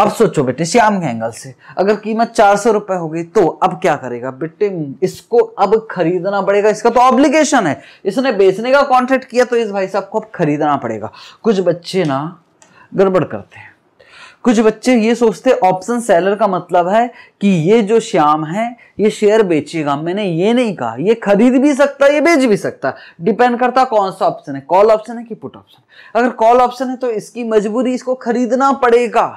अब सोचो बेटे श्याम के एंगल से अगर कीमत चार सौ रुपए हो गई तो अब क्या करेगा बेटे इसको अब खरीदना पड़ेगा इसका तो ऑब्लिगेशन है इसने बेचने का कॉन्ट्रैक्ट किया तो इस भाई साहब को अब खरीदना पड़ेगा कुछ बच्चे ना गड़बड़ करते हैं कुछ बच्चे ये सोचते ऑप्शन सेलर का मतलब है कि ये जो श्याम है ये शेयर बेचेगा मैंने ये नहीं कहा ये खरीद भी सकता है ये बेच भी सकता डिपेंड करता कौन सा ऑप्शन है कॉल ऑप्शन है कि पुट ऑप्शन अगर कॉल ऑप्शन है तो इसकी मजबूरी इसको खरीदना पड़ेगा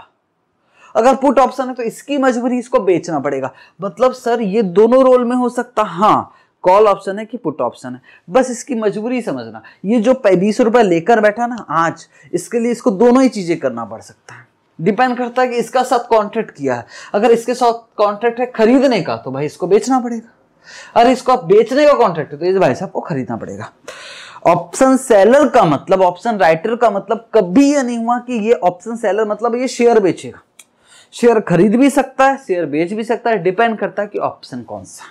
अगर पुट ऑप्शन है तो इसकी मजबूरी इसको बेचना पड़ेगा मतलब सर ये दोनों रोल में हो सकता हाँ कॉल ऑप्शन है कि पुट ऑप्शन है बस इसकी मजबूरी समझना ये जो बीस रुपए लेकर बैठा ना आज इसके लिए इसको दोनों ही चीज़ें करना पड़ सकता है डिपेंड करता है कि इसका साथ कॉन्ट्रैक्ट किया है अगर इसके साथ कॉन्ट्रैक्ट है खरीदने का तो भाई इसको बेचना पड़ेगा अरे इसको आप बेचने का कॉन्ट्रैक्ट है तो इस भाई साहब को खरीदना पड़ेगा ऑप्शन सेलर का मतलब ऑप्शन राइटर का मतलब कभी यह नहीं हुआ कि ये ऑप्शन सेलर मतलब ये शेयर बेचेगा शेयर खरीद भी सकता है शेयर बेच भी सकता है डिपेंड करता है कि ऑप्शन कौन सा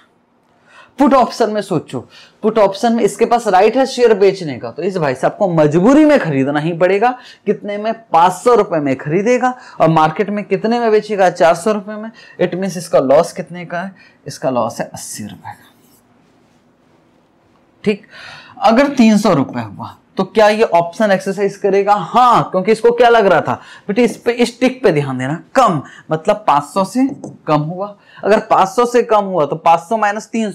पुट ऑप्शन में सोचो पुट ऑप्शन में इसके पास राइट है शेयर बेचने का तो इस भाई साहब को मजबूरी में खरीदना ही पड़ेगा कितने में पांच सौ रुपए में खरीदेगा और मार्केट में कितने में बेचेगा चार सौ रुपए में इट मीन इसका लॉस कितने का है इसका लॉस है अस्सी रुपए का ठीक अगर तीन सौ रुपए हुआ तो क्या ये ऑप्शन एक्सरसाइज करेगा हाँ क्योंकि इसको क्या लग रहा था बेटी इस पे इस टिक पे ध्यान देना कम मतलब 500 से कम हुआ अगर 500 से कम हुआ तो 500 सौ माइनस तीन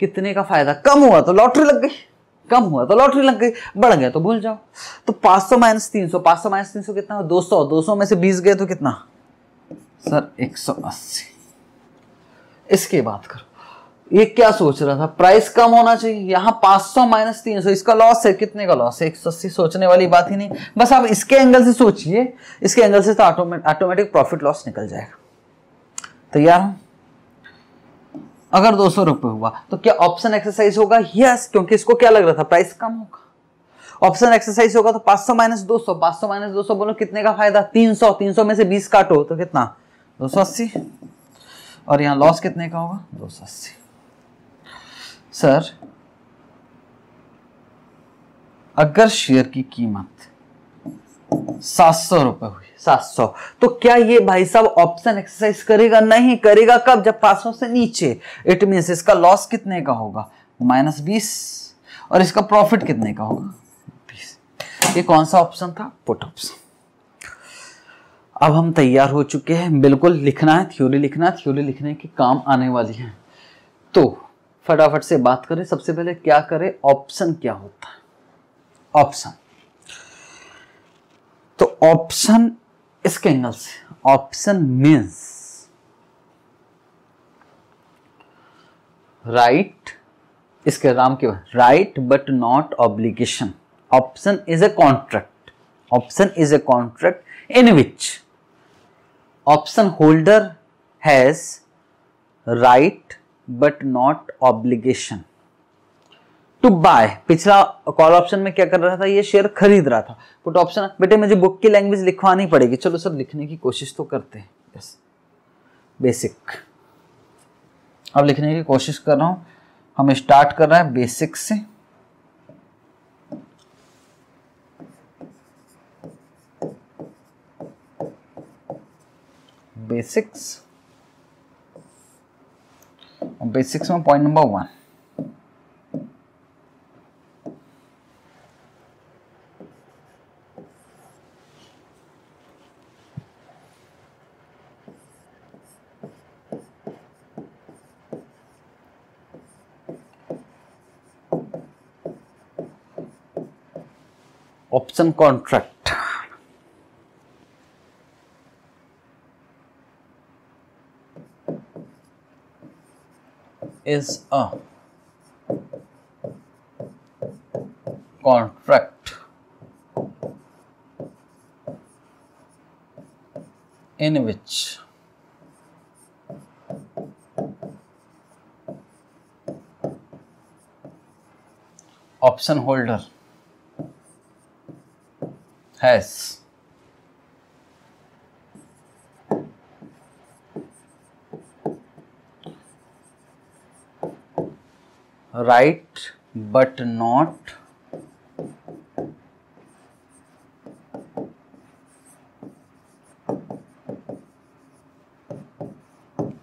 कितने का फायदा कम हुआ तो लॉटरी लग गई कम हुआ तो लॉटरी लग गई बढ़ गया तो भूल जाओ तो 500 सौ माइनस तीन सौ पाँच सौ माइनस तीन सौ कितना सौ दो सौ में से बीस गए तो कितना सर अस्सी इसकी बात करो ये क्या सोच रहा था प्राइस कम होना चाहिए यहाँ 500 माइनस सौ इसका लॉस है कितने का लॉस है एक सोचने वाली बात ही नहीं बस आप इसके एंगल से सोचिए इसके एंगल से तो ऑटोमेटिक प्रॉफिट लॉस निकल जाएगा तैयार तो अगर दो सौ रुपये हुआ तो क्या ऑप्शन एक्सरसाइज होगा यस क्योंकि इसको क्या लग रहा था प्राइस कम होगा ऑप्शन एक्सरसाइज होगा तो 500 माइनस दो पांच सौ माइनस 200 बोलो कितने का फायदा 300 300 में से 20 काटो तो कितना 280 और यहाँ लॉस कितने का होगा 280 सर अगर शेयर की कीमत सात सौ रुपए हुई सात सौ तो क्या ये भाई साहब ऑप्शन एक्सरसाइज करेगा नहीं करेगा कब जब पांच सौ से नीचे इट मीन इसका लॉस कितने का होगा माइनस बीस और इसका प्रॉफिट कितने का होगा बीस ये कौन सा ऑप्शन था पुट ऑप्शन अब हम तैयार हो चुके हैं बिल्कुल लिखना है थ्योरी लिखना है थ्योरी लिखने के काम आने वाली है तो फटाफट से बात करें सबसे पहले क्या करें ऑप्शन क्या होता है ऑप्शन तो ऑप्शन इसके एंगल से ऑप्शन मीन्स राइट इसके राम के right but not obligation option is a contract option is a contract in which option holder has right but not obligation to buy पिछला कॉल ऑप्शन में क्या कर रहा था ये शेयर खरीद रहा था बट ऑप्शन बेटे मुझे बुक की लैंग्वेज लिखवानी पड़ेगी चलो सर लिखने की कोशिश तो करते हैं यस बेसिक अब लिखने की कोशिश कर रहा हूं हम स्टार्ट कर रहे हैं बेसिक से basics on page 6 on point number 1. option contract is a contract in which option holder has right but not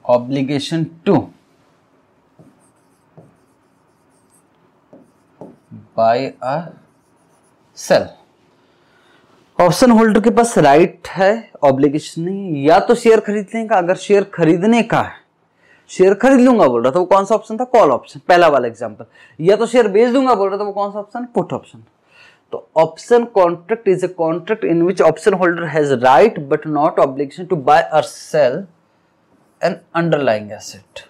obligation to buy a sell option holder के पास राइट right है ऑब्लिगेशन नहीं या तो शेयर खरीदने का अगर शेयर खरीदने का है शेयर खरीद लूंगा बोल रहा था वो कौन सा ऑप्शन था कॉल ऑप्शन पहला वाला एग्जाम्पल या तो शेयर बेच दूंगा बोल रहा था वो कौन सा ऑप्शन पुट ऑप्शन तो option contract is a contract in which option holder has right but not obligation to buy or sell an underlying asset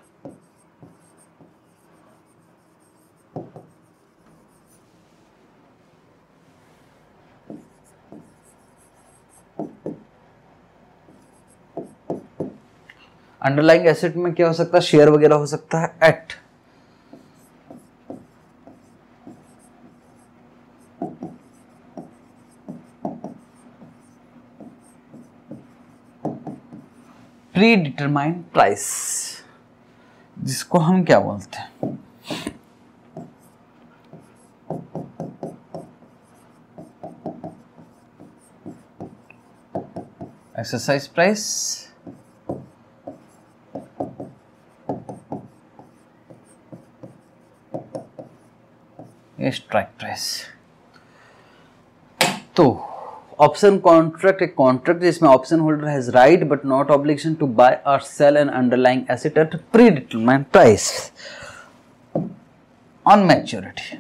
underlying asset में क्या हो सकता है शेयर वगैरह हो सकता है एट प्री डिटरमाइन प्राइस जिसको हम क्या बोलते हैं एक्सरसाइज प्राइस स्ट्राइक प्राइस तो ऑप्शन कॉन्ट्रैक्ट एक कॉन्ट्रैक्ट जिसमें option holder has right but not obligation to buy और sell an underlying asset at predetermined price on maturity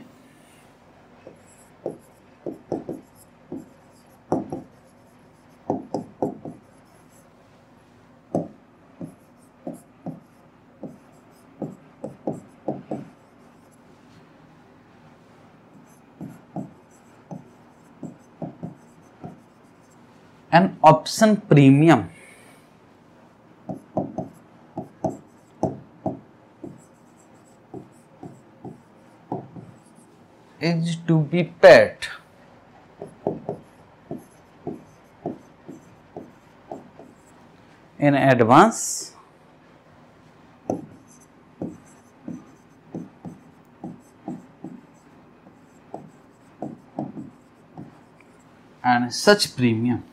an option premium is to be paid in advance and such premium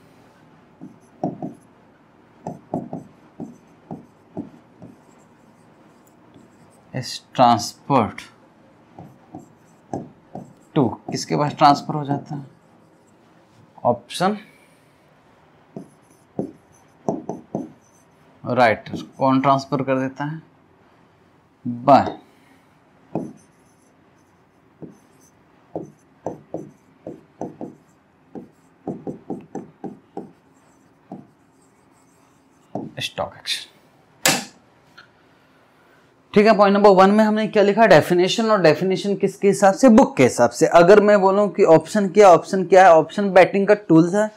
is transferred to किसके पास transfer हो जाता है option right कौन transfer कर देता है बाय स्टॉक एक्शन ठीक है पॉइंट नंबर वन में हमने क्या लिखा डेफिनेशन और डेफिनेशन किसके हिसाब से बुक के हिसाब से अगर मैं बोलूं कि ऑप्शन क्या ऑप्शन क्या है ऑप्शन बैटिंग का टूल्स है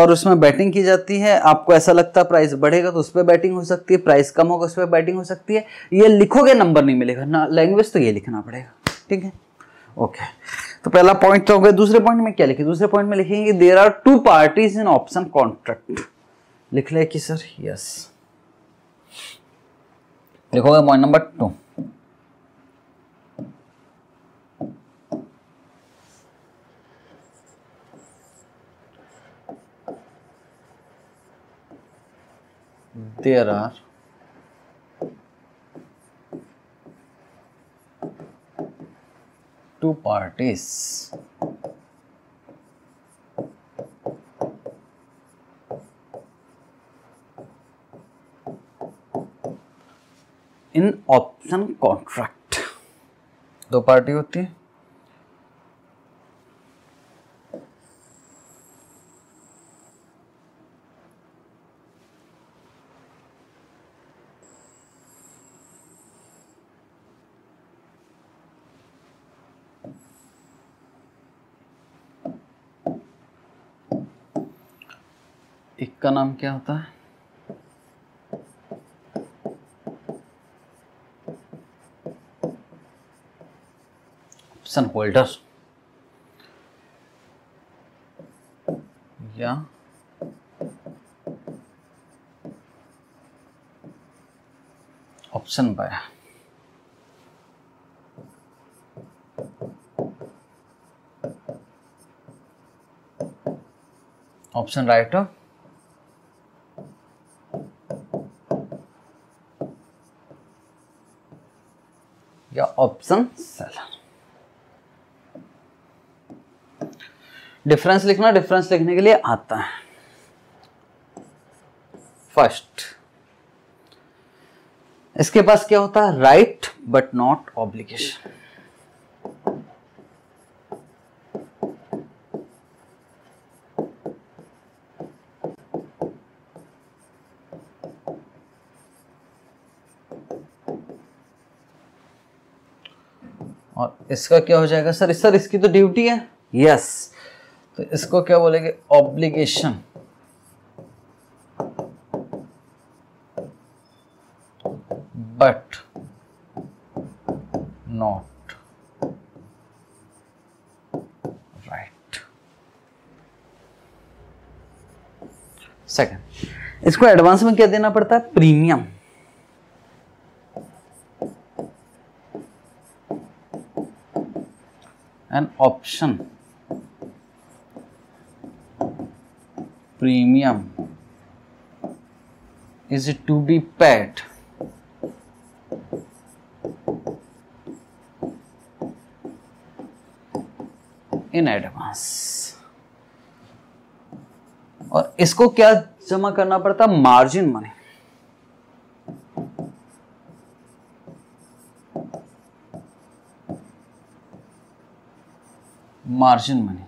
और उसमें बैटिंग की जाती है आपको ऐसा लगता है प्राइस बढ़ेगा तो उस पर बैटिंग हो सकती है प्राइस कम होगा तो उस पर बैटिंग हो सकती है ये लिखोगे नंबर नहीं मिलेगा ना लैंग्वेज तो ये लिखना पड़ेगा ठीक है ओके तो पहला पॉइंट तो हो गया दूसरे पॉइंट में क्या लिखे दूसरे पॉइंट में लिखेंगे there are two parties in option contract लिख ले कि सर यस yes. लिखोगे point number two there are two parties in option contract दो पार्टी होती है एक का नाम क्या होता है एक्शन होल्डर या ऑप्शन बाय ऑप्शन राइट या ऑप्शन सेलर डिफरेंस लिखना डिफरेंस लिखने के लिए आता है फर्स्ट इसके पास क्या होता है राइट बट नॉट ऑब्लिगेशन और इसका क्या हो जाएगा सर सर इसकी तो ड्यूटी है यस yes. तो इसको क्या बोलेंगे obligation but not right second इसको एडवांस में क्या देना पड़ता है premium and option premium is to be paid in advance और इसको क्या जमा करना पड़ता margin money margin money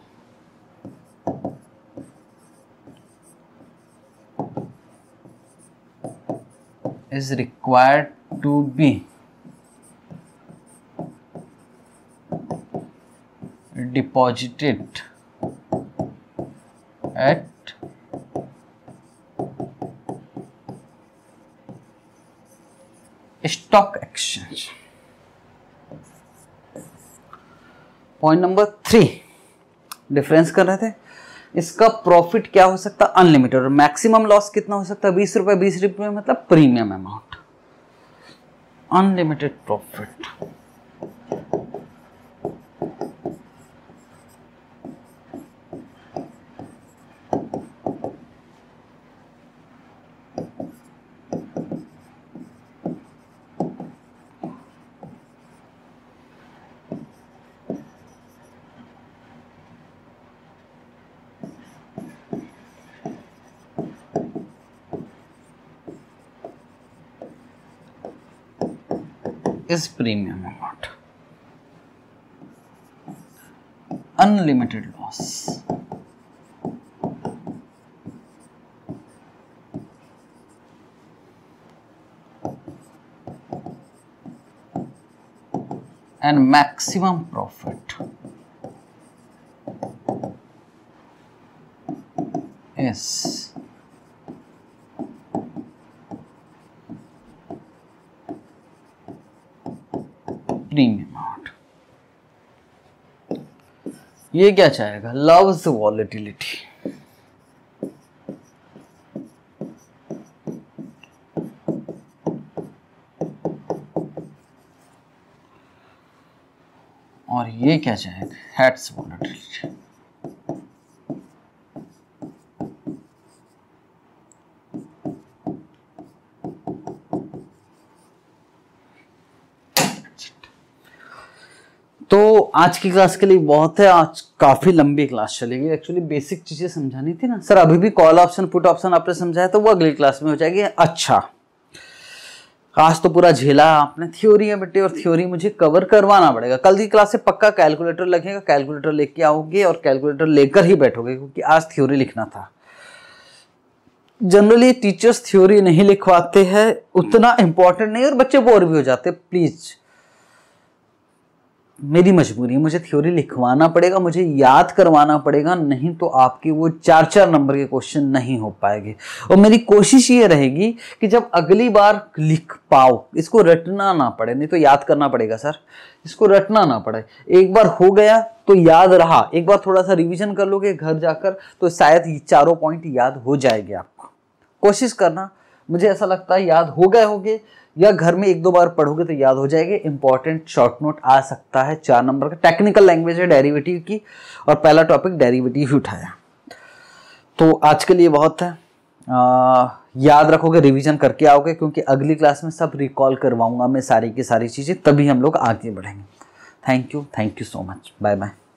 is required to be deposited at stock exchange. Point number three difference कर रहे थे इसका प्रॉफिट क्या हो सकता है अनलिमिटेड और मैक्सिमम लॉस कितना हो सकता है बीस रुपए बीस रुपये मतलब premium amount unlimited profit is premium or not. Unlimited loss. and maximum profit is ये क्या चाहेगा लव्स वॉलिटिलिटी और ये क्या चाहेगा हेड्स वॉलिटिलिटी आज की क्लास के लिए बहुत है आज काफ़ी लंबी क्लास चलेगी एक्चुअली बेसिक चीज़ें समझानी थी ना सर अभी भी कॉल ऑप्शन पुट ऑप्शन आपने समझाया तो वो अगली क्लास में हो जाएगी अच्छा आज तो पूरा झेला आपने थ्योरी है बेटे और थ्योरी मुझे कवर करवाना पड़ेगा कल की क्लास से पक्का कैलकुलेटर लगेगा कैलकुलेटर लेके आओगे और कैलकुलेटर लेकर ही बैठोगे क्योंकि आज थ्योरी लिखना था जनरली टीचर्स थ्योरी नहीं लिखवाते हैं उतना इंपॉर्टेंट नहीं और बच्चे बोर भी हो जाते प्लीज़ मेरी मजबूरी है मुझे थ्योरी लिखवाना पड़ेगा मुझे याद करवाना पड़ेगा नहीं तो आपके वो चार चार नंबर के क्वेश्चन नहीं हो पाएंगे और मेरी कोशिश ये रहेगी कि जब अगली बार लिख पाओ इसको रटना ना पड़े नहीं तो याद करना पड़ेगा सर इसको रटना ना पड़े एक बार हो गया तो याद रहा एक बार थोड़ा सा रिविजन कर लोगे घर जाकर तो शायद चारों पॉइंट याद हो जाएंगे आपको कोशिश करना मुझे ऐसा लगता है याद हो गए होंगे या घर में एक दो बार पढ़ोगे तो याद हो जाएगा इंपॉर्टेंट शॉर्ट नोट आ सकता है चार नंबर का टेक्निकल लैंग्वेज है डेरिवेटिव की और पहला टॉपिक डेरिवेटिव ही उठाया तो आज के लिए बहुत है आ, याद रखोगे रिवीजन करके आओगे क्योंकि अगली क्लास में सब रिकॉल करवाऊंगा मैं सारी की सारी चीज़ें तभी हम लोग आगे बढ़ेंगे thank you thank you so much bye bye